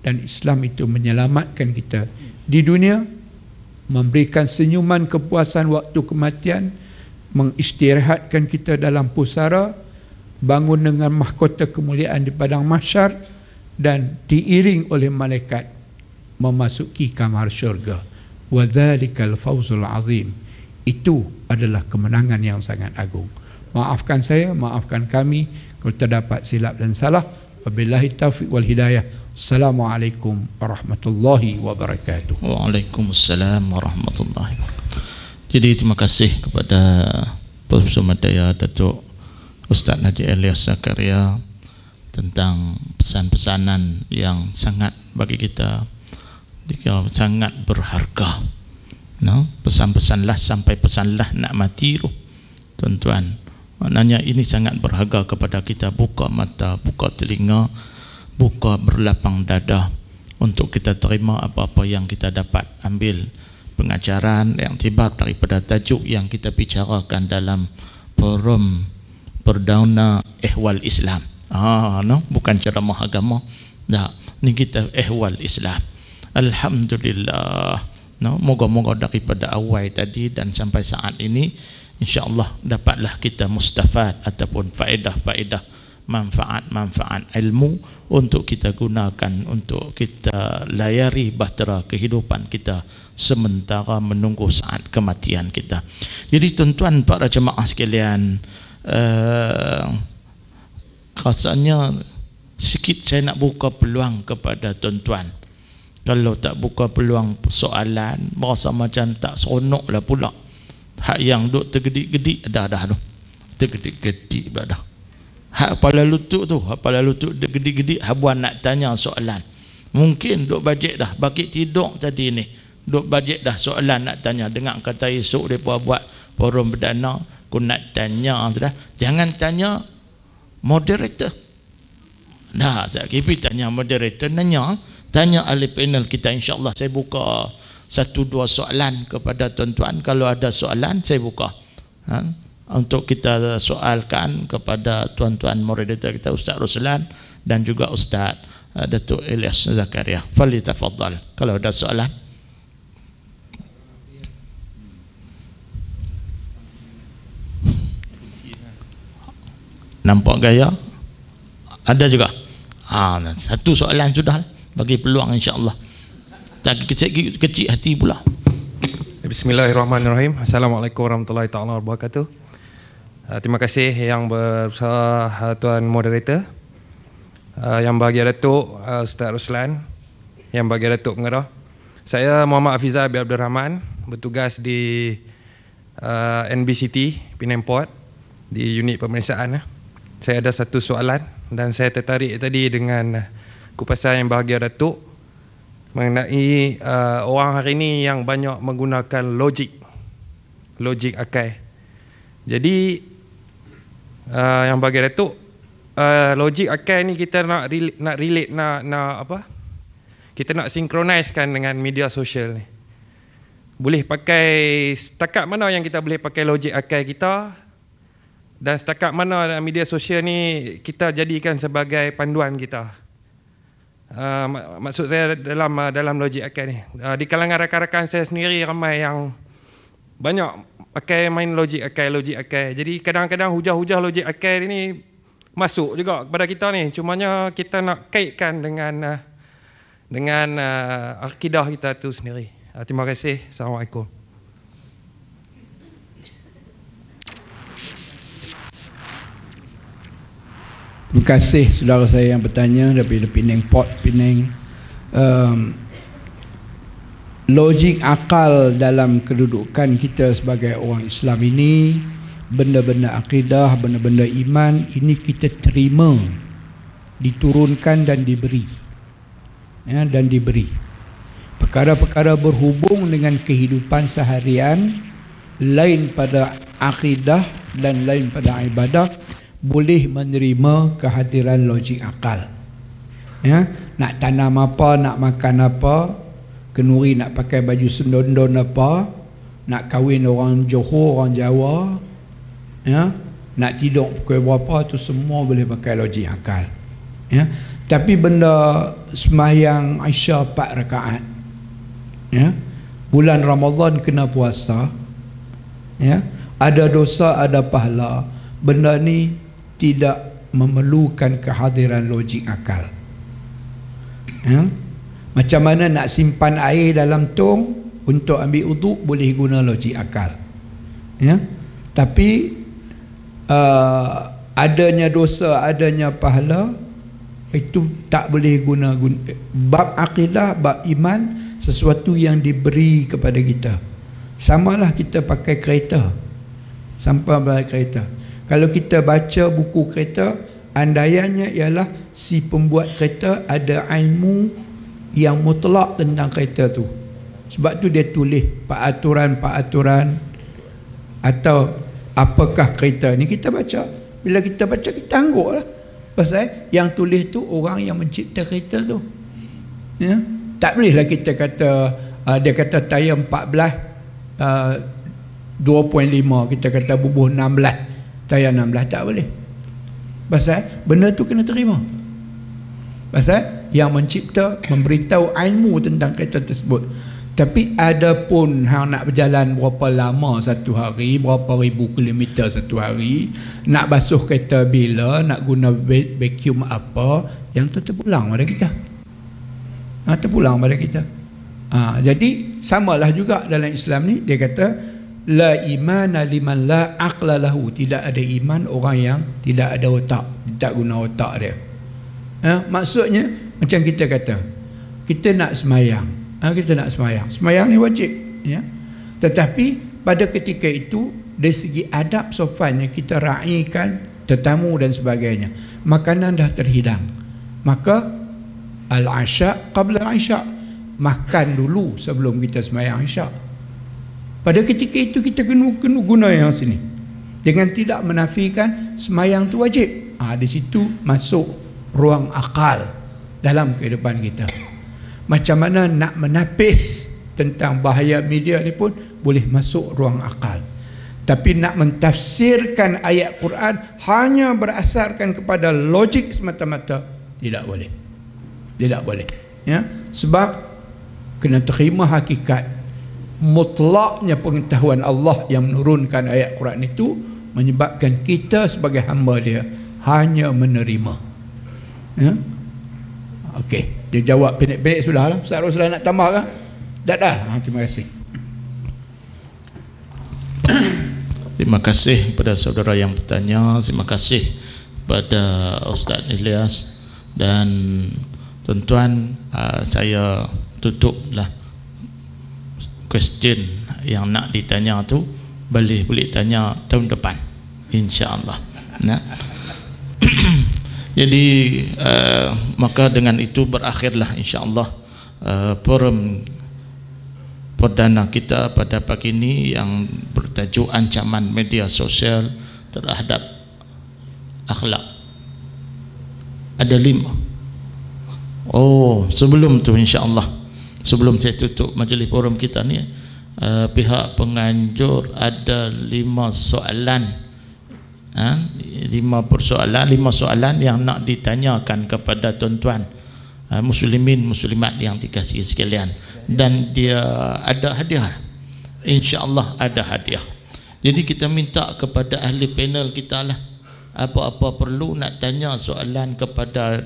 dan Islam itu menyelamatkan kita di dunia memberikan senyuman kepuasan waktu kematian mengistirahatkan kita dalam pusara bangun dengan mahkota kemuliaan di padang mahsyar dan diiring oleh malaikat memasuki kamar syurga Wadhalikal fawzul azim Itu adalah kemenangan yang sangat agung Maafkan saya, maafkan kami Kalau terdapat silap dan salah Wabillahi taufiq wal hidayah Assalamualaikum warahmatullahi wabarakatuh Waalaikumsalam warahmatullahi wabarakatuh Jadi terima kasih kepada Profesor Madaya Datuk Ustaz Najib Elias Zakaria tentang pesan-pesanan yang sangat bagi kita dia sangat berharga. No? Pesan-pesanlah sampai pesanlah nak mati tu. Tuan-tuan, maknanya ini sangat berharga kepada kita buka mata, buka telinga, buka berlapang dada untuk kita terima apa-apa yang kita dapat ambil pengajaran yang tiba daripada tajuk yang kita bicarakan dalam forum perdana ehwal Islam. Ah, no, bukan ceramah agama. Tak. ni kita ehwal Islam. Alhamdulillah. No, moga-moga daripada awal tadi dan sampai saat ini insya-Allah dapatlah kita mustafad ataupun faedah-faedah manfaat-manfaat ilmu untuk kita gunakan untuk kita layari bahtera kehidupan kita sementara menunggu saat kematian kita. Jadi tuan-tuan para jemaah sekalian, uh, rasanya sikit saya nak buka peluang kepada tuan-tuan. Kalau tak buka peluang soalan, rasa macam tak seronok lah pula. Hak yang duk tergedik-gedik dah dah tu. Tergedik-gedik pula dah. Hak pala lutut tu, hak pala lutut tergedik-gedik habuan nak tanya soalan. Mungkin duk bajet dah, bagi tidur tadi ni. Duk bajet dah soalan nak tanya. Dengar kata esok dia buat forum berdana, aku nak tanya sudah. Jangan tanya moderator. Nah, saya kipi tanya moderator, nanya. Nanya tanya ahli panel kita insyaAllah saya buka satu dua soalan kepada tuan-tuan kalau ada soalan saya buka ha? untuk kita soalkan kepada tuan-tuan moderator kita Ustaz Ruslan dan juga Ustaz eh, Datuk Elias Zakaria Fali tafadhal kalau ada soalan Nampak gaya? Ada juga? Ah, satu soalan sudah lah bagi peluang insyaAllah tak kecil, kecil hati pula Bismillahirrahmanirrahim Assalamualaikum warahmatullahi ta'ala wabarakatuh uh, Terima kasih yang bersama uh, Tuan Moderator uh, Yang bahagia Datuk uh, Ustaz Ruslan Yang bahagia Datuk Pengerah Saya Muhammad Afizah bin Abdul Rahman Bertugas di NBCT Penang Port Di unit pemeriksaan Saya ada satu soalan Dan saya tertarik tadi dengan uh, kupasan yang bahagia Datuk mengenai uh, orang hari ini yang banyak menggunakan logik logik akai. jadi uh, yang bahagia Datuk uh, logik akal ni kita nak relate, nak relate nak nak apa kita nak sinkronaiskan dengan media sosial ni boleh pakai setakat mana yang kita boleh pakai logik akai kita dan setakat mana media sosial ni kita jadikan sebagai panduan kita. Ah, maksud saya dalam uh, dalam logik akal ni. Uh, di kalangan rakan-rakan saya sendiri ramai yang banyak pakai main logik akal, logik akal. Jadi kadang-kadang hujah-hujah logik akal ini masuk juga kepada kita ni. Cumanya kita nak kaitkan dengan uh, dengan uh, akidah kita tu sendiri. Uh, terima kasih. Assalamualaikum. Terima kasih saudara saya yang bertanya daripada Penang Port Penang. Um, logik akal dalam kedudukan kita sebagai orang Islam ini benda-benda akidah, benda-benda iman ini kita terima diturunkan dan diberi ya, dan diberi perkara-perkara berhubung dengan kehidupan seharian lain pada akidah dan lain pada ibadah boleh menerima kehadiran logik akal ya nak tanam apa nak makan apa kenuri nak pakai baju sendondon apa nak kahwin orang Johor orang Jawa ya nak tidur pukul berapa tu semua boleh pakai logik akal ya tapi benda semayang Aisyah pak rakaat ya bulan Ramadan kena puasa ya ada dosa ada pahala benda ni tidak memerlukan kehadiran logik akal ya? macam mana nak simpan air dalam tong untuk ambil uduk boleh guna logik akal ya? tapi uh, adanya dosa adanya pahala itu tak boleh guna, guna bab akidah bab iman sesuatu yang diberi kepada kita samalah kita pakai kereta sampai pakai kereta kalau kita baca buku kereta andaiannya ialah si pembuat kereta ada ilmu yang mutlak tentang kereta tu sebab tu dia tulis peraturan-peraturan atau apakah kereta ni kita baca bila kita baca kita angguk lah pasal yang tulis tu orang yang mencipta kereta tu ya? tak bolehlah kita kata uh, dia kata tayar 14 uh, 2.5 kita kata bubuh 16 tayar 16 tak boleh pasal benda tu kena terima pasal yang mencipta memberitahu ilmu tentang kereta tersebut tapi ada pun hang nak berjalan berapa lama satu hari, berapa ribu kilometer satu hari, nak basuh kereta bila, nak guna vacuum apa, yang tu terpulang pada kita. Ha, terpulang pada kita. Ha, jadi samalah juga dalam Islam ni dia kata la iman liman la aqla lahu tidak ada iman orang yang tidak ada otak tidak guna otak dia ha? maksudnya macam kita kata kita nak semayang ha? kita nak semayang semayang ni wajib ya? tetapi pada ketika itu dari segi adab yang kita raikan tetamu dan sebagainya makanan dah terhidang maka al-asya qabla al-asya makan dulu sebelum kita semayang isyak pada ketika itu kita kena, kena guna yang sini Dengan tidak menafikan semayang tu wajib ha, Di situ masuk ruang akal dalam kehidupan kita Macam mana nak menapis tentang bahaya media ni pun Boleh masuk ruang akal tapi nak mentafsirkan ayat Quran hanya berasaskan kepada logik semata-mata tidak boleh. Tidak boleh. Ya, sebab kena terima hakikat mutlaknya pengetahuan Allah yang menurunkan ayat Quran itu menyebabkan kita sebagai hamba dia hanya menerima ya ok dia jawab pendek-pendek sudah lah Ustaz Rosla nak tambah kan tak dah ha, terima kasih terima kasih kepada saudara yang bertanya terima kasih kepada Ustaz Ilyas dan tuan-tuan ha, saya tutup lah question yang nak ditanya tu boleh boleh tanya tahun depan insyaallah nah jadi uh, maka dengan itu berakhirlah insyaallah uh, forum perdana kita pada pagi ini yang bertajuk ancaman media sosial terhadap akhlak ada lima oh sebelum tu insyaallah sebelum saya tutup majlis forum kita ni uh, pihak penganjur ada lima soalan ha? lima persoalan lima soalan yang nak ditanyakan kepada tuan-tuan uh, muslimin muslimat yang dikasih sekalian dan dia ada hadiah insya Allah ada hadiah jadi kita minta kepada ahli panel kita lah apa-apa perlu nak tanya soalan kepada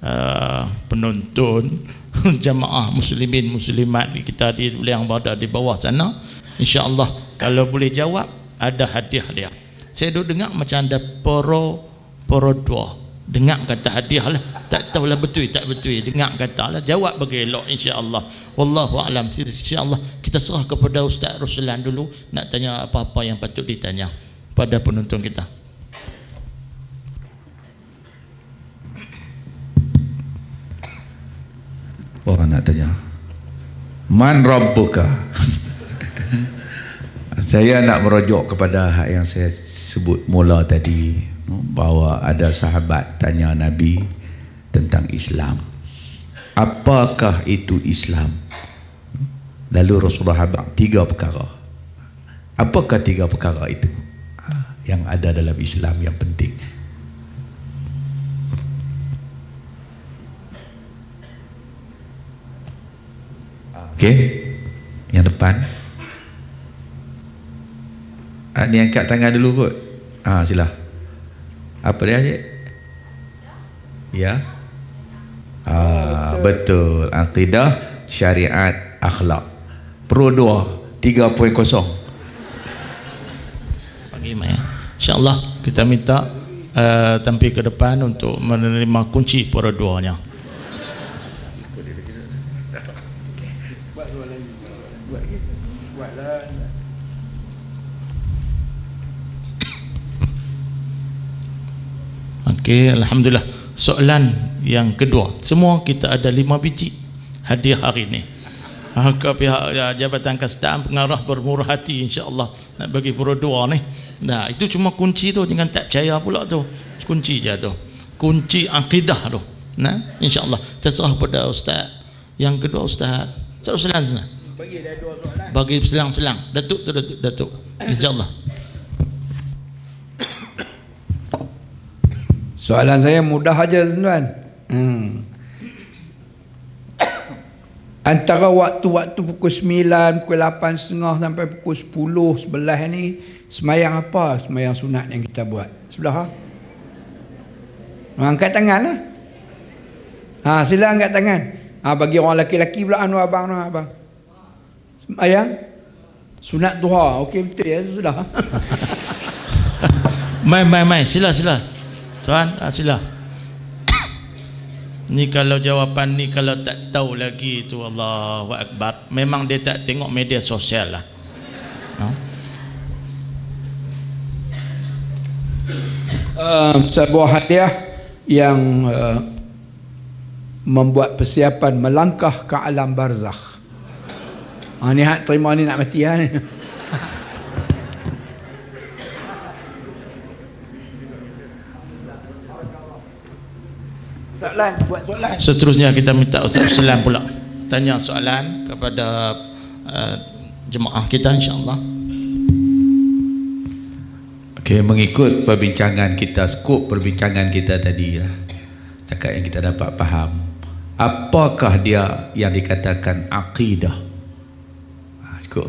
uh, penonton jamaah muslimin muslimat kita di yang berada di bawah sana insyaallah kalau boleh jawab ada hadiah dia saya duduk dengar macam ada poro poro dua dengar kata hadiah lah tak lah betul tak betul dengar kata lah jawab bagi elok insyaAllah wallahu alam insyaAllah kita serah kepada Ustaz Ruslan dulu nak tanya apa-apa yang patut ditanya pada penonton kita Orang nak tanya Man Rabbuka Saya nak merujuk kepada hak yang saya sebut mula tadi Bahawa ada sahabat tanya Nabi tentang Islam Apakah itu Islam? Lalu Rasulullah habang tiga perkara Apakah tiga perkara itu? Ah, yang ada dalam Islam yang penting Okey. Yang depan. Ah ni angkat tangan dulu kot. Ah sila. Apa dia, Cik? Ya. Ah betul. Akidah, syariat, akhlak. Pro 2 3.0. Okey, Mak. Ya. InsyaAllah kita minta uh, eh, tempi ke depan untuk menerima kunci peraduannya. Okey, alhamdulillah. Soalan yang kedua. Semua kita ada lima biji hadiah hari ini. Ha, pihak ya, jabatan kastam pengarah bermurah hati insya-Allah nak bagi pro dua ni. Nah, itu cuma kunci tu jangan tak percaya pula tu. Kunci je tu. Kunci akidah tu. Nah, insya-Allah terserah pada ustaz. Yang kedua ustaz. Terus selang-selang. Bagi dah dua soalan. Bagi selang-selang. Datuk tu Datuk. Datuk. Insya-Allah. Soalan saya mudah aja tuan-tuan. Hmm. Antara waktu-waktu pukul 9, pukul setengah sampai pukul 10, sebelah ni, semayang apa semayang sunat yang kita buat? Sebelah ha? Angkat tangan lah. Ha, sila angkat tangan. Ha, bagi orang lelaki-lelaki pula anu abang anu abang. Semayang? Sunat duha. Okey betul ya, sudah. main, ha? main, main. Sila, sila. Tuan, ah, sila. ni kalau jawapan ni kalau tak tahu lagi tu Allahu Akbar. Memang dia tak tengok media sosial lah. Ha? Um, sebuah hadiah yang uh, membuat persiapan melangkah ke alam barzakh. Ha, ni hak terima ni nak mati ha, ni. soalan, buat soalan. Seterusnya kita minta Ustaz Selam pula tanya soalan kepada uh, jemaah kita insya-Allah. Okey, mengikut perbincangan kita, skop perbincangan kita tadi lah. Cakap yang kita dapat faham. Apakah dia yang dikatakan akidah? Ha, cukup.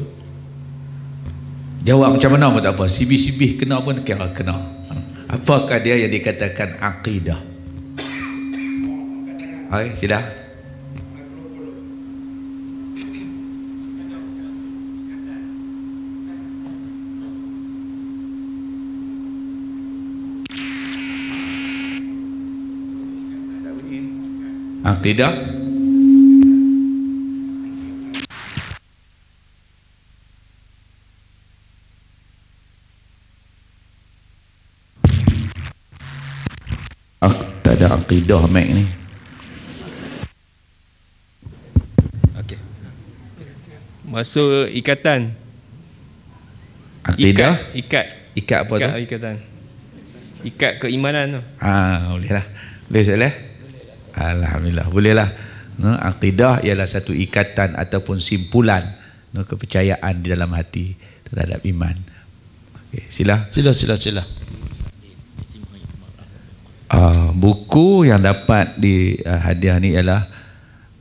Jawab macam mana pun tak apa. Sibih-sibih kena pun kira kena. Apakah dia yang dikatakan akidah? Okey, sudah. Akidah ah, ah, Tak ada akidah Mac ni masuk ikatan akidah ikat ikat, ikat apa ikat tu ikatan ikat keimanan tu ha boleh lah boleh boleh alhamdulillah boleh lah no, akidah ialah satu ikatan ataupun simpulan no, kepercayaan di dalam hati terhadap iman okay, sila sila sila sila uh, buku yang dapat di uh, hadiah ni ialah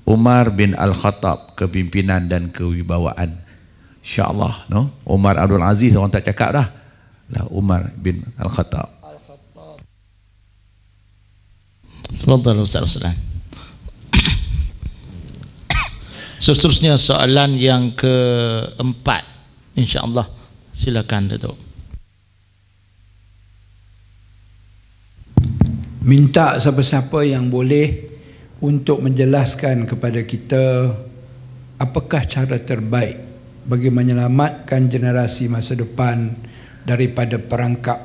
Umar bin Al-Khattab kepimpinan dan kewibawaan. InsyaAllah. No? Umar Abdul Aziz orang tak cakap dah. Lah Umar bin Al-Khattab. Fadal Ustaz Ustaz Seterusnya soalan yang keempat InsyaAllah silakan Datuk Minta siapa-siapa yang boleh untuk menjelaskan kepada kita apakah cara terbaik bagi menyelamatkan generasi masa depan daripada perangkap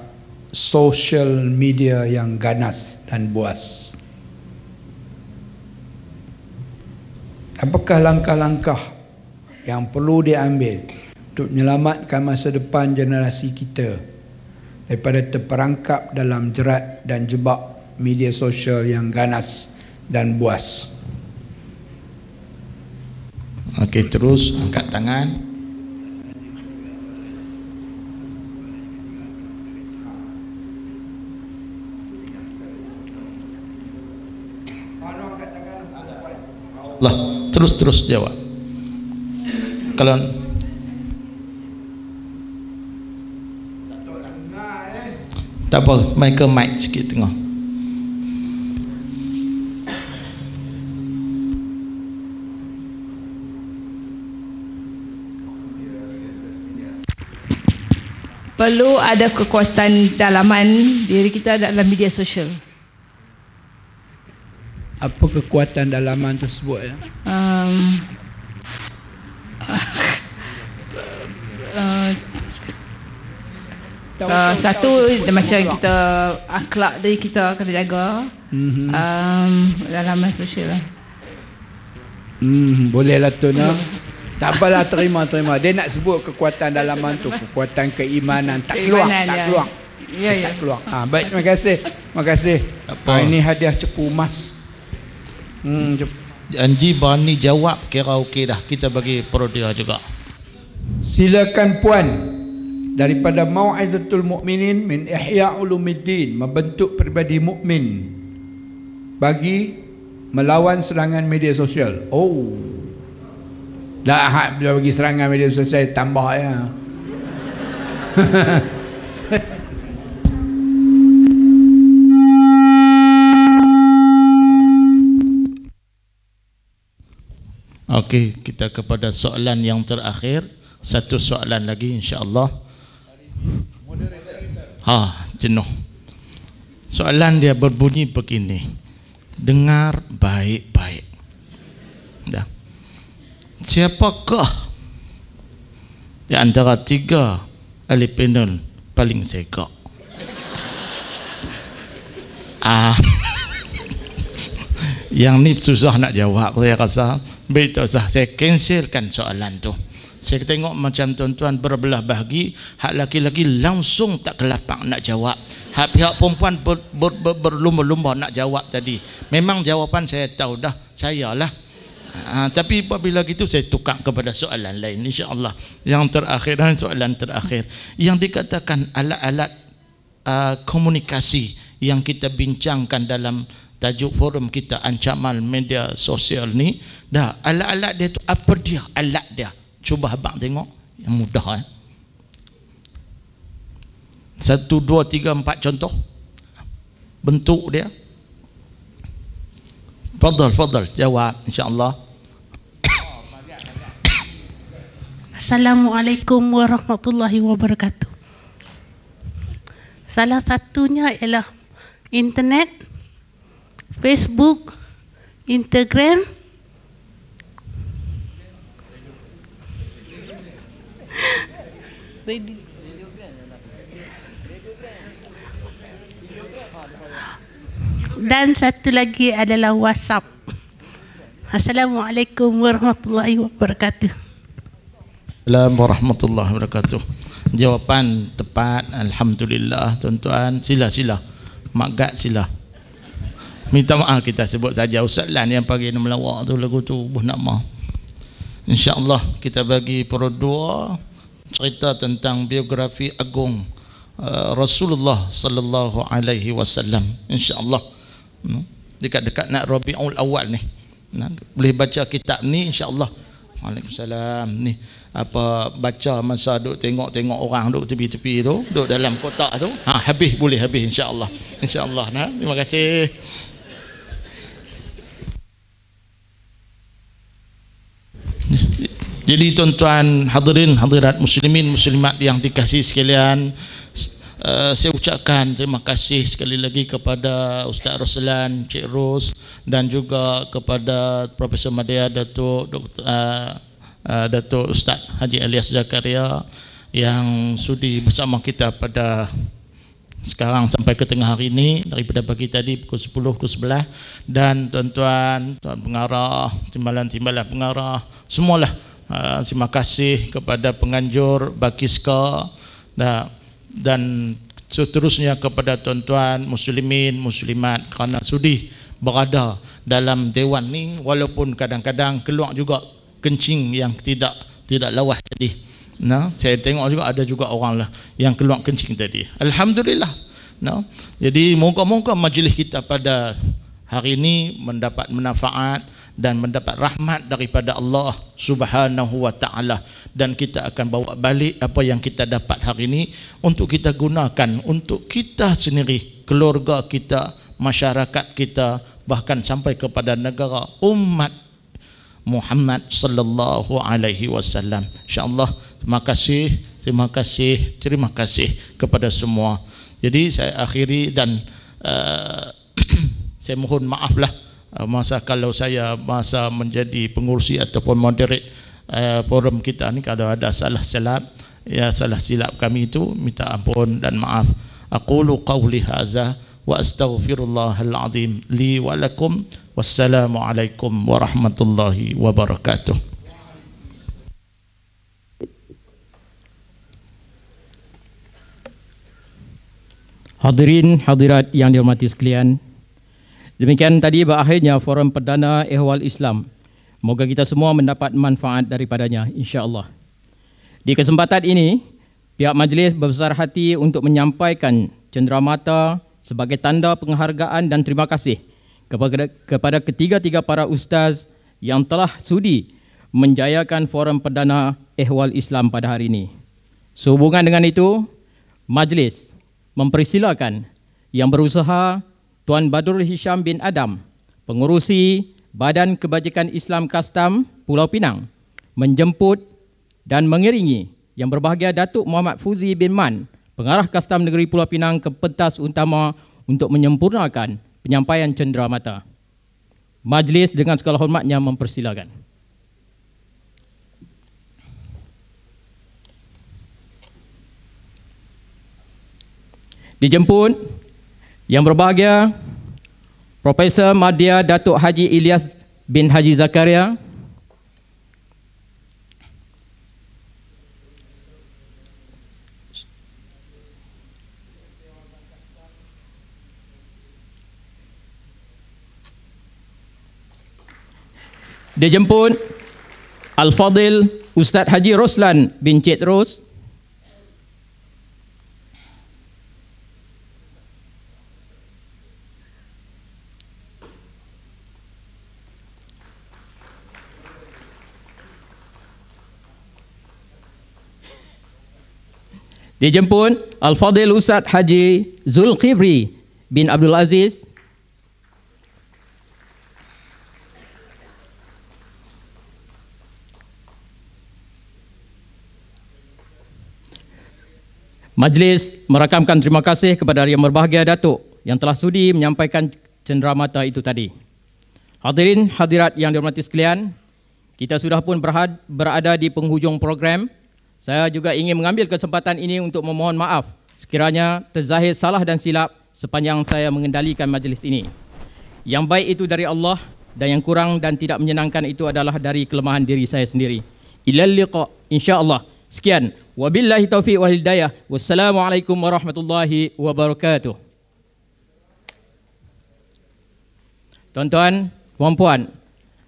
social media yang ganas dan buas. Apakah langkah-langkah yang perlu diambil untuk menyelamatkan masa depan generasi kita daripada terperangkap dalam jerat dan jebak media sosial yang ganas dan buas. Okey, terus angkat tangan. Lah, terus terus jawab. Kalau tak apa, mic ke mic sikit tengok. perlu ada kekuatan dalaman diri kita dalam media sosial. Apa kekuatan dalaman tersebut ya? Um, uh, uh, satu dia macam kita akhlak dari kita kena jaga. Mm-hmm. Um, dalaman sosial. Lah. Hmm, boleh tu nak. Tak apalah terima terima. Dia nak sebut kekuatan dalam tu, kekuatan keimanan tak keluar, tak ya. keluar. Ya ya. Tak keluar. Ah baik terima kasih. Terima kasih. Apa? Ah, ini hadiah cepu emas. Hmm cepu. Anji Bani jawab kira okey dah. Kita bagi prodia juga. Silakan puan daripada Mauizatul Mukminin min Ihya Ulumuddin membentuk peribadi mukmin bagi melawan serangan media sosial. Oh. Dah Ahad dia bagi serangan media sosial tambah ya. Okey, kita kepada soalan yang terakhir. Satu soalan lagi insya-Allah. Ha, jenuh. Soalan dia berbunyi begini. Dengar baik-baik siapakah di antara tiga ahli panel paling segak ah yang ni susah nak jawab saya rasa betul sah saya cancelkan soalan tu saya tengok macam tuan-tuan berbelah bahagi hak laki-laki langsung tak kelapak nak jawab hak pihak perempuan ber, ber, ber, berlumba-lumba nak jawab tadi memang jawapan saya tahu dah Saya sayalah Ha, tapi apabila gitu saya tukar kepada soalan lain insyaallah yang terakhir dan soalan terakhir yang dikatakan alat-alat uh, komunikasi yang kita bincangkan dalam tajuk forum kita ancaman media sosial ni dah alat-alat dia tu apa dia alat dia cuba abang tengok yang mudah eh satu dua tiga empat contoh bentuk dia تفضل تفضل جواب ان شاء الله السلام عليكم ورحمة الله وبركاته Salah satunya ialah internet, Facebook, Instagram. Ready. dan satu lagi adalah WhatsApp. Assalamualaikum warahmatullahi wabarakatuh. Assalamualaikum warahmatullahi wabarakatuh. Jawapan tepat alhamdulillah tuan-tuan sila-sila. Maggat sila. Minta maaf kita sebut saja Ustaz Lan yang pagi ni melawak tu lagu tu buh nama. Insya-Allah kita bagi perdua cerita tentang biografi agung uh, Rasulullah sallallahu alaihi wasallam. Insya-Allah dekat-dekat nak Rabiul Awal ni nah, boleh baca kitab ni insya Allah, Waalaikumsalam ni apa baca masa duk tengok-tengok orang duk tepi-tepi tu duk dalam kotak tu ha habis boleh habis insya Allah, insya Allah, nah terima kasih jadi tuan-tuan hadirin hadirat muslimin muslimat yang dikasihi sekalian Eh, saya ucapkan terima kasih sekali lagi kepada Ustaz Roslan, Cik Ros dan juga kepada Profesor Madia Datuk Dr. Uh, eh, uh, eh, Datuk Ustaz Haji Elias Zakaria yang sudi bersama kita pada sekarang sampai ke tengah hari ini daripada pagi tadi pukul 10 pukul 11 dan tuan-tuan tuan pengarah timbalan-timbalan pengarah semualah uh, terima kasih kepada penganjur Bakiska dan dan seterusnya kepada tuan-tuan muslimin muslimat kerana sudi berada dalam dewan ni walaupun kadang-kadang keluar juga kencing yang tidak tidak lawas tadi. Nah, no? saya tengok juga ada juga orang lah yang keluar kencing tadi. Alhamdulillah. No? Jadi moga-moga majlis kita pada hari ini mendapat manfaat dan mendapat rahmat daripada Allah Subhanahu wa taala dan kita akan bawa balik apa yang kita dapat hari ini untuk kita gunakan untuk kita sendiri keluarga kita masyarakat kita bahkan sampai kepada negara umat Muhammad sallallahu alaihi wasallam insyaallah terima kasih terima kasih terima kasih kepada semua jadi saya akhiri dan uh, saya mohon maaflah Eh, masa kalau saya masa menjadi pengurusi ataupun moderate uh, forum kita ni kalau ada salah silap ya salah silap kami itu minta ampun dan maaf aqulu qawli hadza wa astaghfirullahal azim li wa lakum wassalamu alaikum warahmatullahi wabarakatuh Hadirin hadirat yang dihormati sekalian Demikian tadi berakhirnya forum perdana Ehwal Islam. Moga kita semua mendapat manfaat daripadanya insya-Allah. Di kesempatan ini, pihak majlis berbesar hati untuk menyampaikan cenderamata sebagai tanda penghargaan dan terima kasih kepada, ketiga-tiga para ustaz yang telah sudi menjayakan forum perdana Ehwal Islam pada hari ini. Sehubungan dengan itu, majlis mempersilakan yang berusaha Tuan Badrul Hisham bin Adam, pengurusi Badan Kebajikan Islam Kastam Pulau Pinang, menjemput dan mengiringi yang berbahagia Datuk Muhammad Fuzi bin Man, pengarah Kastam Negeri Pulau Pinang ke pentas utama untuk menyempurnakan penyampaian cenderamata. Majlis dengan segala hormatnya mempersilakan. Dijemput yang berbahagia Profesor Madia Datuk Haji Ilyas bin Haji Zakaria Dijemput Al-Fadil Ustaz Haji Roslan bin Cik Ros Rose Dijemput Al-Fadil Ustaz Haji Zulkibri bin Abdul Aziz Majlis merakamkan terima kasih kepada yang berbahagia Datuk yang telah sudi menyampaikan cenderamata itu tadi. Hadirin hadirat yang dihormati sekalian, kita sudah pun berada di penghujung program. Saya juga ingin mengambil kesempatan ini untuk memohon maaf sekiranya terzahir salah dan silap sepanjang saya mengendalikan majlis ini. Yang baik itu dari Allah dan yang kurang dan tidak menyenangkan itu adalah dari kelemahan diri saya sendiri. Ilal liqa insyaallah. Sekian. Wabillahi taufiq wal hidayah. Wassalamualaikum warahmatullahi wabarakatuh. Tuan-tuan, puan-puan,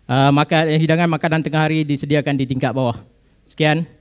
uh, makan, hidangan makanan tengah hari disediakan di tingkat bawah. Sekian.